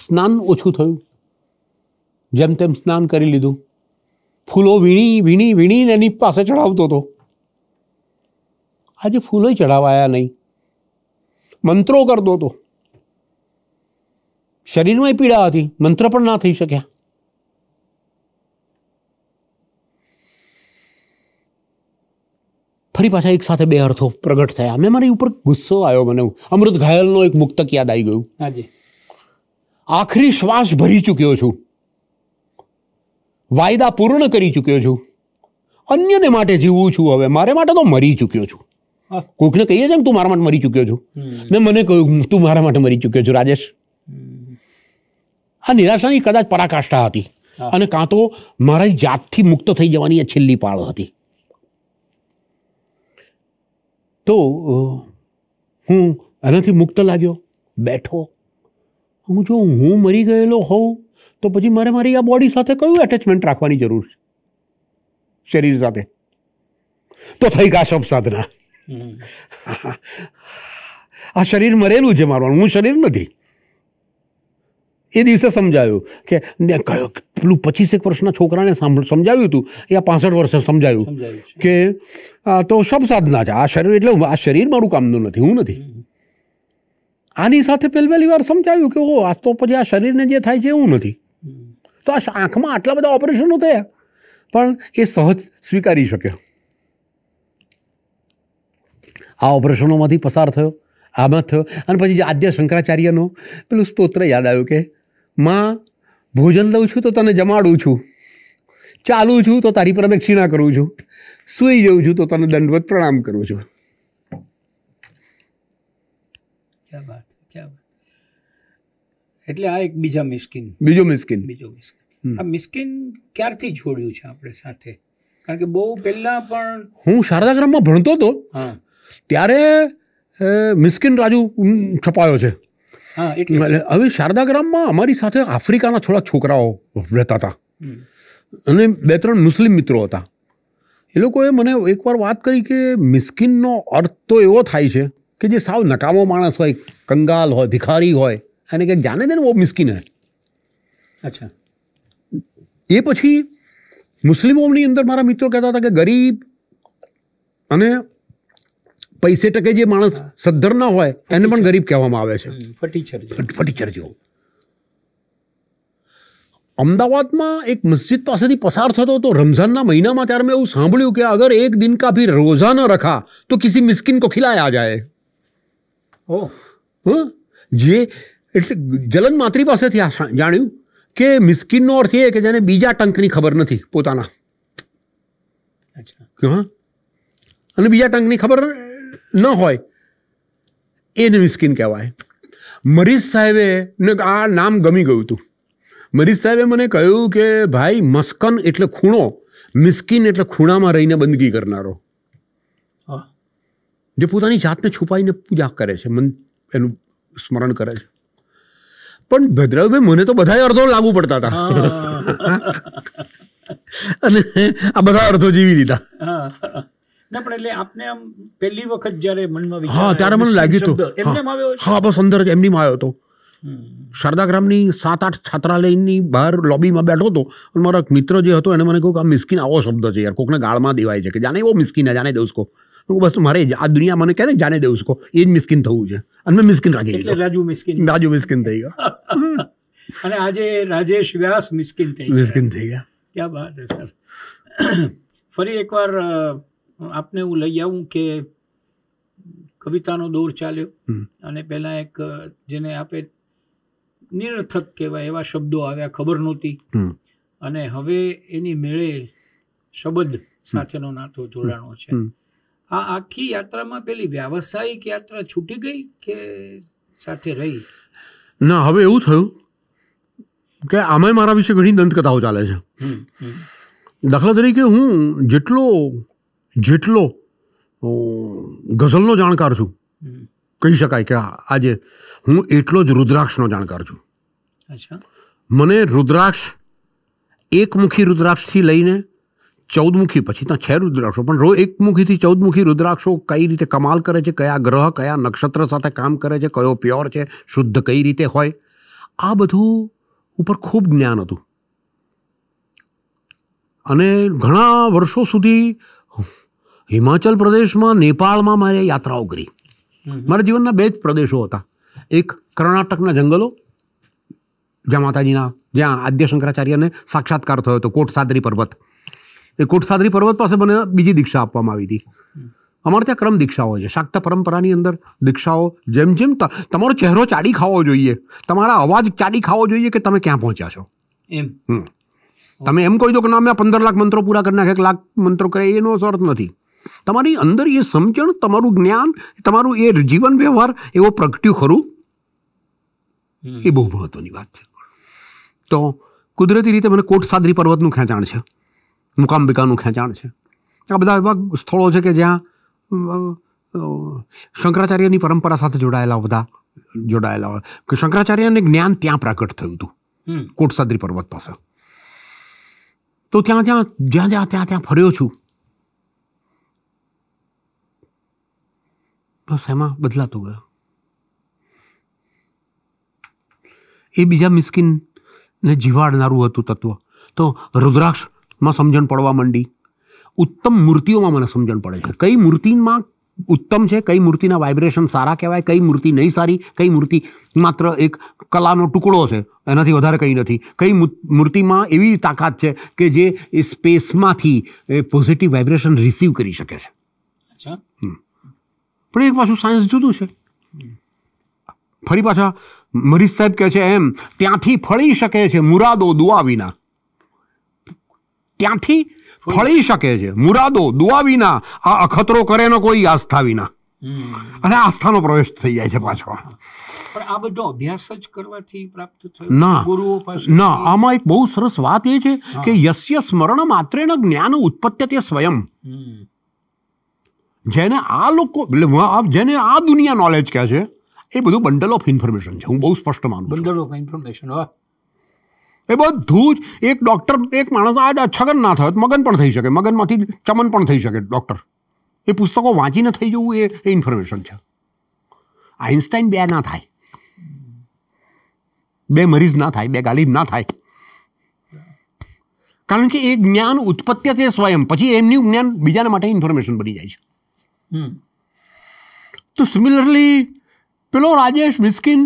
સ્નાન ઓછું થયું જેમ તેમ સ્નાન કરી લીધું ફૂલો વીણી વીણી વીણીને એની પાસે ચડાવતો હતો આજે ફૂલોય ચડાવાયા નહીં મંત્રો કરતો હતો શરીરમાં પીડા હતી મંત્ર પણ ના થઈ શક્યા ફરી પાછા એક સાથે બે અર્થો પ્રગટ થયા મેં મારી ઉપર ગુસ્સો આવ્યો મને અમૃત ઘાયલનો એક મુક્તક યાદ આવી ગયું આખરી શ્વાસ ભરી ચૂક્યો છું વાયદા પૂર્ણ કરી ચૂક્યો છું અન્યને માટે જીવું છું હવે મારે માટે તો મરી ચૂક્યો છું કોઈકને કહીએ છે તું મારા માટે મરી ચૂક્યો છું મેં મને કહ્યું તું મારા માટે મરી ચૂક્યો છું રાજેશ આ નિરાશાની કદાચ પરાકાષ્ઠા હતી અને કાં તો મારા જાતથી મુક્ત થઈ જવાની આ છેલ્લી પાળ હતી તો હું એનાથી મુક્ત લાગ્યો બેઠો હું જો હું મરી ગયેલો હોઉં તો પછી મારે મારી આ બોડી સાથે કયું એટેચમેન્ટ રાખવાની જરૂર છે શરીર સાથે તો થઈ ગા શબ્દ સાધના આ શરીર મરેલું છે મારવાનું હું શરીર નથી એ દિવસે સમજાયું કે કયો પેલું પચીસેક વર્ષના છોકરાને સમજાવ્યું હતું યા પાસઠ વર્ષે સમજાયું કે તો શબ સાધના છે આ શરીર એટલે આ શરીર મારું કામનું નથી હું નથી આની સાથે પહેલી વાર સમજાવ્યું કે ઓ આ તો પછી આ શરીરને જે થાય છે એવું નથી તો આ આંખમાં આટલા બધા ઓપરેશનો થયા પણ એ સહજ સ્વીકારી શક્યો આ ઓપરેશનોમાંથી પસાર થયો આમાં થયો અને પછી આદ્ય શંકરાચાર્યનો પેલું સ્તોત્ર યાદ આવ્યું કે માં ભોજન લઉં છું તો તને જમાડું છું ચાલું છું તો તારી પ્રદક્ષિણા કરું છું સૂઈ જઉં છું તો તને દંડવત પ્રણામ કરું છું એટલે આ એક બીજા મિસ્કિન બીજો મિસ્કિન બીજો મિસ્કિન આ મિસ્કિન ક્યારથી છોડ્યું છે આપણે સાથે કારણ કે બહુ પહેલાં પણ હું શારદાગ્રામમાં ભણતો હતો ત્યારે મિસ્કિન રાજુ છપાયો છે હવે શારદાગ્રામમાં અમારી સાથે આફ્રિકાના થોડા છોકરાઓ રહેતા હતા અને બે ત્રણ મુસ્લિમ મિત્રો હતા એ લોકોએ મને એકવાર વાત કરી કે મિસ્કિનનો અર્થ તો એવો થાય છે કે જે સાવ નકામો માણસ હોય કંગાલ હોય ભિખારી હોય અને કે જાણે દે ને બહુ મિસ્કિન હોય અચ્છા એ પછી મુસ્લિમોની અંદર મારા મિત્રો કહેતા હતા કે ગરીબ અને પૈસે ટકે જે માણસ સન્ધર ન હોય એને પણ ગરીબ કેવામાં આવે છે પટિચર જે પટિચર જો અમદાવાદમાં એક મસ્જિદ પાસેથી પસાર થતો તો રમઝાનના મહિનામાં ત્યારે મે હું સાંભળ્યું કે જો એક દિવસ કા ભી રોઝા ન રખા તો કિસી મિસ્કિન કો ખિલાય આ જાય ઓ જી એટલે જલનમાંથી પાસેથી જાણ્યું કે મિસ્કિન નો અર્થ એ કે જેને બીજો ટંકની ખબર નથી પોતાના અચ્છા ક્યાં અને બીજા ટંકની ખબર ન ન હોય એને મિસ્કીન કહેવાય મરીશ સાહેબે આ નામ ગમી ગયું હતું મરીશ સાહેબે મને કહ્યું કે ભાઈ મસ્કન એટલે ખૂણો મિસ્કીન એટલે ખૂણામાં રહીને બંદગી કરનારો જે પોતાની જાતને છુપાઈને પૂજા કરે છે મન એનું સ્મરણ કરે છે પણ ભદ્રાભાઈ મને તો બધા અર્ધો લાગુ પડતા હતા અને આ બધા અર્ધો જીવી લીધા ના પણ એટલે આપને આમ પહેલી વખત જ્યારે મનમાં હા ત્યારે મને લાગ્યું હતું હા બસ અંદર એમની માં આવ્યો હતો શારદાગ્રામની સાત આઠ છાત્રાલયની બહાર લોબીમાં બેઠો હતો અને મારો એક મિત્ર જે હતો એને મને કહ્યું કે આ મિસ્કીન આવો શબ્દ છે યાર કોકને ગાળમાં દેવાય છે કે જાણે એવો મિસ્કીન જાણે દઉં કો હું બસ મારે આ દુનિયા મને કહે ને જાને દઉં એ જ મિસ્કીન થવું છે અને મેં મિસ્કીન રાખી દીધું રાજુ મિસ્કીન રાજુ મિસ્કિન થઈ ગયો અને આજે રાજેશ વ્યાસ મિસ્કીન થઈ ગયા થઈ ગયા ક્યાં વાત છે સર ફરી એકવાર આપને હું લઈ આવું કે કવિતાનો દોર ચાલ્યો અને પહેલાં એક જેને આપે નિરર્થક કહેવાય એવા શબ્દો આવ્યા ખબર નહોતી અને હવે એની મેળે શબદ સાથેનો નાતો જોડાણો છે આ આખી યાત્રામાં પેલી વ્યાવસાયિક યાત્રા છૂટી ગઈ કે સાથે રહી ના હવે એવું થયું કે આમાંય મારા વિશે ઘણી દંતકથાઓ ચાલે છે દાખલા તરીકે હું જેટલો જેટલો ગઝલનો જાણકાર છું કહી શકાય કે આજે હું એટલો જ રુદ્રાક્ષનો જાણકાર છું મને રુદ્રાક્ષ એકમુખી રુદ્રાક્ષથી લઈને ચૌદમુખી પછી ત્યાં છે રુદ્રાક્ષો પણ રો એકમુખીથી ચૌદમુખી રુદ્રાક્ષો કઈ રીતે કમાલ કરે છે કયા ગ્રહ કયા નક્ષત્ર સાથે કામ કરે છે કયો પ્યોર છે શુદ્ધ કઈ રીતે હોય આ બધું ઉપર ખૂબ જ્ઞાન હતું અને ઘણા વર્ષો સુધી હિમાચલ પ્રદેશમાં નેપાળમાં મારે યાત્રાઓ કરી મારા જીવનના બે જ પ્રદેશો હતા એક કર્ણાટકના જંગલો જ્યાં માતાજીના જ્યાં આદ્ય શંકરાચાર્યને સાક્ષાત્કાર થયો હતો કોટસાદરી પર્વત એ કોટસાદરી પર્વત પાસે મને બીજી દીક્ષા આપવામાં આવી હતી અમારે ત્યાં ક્રમ દીક્ષાઓ છે શાક્ત પરંપરાની અંદર દીક્ષાઓ જેમ જેમ તમારો ચહેરો ચાડી ખાવો જોઈએ તમારા અવાજ ચાડી ખાવો જોઈએ કે તમે ક્યાં પહોંચ્યા છો એમ તમે એમ કહી દો કે ના મેં પંદર લાખ મંત્રો પૂરા કરી નાખ્યા એક લાખ મંત્રો કરે એનો અર્થ નથી તમારી અંદર એ સમજણ તમારું જ્ઞાન તમારું એ જીવન વ્યવહાર એવો પ્રગટ્યું ખરું એ બહુ મહત્વની વાત છે તો કુદરતી રીતે મને કોટ સાદરી પર્વતનું ખેંચાણ છે મુકામબિકાનું ખેંચાણ છે આ બધા એવા સ્થળો છે કે જ્યાં શંકરાચાર્યની પરંપરા સાથે જોડાયેલા બધા જોડાયેલા હોય કે શંકરાચાર્યને જ્ઞાન ત્યાં પ્રગટ થયું હતું કોટસાદરી પર્વત પાસે તો ત્યાં જ્યાં જ્યાં જ્યાં ત્યાં ત્યાં ફર્યો છું બસ એમાં બદલાતો ગયો એ બીજા મિસ્કિનને જીવાડનારું હતું તત્વ તો રુદ્રાક્ષમાં સમજણ પડવા માંડી ઉત્તમ મૂર્તિઓમાં મને સમજણ પડે છે કઈ મૂર્તિમાં ઉત્તમ છે કઈ મૂર્તિના વાઇબ્રેશન સારા કહેવાય કઈ મૂર્તિ નહીં સારી કઈ મૂર્તિ માત્ર એક કલાનો ટુકડો છે એનાથી વધારે કંઈ નથી કઈ મૂર્તિમાં એવી તાકાત છે કે જે એ સ્પેસમાંથી એ પોઝિટિવ વાઇબ્રેશન રિસીવ કરી શકે છે અચ્છા પણ એક પાછું સાયન્સ જુદું છે ફરી પાછા મરીશ સાહેબ કહે છે એમ ત્યાંથી ફળી શકે છે મુરાદો દુઆ વિના ત્યાંથી ફળી શકે છે મુરાદો દુઆ વિના આ અખતરો કરે ને કોઈ આસ્થા વિના અને આસ્થાનો પ્રવેશ થઈ જાય છે પાછો પણ આ બધો અભ્યાસ જ કરવાથી પ્રાપ્ત થયો ના ગુરુઓ પાસે ના આમાં એક બહુ સરસ વાત એ છે કે યસ્ય સ્મરણ માત્રેણ જ્ઞાન ઉત્પત્તિ તે સ્વયં જેને આ લોકો એટલે આપ જેને આ દુનિયા નોલેજ કહે છે એ બધું બંડલ ઓફ ઇન્ફોર્મેશન છે હું બહુ સ્પષ્ટ માનું બંડલ ઓફ ઇન્ફોર્મેશન હા એ બધું જ એક ડૉક્ટર એક માણસ આ છગન ના થયો મગન પણ થઈ શકે મગનમાંથી ચમન પણ થઈ શકે ડૉક્ટર એ પુસ્તકો વાંચીને થઈ જવું એ એ ઇન્ફોર્મેશન છે આઇન્સ્ટાઈન બે ના થાય બે મરીઝ ના થાય બે ગાલિબ ના થાય કારણ કે એ જ્ઞાન ઉત્પત્તિ તે સ્વયં પછી એમનું જ્ઞાન બીજાના માટે ઇન્ફોર્મેશન બની જાય છે તો સિમિલરલી પેલો રાજેશ મિસ્કિન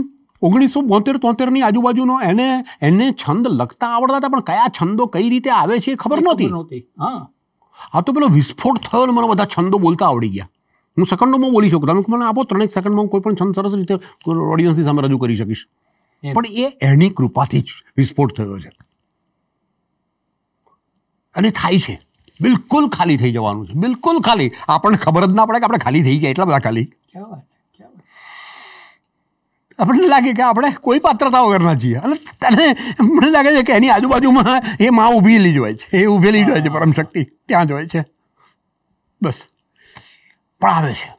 ઓગણીસો બોતેર તોતેરની આજુબાજુનો એને એને છંદ લખતા આવડતા હતા પણ કયા છંદો કઈ રીતે આવે છે ખબર નહોતી હા આ તો પેલો વિસ્ફોટ થયો ને મને બધા છંદો બોલતા આવડી ગયા હું સેકન્ડોમાં બોલી શકું તમે મને આપો ત્રણેક સેકન્ડમાં કોઈ પણ છંદ સરસ રીતે ઓડિયન્સની સામે રજૂ કરી શકીશ પણ એ એની કૃપાથી જ વિસ્ફોટ થયો છે અને થાય છે બિલકુલ ખાલી થઈ જવાનું છે બિલકુલ ખાલી આપણને ખબર જ ના પડે કે આપણે ખાલી થઈ ગયા એટલા બધા ખાલી આપણને લાગે કે આપણે કોઈ પાત્રતા વગરના છીએ અને તને મને લાગે છે કે એની આજુબાજુમાં એ માં ઊભેલી જ હોય છે એ ઊભેલી જ હોય છે પરમશક્તિ ત્યાં જ હોય છે બસ પણ આવે છે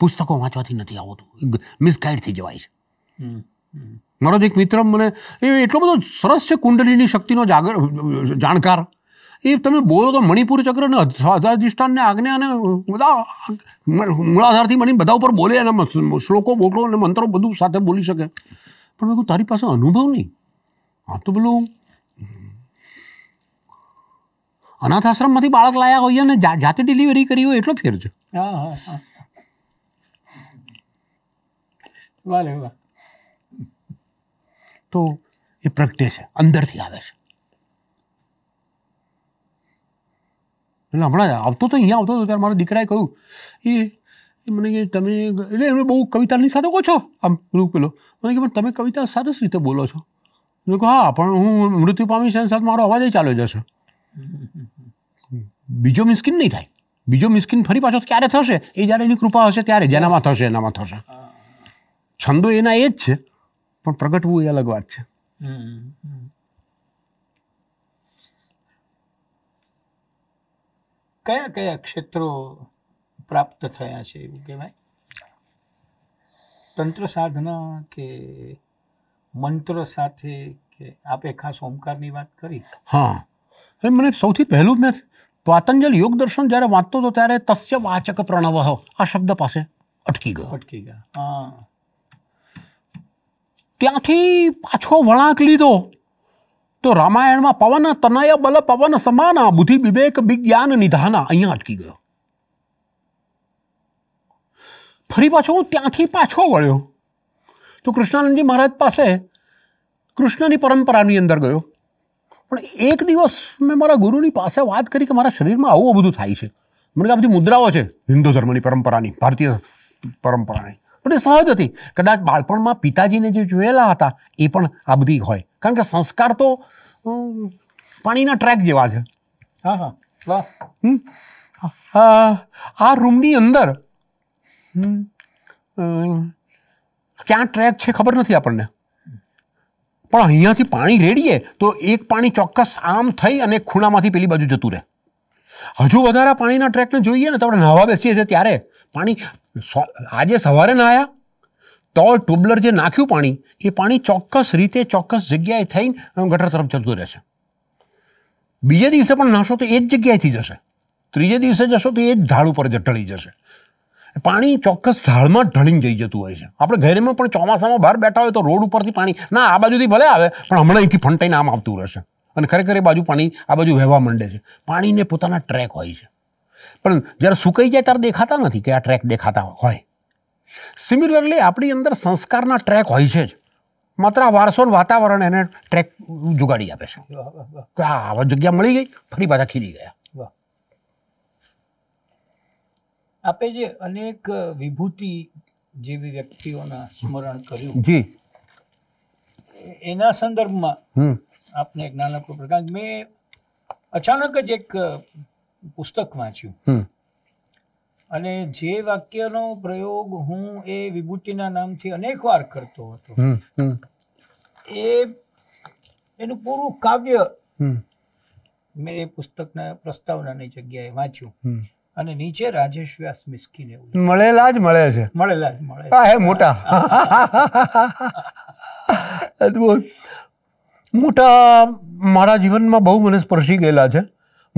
પુસ્તકો વાંચવાથી નથી આવતું મિસગાઈડ થઈ જવાય છે મારો એક મિત્ર મને એ એટલો બધો સરસ છે કુંડલીની શક્તિનો જાગર જાણકાર એ તમે બોલો તો મણિપુર ચક્ર અને અધિષ્ઠાનને આજ્ઞા અને બધા મૂળાધારથી મને બધા ઉપર બોલે અને શ્લોકો બોટલો અને મંત્રો બધું સાથે બોલી શકે પણ મેં તારી પાસે અનુભવ નહીં આ તો પેલું અનાથ આશ્રમમાંથી બાળક લાયા હોઈએ અને જાતે ડિલિવરી કરી હોય એટલો ફેર છે વાહ વાહ તો એ પ્રગટે છે અંદરથી આવે છે એટલે હમણાં આવતો તો અહીંયા આવતો હતો ત્યારે મારા દીકરાએ કહ્યું એ મને કે તમે એટલે એમણે બહુ કવિતાની સાથે કહો છો આમ પેલું પેલો મને કે પણ તમે કવિતા સરસ રીતે બોલો છો મેં કહું હા પણ હું મૃત્યુ પામી છે સાથે મારો અવાજ ચાલ્યો જશે બીજો મિસ્કિન નહીં થાય બીજો મિસ્કિન ફરી પાછો ક્યારે થશે એ જ્યારે એની કૃપા હશે ત્યારે જેનામાં થશે એનામાં થશે છંદો એના એ જ છે પણ પ્રગટવું એ અલગ વાત છે કયા કયા ક્ષેત્રો પ્રાપ્ત થયા છે એવું કહેવાય તંત્ર સાધના કે મંત્ર સાથે કે આપે ખાસ ઓમકારની વાત કરી હા મને સૌથી પહેલું મેં પાતંજલ યોગ દર્શન જ્યારે વાંચતો હતો ત્યારે તસ્ય વાચક પ્રણવ આ શબ્દ પાસે અટકી ગયો અટકી ગયા હા ત્યાંથી પાછો વળાંક લીધો તો રામાયણમાં પવન તનય બલ પવન સમાના બુદ્ધિ વિવેક વિજ્ઞાન નિધાના અહીંયા અટકી ગયો ફરી પાછો હું ત્યાંથી પાછો વળ્યો તો કૃષ્ણાનંદજી મહારાજ પાસે કૃષ્ણની પરંપરાની અંદર ગયો પણ એક દિવસ મેં મારા ગુરુની પાસે વાત કરી કે મારા શરીરમાં આવું બધું થાય છે મને કે આ બધી મુદ્રાઓ છે હિન્દુ ધર્મની પરંપરાની ભારતીય પરંપરાની પણ એ સહજ હતી કદાચ બાળપણમાં પિતાજીને જે જોયેલા હતા એ પણ આ બધી હોય કારણ કે સંસ્કાર તો પાણીના ટ્રેક જેવા છે હા હા વાહ આ રૂમની અંદર ક્યાં ટ્રેક છે ખબર નથી આપણને પણ અહીંયાથી પાણી રેડીએ તો એક પાણી ચોક્કસ આમ થઈ અને ખૂણામાંથી પેલી બાજુ જતું રહે હજુ વધારે પાણીના ટ્રેકને જોઈએ ને તો આપણે નાહવા બેસીએ છીએ ત્યારે પાણી આજે સવારે નાહ્યા તો ટ્યુબલર જે નાખ્યું પાણી એ પાણી ચોક્કસ રીતે ચોક્કસ જગ્યાએ થઈને ગટર તરફ જતું રહેશે બીજે દિવસે પણ નાહશો તો એ જ જગ્યાએથી જશે ત્રીજે દિવસે જશો તો એ જ ઢાળ ઉપર ઢળી જશે પાણી ચોક્કસ ઢાળમાં ઢળીને જઈ જતું હોય છે આપણે ઘરેમાં પણ ચોમાસામાં બહાર બેઠા હોય તો રોડ ઉપરથી પાણી ના આ બાજુથી ભલે આવે પણ હમણાં અહીંથી ફંટાઈને આમ આવતું રહેશે અને ખરેખર એ બાજુ પાણી આ બાજુ વહેવા માંડે છે પાણીને પોતાના ટ્રેક હોય છે પણ જ્યારે સુકાઈ જાય ત્યારે દેખાતા નથી કે આ ટ્રેક દેખાતા હોય સિમિલરલી આપણી અંદર સંસ્કારના ટ્રેક હોય છે જ માત્ર આ વારસોનું વાતાવરણ એને ટ્રેક જુગાડી આપે છે હા આવા જગ્યા મળી ગઈ ફરી પાછા ખીલી ગયા આપે જે અનેક વિભૂતિ જેવી વ્યક્તિઓના સ્મરણ કર્યું જી એના સંદર્ભમાં આપને એક નાનકડું પ્રકાશ મેં અચાનક જ એક પુસ્તક વાંચ્યું અને જે વાક્યનો પ્રયોગ હું એ વિભૂતિના નામથી અનેક વાર કરતો હતો એ એનું પૂરું કાવ્ય મેં એ પુસ્તકના પ્રસ્તાવનાની જગ્યાએ વાંચ્યું અને નીચે રાજેશ વ્યાસ મિસ્કીને મળેલા જ મળે છે મળેલા જ મળે હે મોટા અદ્ભુત મોટા મારા જીવનમાં બહુ મને સ્પર્શી ગયેલા છે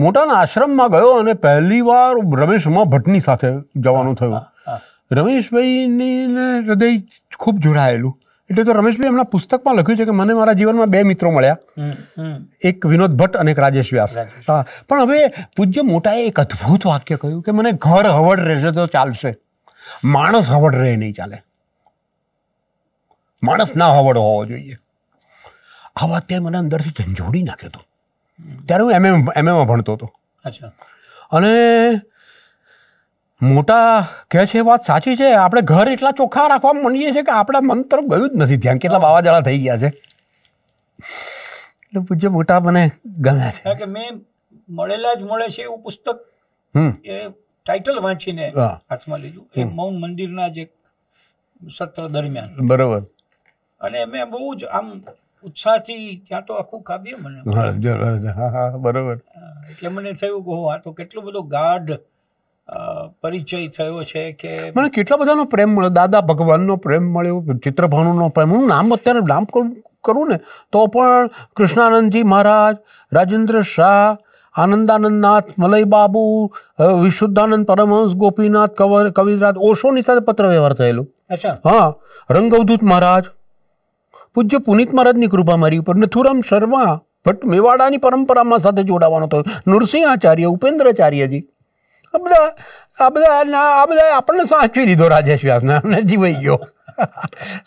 મોટાના આશ્રમમાં ગયો અને પહેલી વાર રમેશમાં ભટ્ટની સાથે જવાનું થયું રમેશભાઈની હૃદય ખૂબ જોડાયેલું એટલે તો રમેશભાઈ એમના પુસ્તકમાં લખ્યું છે કે મને મારા જીવનમાં બે મિત્રો મળ્યા એક વિનોદ ભટ્ટ અને એક રાજેશ વ્યાસ હા પણ હવે પૂજ્ય મોટાએ એક અદ્ભુત વાક્ય કહ્યું કે મને ઘર હવડ રહેશે તો ચાલશે માણસ હવડ રહે નહીં ચાલે માણસ ના હવડ હોવો જોઈએ આ વાતે મને અંદરથી ઝંઝોડી નાખ્યો હતો ત્યારે હું એમએમ એમએમાં ભણતો હતો અચ્છા અને મોટા કહે છે વાત સાચી છે આપણે ઘર એટલા ચોખ્ખા રાખવા માંડીએ છીએ કે આપણા મન તરફ ગયું જ નથી ધ્યાન કેટલા વાવાઝોડા થઈ ગયા છે એટલે પૂજ્ય મોટા મને ગમ્યા છે કે મેં મળેલા જ મળે છે એવું પુસ્તક એ ટાઇટલ વાંચીને હાથમાં લીધું એ મૌન મંદિરના જે સત્ર દરમિયાન બરોબર અને મેં બહુ જ આમ ઉત્સાહથી ત્યાં તો આખું કાવ્ય મને હા હા બરાબર એટલે મને થયું કે હું આ તો કેટલો બધો ગાઢ પરિચય થયો છે કે મને કેટલા બધાનો પ્રેમ મળ્યો દાદા ભગવાનનો પ્રેમ મળ્યો ચિત્રભાનુનો પ્રેમ હું નામ અત્યારે નામ કરું ને તો પણ કૃષ્ણાનંદજી મહારાજ રાજેન્દ્ર શાહ આનંદાનંદનાથ મલય બાબુ વિશુદ્ધાનંદ પરમહંસ ગોપીનાથ કવર કવિરાજ ઓશોની સાથે પત્ર વ્યવહાર થયેલો અચ્છા હા રંગવદૂત મહારાજ પૂજ્ય પુનિત મહારાજની કૃપા મારી ઉપર નથુરામ શર્મા ભટ્ટ મેવાડાની પરંપરામાં સાથે જોડાવાનો થયો નૃસિંહ આચાર્ય ઉપેન્દ્રાચાર્યજી આ બધા આ બધા આ બધા આપણને સાચવી લીધો રાજેશ વ્યાસના અમને જીવાઈ ગયો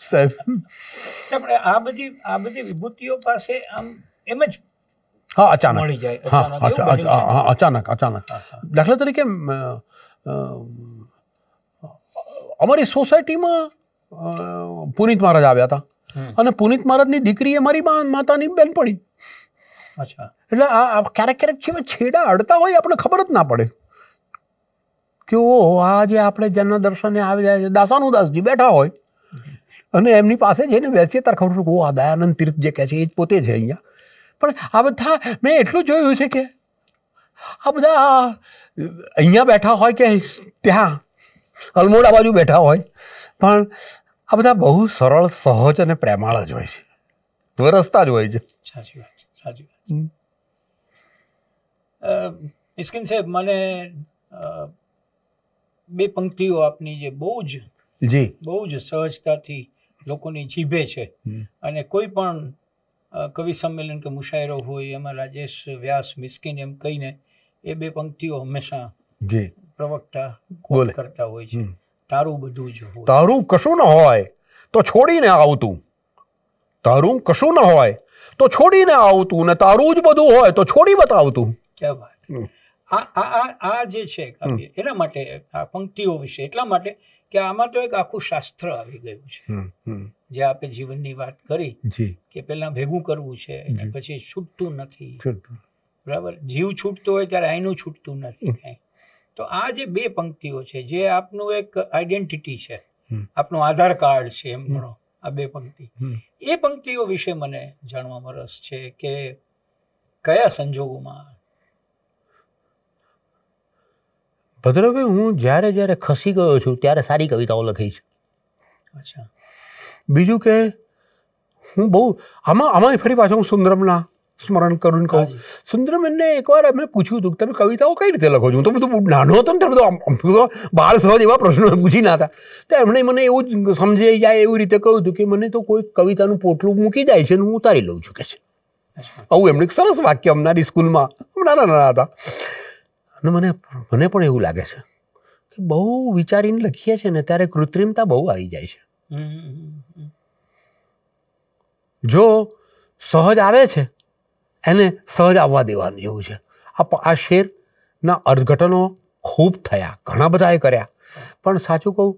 સાહેબ આ બધી આ બધી વિભૂતિઓ પાસે આમ એમ જ હા અચાનક મળી જાય હા અચાનક અચાનક દાખલા તરીકે અમારી સોસાયટીમાં પુનિત મહારાજ આવ્યા હતા અને પુનિત મહારાજની દીકરી એ મારી માતાની બેન પડી એટલે આ ક્યારેક ક્યારેક છે છેડા અડતા હોય આપણે ખબર જ ના પડે કે ઓહો આ જે આપણે જેના દર્શને આવી જાય છે દાસાનુદાસજી બેઠા હોય અને એમની પાસે જઈને બેસીએ ત્યારે ખબર ઓ આ દયાનંદ તીર્થ જે કહે છે એ જ પોતે છે અહીંયા પણ આ બધા મેં એટલું જોયું છે કે આ બધા અહીંયા બેઠા હોય કે ત્યાં અલમોડા બાજુ બેઠા હોય પણ આ બધા બહુ સરળ સહજ અને પ્રેમાળ જ હોય છે વરસતા જ હોય છે સાચી વાત છે સાચી વાત ઇસ્કિન સાહેબ મને બે પંક્તિઓ આપની જે બહુ જ જી બહુ જ સહજતાથી લોકોની જીભે છે અને કોઈ પણ કવિ સંમેલન કે મુશાયરો હોય એમાં રાજેશ વ્યાસ મિસ્કિન એમ કહીને એ બે પંક્તિઓ હંમેશા જી પ્રવક્તા કરતા હોય છે તારું બધું જ તારું કશું ન હોય તો છોડીને આવતું તારું કશું ન હોય તો છોડીને આવતું ને તારું જ બધું હોય તો છોડી બતાવતું ક્યાં વાત આ જે છે એના માટે આ પંક્તિઓ વિશે એટલા માટે કે આમાં તો એક આખું શાસ્ત્ર આવી ગયું છે જે આપણે જીવનની વાત કરી કે પેલા ભેગું કરવું છે પછી છૂટતું નથી બરાબર જીવ છૂટતો હોય ત્યારે આઈનું છૂટતું નથી કાંઈ તો આ જે બે પંક્તિઓ છે જે આપનું એક આઈડેન્ટિટી છે આપનું આધાર કાર્ડ છે એમ ગણો આ બે પંક્તિ એ પંક્તિઓ વિશે મને જાણવામાં રસ છે કે કયા સંજોગોમાં ભદ્રભાઈ હું જ્યારે જ્યારે ખસી ગયો છું ત્યારે સારી કવિતાઓ લખી છે અચ્છા બીજું કે હું બહુ આમાં આમાં ફરી પાછો હું સુંદરમના સ્મરણ કરું કહું સુંદરમેનને એકવાર અમે પૂછ્યું હતું કે તમે કવિતાઓ કઈ રીતે લખો છો હું તો બધું નાનો હતો ને ત્યારે બધું તો બાળ સહજ એવા પ્રશ્નો પૂછી ના હતા તો એમણે મને એવું જ સમજાઈ જાય એવી રીતે કહ્યું હતું કે મને તો કોઈ કવિતાનું પોટલું મૂકી જાય છે ને હું ઉતારી લઉં છું કે છે આવું એમણે સરસ વાક્ય અમનારી સ્કૂલમાં નાના નાના હતા અને મને મને પણ એવું લાગે છે કે બહુ વિચારીને લખીએ છે ને ત્યારે કૃત્રિમતા બહુ આવી જાય છે જો સહજ આવે છે એને સહજ આવવા દેવાનું જેવું છે આ આ શેરના અર્થઘટનો ખૂબ થયા ઘણા બધાએ કર્યા પણ સાચું કહું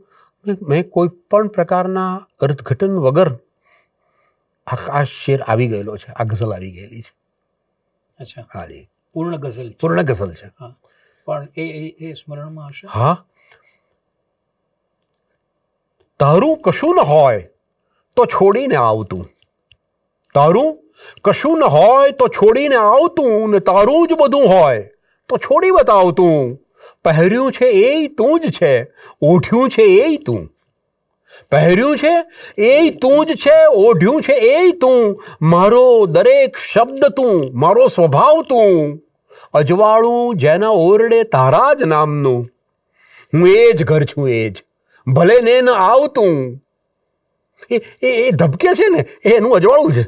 મેં કોઈ પણ પ્રકારના અર્થઘટન વગર આ શેર આવી ગયેલો છે આ ગઝલ આવી ગયેલી છે અચ્છા હા જી પૂર્ણ ગઝલ પૂર્ણ ગઝલ છે પણ એ એ સ્મરણમાં હશે હા તારું કશું ન હોય તો છોડીને આવતું તારું કશું ન હોય તો છોડીને આવતું ને તારું જ બધું હોય તો છોડી બતાવતું પહેર્યું છે એ તું જ છે ઓઢ્યું છે એ તું પહેર્યું છે એ તું જ છે ઓઢ્યું છે એ તું મારો દરેક શબ્દ તું મારો સ્વભાવ તું અજવાળું જેના ઓરડે તારા જ નામનું હું એ જ ઘર છું એ જ ભલે ને ન આવતું એ એ ધબકે છે ને એનું અજવાળું છે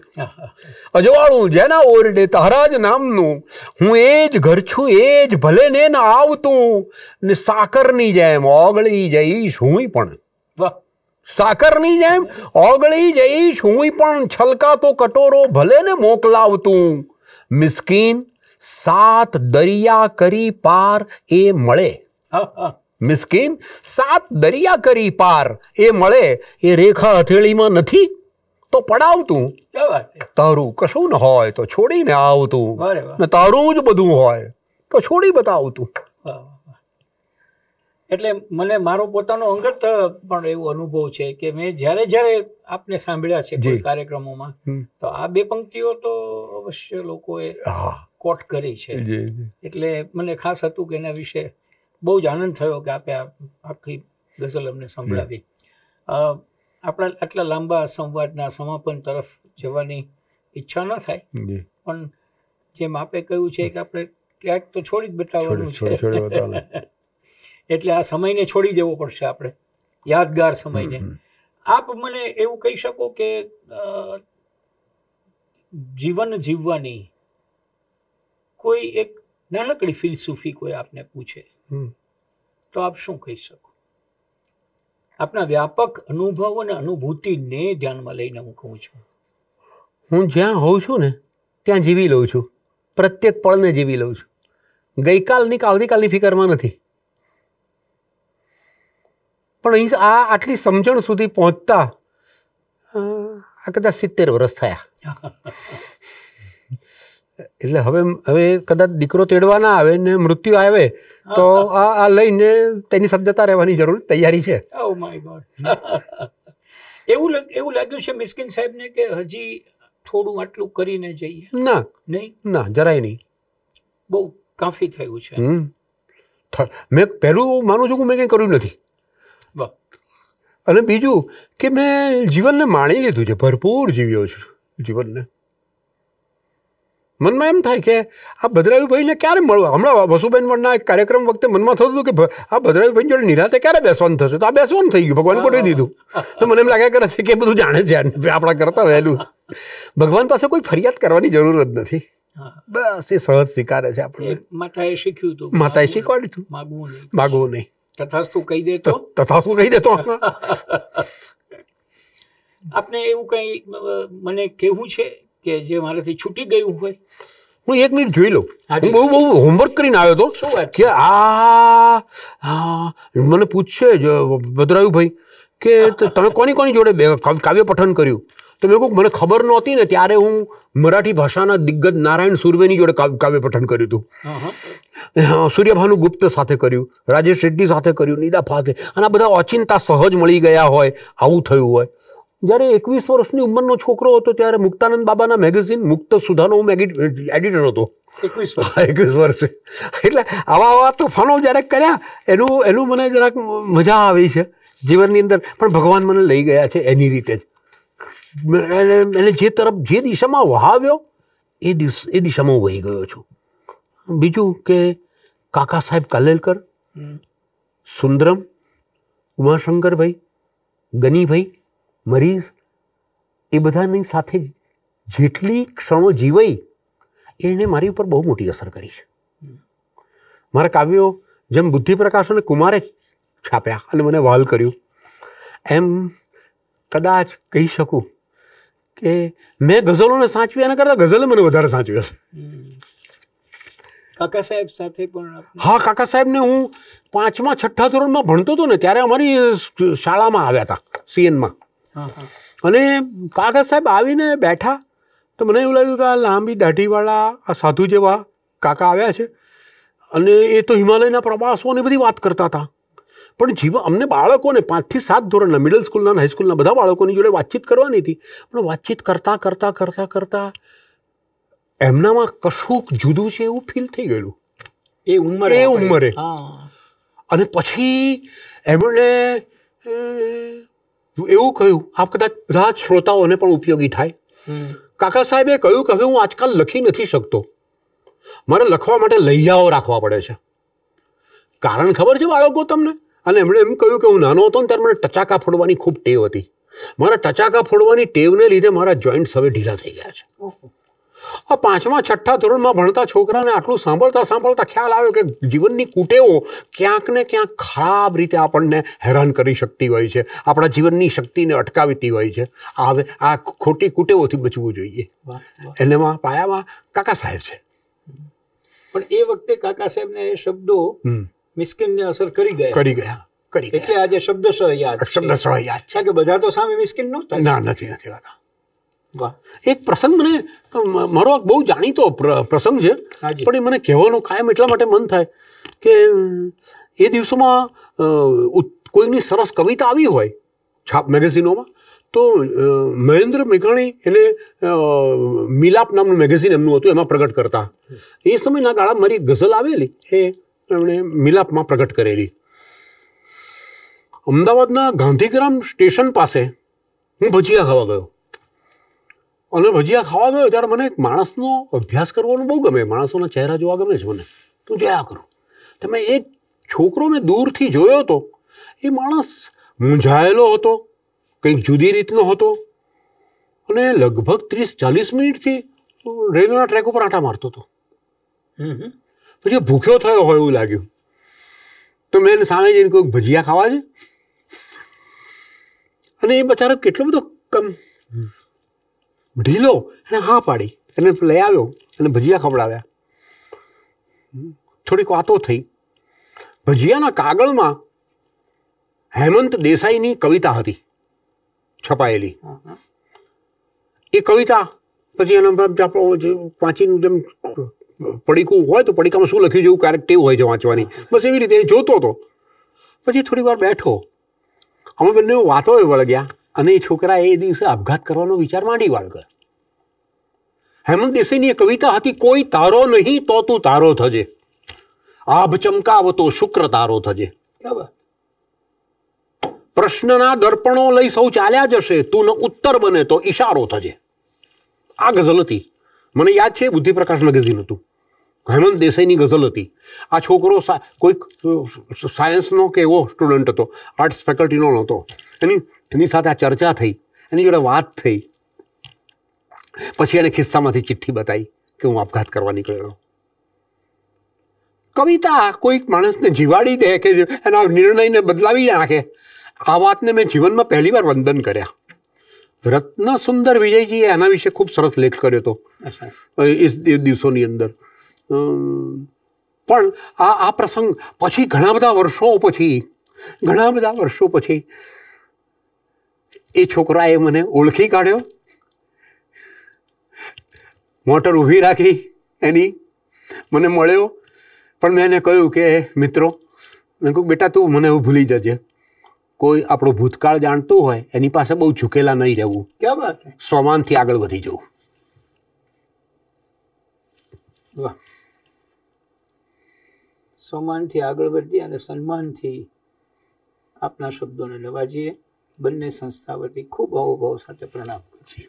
અજવાળું જેના ઓરડે તારા જ નામનું હું એ જ ઘર છું એ જ ભલે ને ન આવતું ને સાકરની જેમ ઓગળી જઈશ હું પણ સાકરની જેમ ઓગળી જઈશ હું પણ છલકાતો કટોરો ભલે ને મોકલાવતું મિસ્કીન સાત દરિયા કરી પાર એ મળે મિસ્કીન સાત દરિયા કરી પાર એ મળે એ રેખા હથેળીમાં નથી તો પડાવતું તારું કશું ન હોય તો છોડીને આવતું ને તારું જ બધું હોય તો છોડી બતાવતું એટલે મને મારો પોતાનો અંગત પણ એવો અનુભવ છે કે મેં જ્યારે જ્યારે આપને સાંભળ્યા છે કોઈ કાર્યક્રમોમાં તો આ બે પંક્તિઓ તો અવશ્ય લોકોએ કોટ કરી છે એટલે મને ખાસ હતું કે એના વિશે બહુ જ આનંદ થયો કે આપે આખી ગઝલ અમને સંભળાવી આપણા આટલા લાંબા સંવાદના સમાપન તરફ જવાની ઈચ્છા ન થાય પણ જેમ આપે કહ્યું છે કે આપણે ક્યાંક તો છોડી જ બતાવવાનું છે એટલે આ સમયને છોડી દેવો પડશે આપણે યાદગાર સમયને આપ મને એવું કહી શકો કે જીવન જીવવાની કોઈ એક નાનકડી ફિલસૂફી કોઈ આપને પૂછે તો આપ શું કહી શકો આપના વ્યાપક અનુભવ અને અનુભૂતિને ધ્યાનમાં લઈને હું કહું છું હું જ્યાં હોઉં છું ને ત્યાં જીવી લઉં છું પ્રત્યેક પળને જીવી લઉં છું ગઈકાલની કે આવતીકાલની ફિકરમાં નથી પણ અહીં આ આટલી સમજણ સુધી પહોંચતા આ કદાચ સિત્તેર વર્ષ થયા એટલે હવે હવે કદાચ દીકરો તેડવા ના આવે ને મૃત્યુ આવે તો આ આ લઈને તેની સજ્જતા રહેવાની જરૂર તૈયારી છે ઓ oh માય એવું એવું લાગ્યું છે મિસ્કિન સાહેબને કે હજી થોડું આટલું કરીને જઈએ ના નહીં ના જરાય નહીં બહુ કાફી થયું છે મેં પહેલું માનું છું કે મેં કંઈ કર્યું નથી અને બીજું કે મેં જીવનને માણી લીધું છે ભરપૂર જીવ્યો છું જીવનને મનમાં એમ થાય કે આ ભદ્રાયુભાઈને ક્યારે મળવા હમણાં વસુબેન વણના એક કાર્યક્રમ વખતે મનમાં થતું હતું કે આ ભદ્રાયુભાઈ જોડે નિરાતે ક્યારે બેસવાનું થશે તો આ બેસવાનું થઈ ગયું ભગવાન ગોઠવી દીધું તો મને એમ લાગે કરે છે કે બધું જાણે છે આપણા કરતા વહેલું ભગવાન પાસે કોઈ ફરિયાદ કરવાની જરૂર જ નથી બસ એ સહજ સ્વીકારે છે આપણને માતાએ શીખ્યું હતું માતાએ શીખવાડ્યું હતું માગવું નહીં માગવું નહીં તથાસ્તુ કહી દેતો તથાસ્તુ કહી દેતો આપને એવું કંઈ મને કેવું છે કે જે મારાથી છૂટી ગયું હોય હું એક મિનિટ જોઈ લઉં હું બહુ બહુ હોમવર્ક કરીને આવ્યો હતો શું વાત કે આ હા મને પૂછશે ભદ્રાયુભાઈ કે તમે કોની કોની જોડે કાવ્ય પઠન કર્યું તો મેં કહું મને ખબર નહોતી ને ત્યારે હું મરાઠી ભાષાના દિગ્ગજ નારાયણ સુર્વેની જોડે કાવ્ય પઠન કર્યું હતું સૂર્યભાનુ ગુપ્ત સાથે કર્યું રાજેશ રેડ્ડી સાથે કર્યું નિદા ફાથે અને આ બધા ઓચિંતા સહજ મળી ગયા હોય આવું થયું હોય જ્યારે એકવીસ વર્ષની ઉંમરનો છોકરો હતો ત્યારે મુક્તાનંદ બાબાના મેગેઝિન મુક્ત સુધાનો હું એડિટર હતો એકવીસ એકવીસ વર્ષે એટલે આવા આવા તોફાનો જ્યારે કર્યા એનું એનું મને જરાક મજા આવી છે જીવનની અંદર પણ ભગવાન મને લઈ ગયા છે એની રીતે જ એને જે તરફ જે દિશામાં વહાવ્યો એ દિશ એ દિશામાં હું વહી ગયો છું બીજું કે કાકા સાહેબ કાલેલકર સુંદરમ ઉમાશંકરભાઈ ગનીભાઈ મરીઝ એ બધાની સાથે જેટલી ક્ષણો જીવાઈ એણે મારી ઉપર બહુ મોટી અસર કરી છે મારા કાવ્યો જેમ બુદ્ધિપ્રકાશ અને કુમારે છાપ્યા અને મને વાલ કર્યું એમ કદાચ કહી શકું કે મેં ગઝલોને સાચવી એના કરતાં ગઝલે મને વધારે સાચવ્યો કાકા સાહેબ સાથે પણ હા કાકા સાહેબને હું પાંચમા છઠ્ઠા ધોરણમાં ભણતો હતો ને ત્યારે અમારી શાળામાં આવ્યા હતા સીએનમાં અને કાકા સાહેબ આવીને બેઠા તો મને એવું લાગ્યું કે આ લાંબી દાઢીવાળા આ સાધુ જેવા કાકા આવ્યા છે અને એ તો હિમાલયના પ્રવાસોની બધી વાત કરતા હતા પણ જીવન અમને બાળકોને પાંચથી સાત ધોરણના મિડલ સ્કૂલના હાઈસ્કૂલના બધા બાળકોની જોડે વાતચીત કરવાની હતી પણ વાતચીત કરતાં કરતાં કરતાં કરતાં એમનામાં કશુંક જુદું છે એવું ફીલ થઈ ગયેલું એ ઉંમરે એ ઉંમરે અને પછી એમણે એવું કહ્યું આપ કદાચ બધા શ્રોતાઓને પણ ઉપયોગી થાય કાકા સાહેબે કહ્યું કે હવે હું આજકાલ લખી નથી શકતો મારે લખવા માટે લૈયાઓ રાખવા પડે છે કારણ ખબર છે બાળકો તમને અને એમણે એમ કહ્યું કે હું નાનો હતો ને ત્યારે મને ટચાકા ફોડવાની ખૂબ ટેવ હતી મારા ટચાકા ફોડવાની ટેવને લીધે મારા જોઈન્ટ્સ હવે ઢીલા થઈ ગયા છે આ પાંચમા છઠ્ઠા ધોરણમાં ભણતા છોકરાને આટલું સાંભળતા સાંભળતા ખ્યાલ આવ્યો કે જીવનની કુટેવો ક્યાંક ને ક્યાંક ખરાબ રીતે આપણને હેરાન કરી શકતી હોય છે આપણા જીવનની શક્તિને અટકાવતી હોય છે આ હવે આ ખોટી કુટેવોથી બચવું જોઈએ એનામાં પાયામાં કાકા સાહેબ છે પણ એ વખતે કાકા સાહેબને એ શબ્દો મિસ્કિનને અસર કરી ગયા કરી ગયા કરી એટલે આજે શબ્દ યાદ શબ્દ યાદ છે કે બધા તો સામે મિસ્કિન નહોતા ના નથી નથી હોતા વાહ એક પ્રસંગ મને મારો બહુ જાણીતો પ્રસંગ છે પણ એ મને કહેવાનો કાયમ એટલા માટે મન થાય કે એ દિવસોમાં કોઈની સરસ કવિતા આવી હોય છાપ મેગેઝિનોમાં તો મહેન્દ્ર મેઘાણી એટલે મિલાપ નામનું મેગેઝિન એમનું હતું એમાં પ્રગટ કરતા એ સમયના ગાળા મારી ગઝલ આવેલી એ એમણે મિલાપમાં પ્રગટ કરેલી અમદાવાદના ગાંધીગ્રામ સ્ટેશન પાસે હું ભજીયા ખાવા ગયો અને ભજીયા ખાવા ગયો ત્યારે મને એક માણસનો અભ્યાસ કરવાનો બહુ ગમે માણસોના ચહેરા જોવા ગમે છે મને તો જયા કરું તમે એક છોકરો મેં દૂરથી જોયો હતો એ માણસ મૂંઝાયેલો હતો કંઈક જુદી રીતનો હતો અને લગભગ ત્રીસ ચાલીસ મિનિટથી રેલવેના ટ્રેક ઉપર આંટા મારતો હતો પછી ભૂખ્યો થયો હોય એવું લાગ્યું તો મેં એને સામે જઈને કોઈ ભજીયા ખાવા છે અને એ બચારો કેટલો બધો કમ ઢીલો એને હા પાડી એને લઈ આવ્યો અને ભજીયા ખવડાવ્યા થોડીક વાતો થઈ ભજીયાના કાગળમાં હેમંત દેસાઈની કવિતા હતી છપાયેલી એ કવિતા પછી એના વાંચીનું જેમ પડીકું હોય તો પડીકામાં શું લખ્યું જેવું ક્યારેક ટેવ હોય છે વાંચવાની બસ એવી રીતે જોતો હતો પછી થોડીક વાર બેઠો અમે બંને વાતો વળગ્યા અને એ છોકરાએ એ દિવસે આપઘાત કરવાનો વિચાર માંડી વાળકર હેમંત દેસાઈની એ કવિતા હતી કોઈ તારો નહીં તો તું તારો થજે આભ ચમકાવતો શુક્ર તારો થજે પ્રશ્નના દર્પણો લઈ સૌ ચાલ્યા જશે તું ન ઉત્તર બને તો ઈશારો થજે આ ગઝલ હતી મને યાદ છે બુદ્ધિપ્રકાશ મેગેઝિન હતું હેમંત દેસાઈની ગઝલ હતી આ છોકરો કોઈક સાયન્સનો કે એવો સ્ટુડન્ટ હતો આર્ટ્સ ફેકલ્ટીનો નહોતો એની એની સાથે આ ચર્ચા થઈ એની જોડે વાત થઈ પછી એને ખિસ્સામાંથી ચિઠ્ઠી બતાવી કે હું આપઘાત કરવા નીકળેલો કવિતા કોઈક માણસને જીવાડી દે કે એના નિર્ણયને બદલાવી નાખે આ વાતને મેં જીવનમાં પહેલી વાર વંદન કર્યા રત્ન સુંદર વિજયજીએ એના વિશે ખૂબ સરસ લેખ કર્યો હતો એ દિવસોની અંદર પણ આ આ પ્રસંગ પછી ઘણા બધા વર્ષો પછી ઘણા બધા વર્ષો પછી એ છોકરાએ મને ઓળખી કાઢ્યો મોટર ઊભી રાખી એની મને મળ્યો પણ મેં એને કહ્યું કે મિત્રો મેં કહું બેટા તું મને એવું ભૂલી જજે કોઈ આપણો ભૂતકાળ જાણતું હોય એની પાસે બહુ ઝૂકેલા નહીં રહેવું ક્યાં વાત સ્વમાનથી આગળ વધી જવું સ્વમાનથી આગળ વધીએ અને સન્માનથી આપના શબ્દોને લેવા જઈએ બંને સંસ્થા વતી ખૂબ અહોભાવ સાથે પ્રણામ કરું છું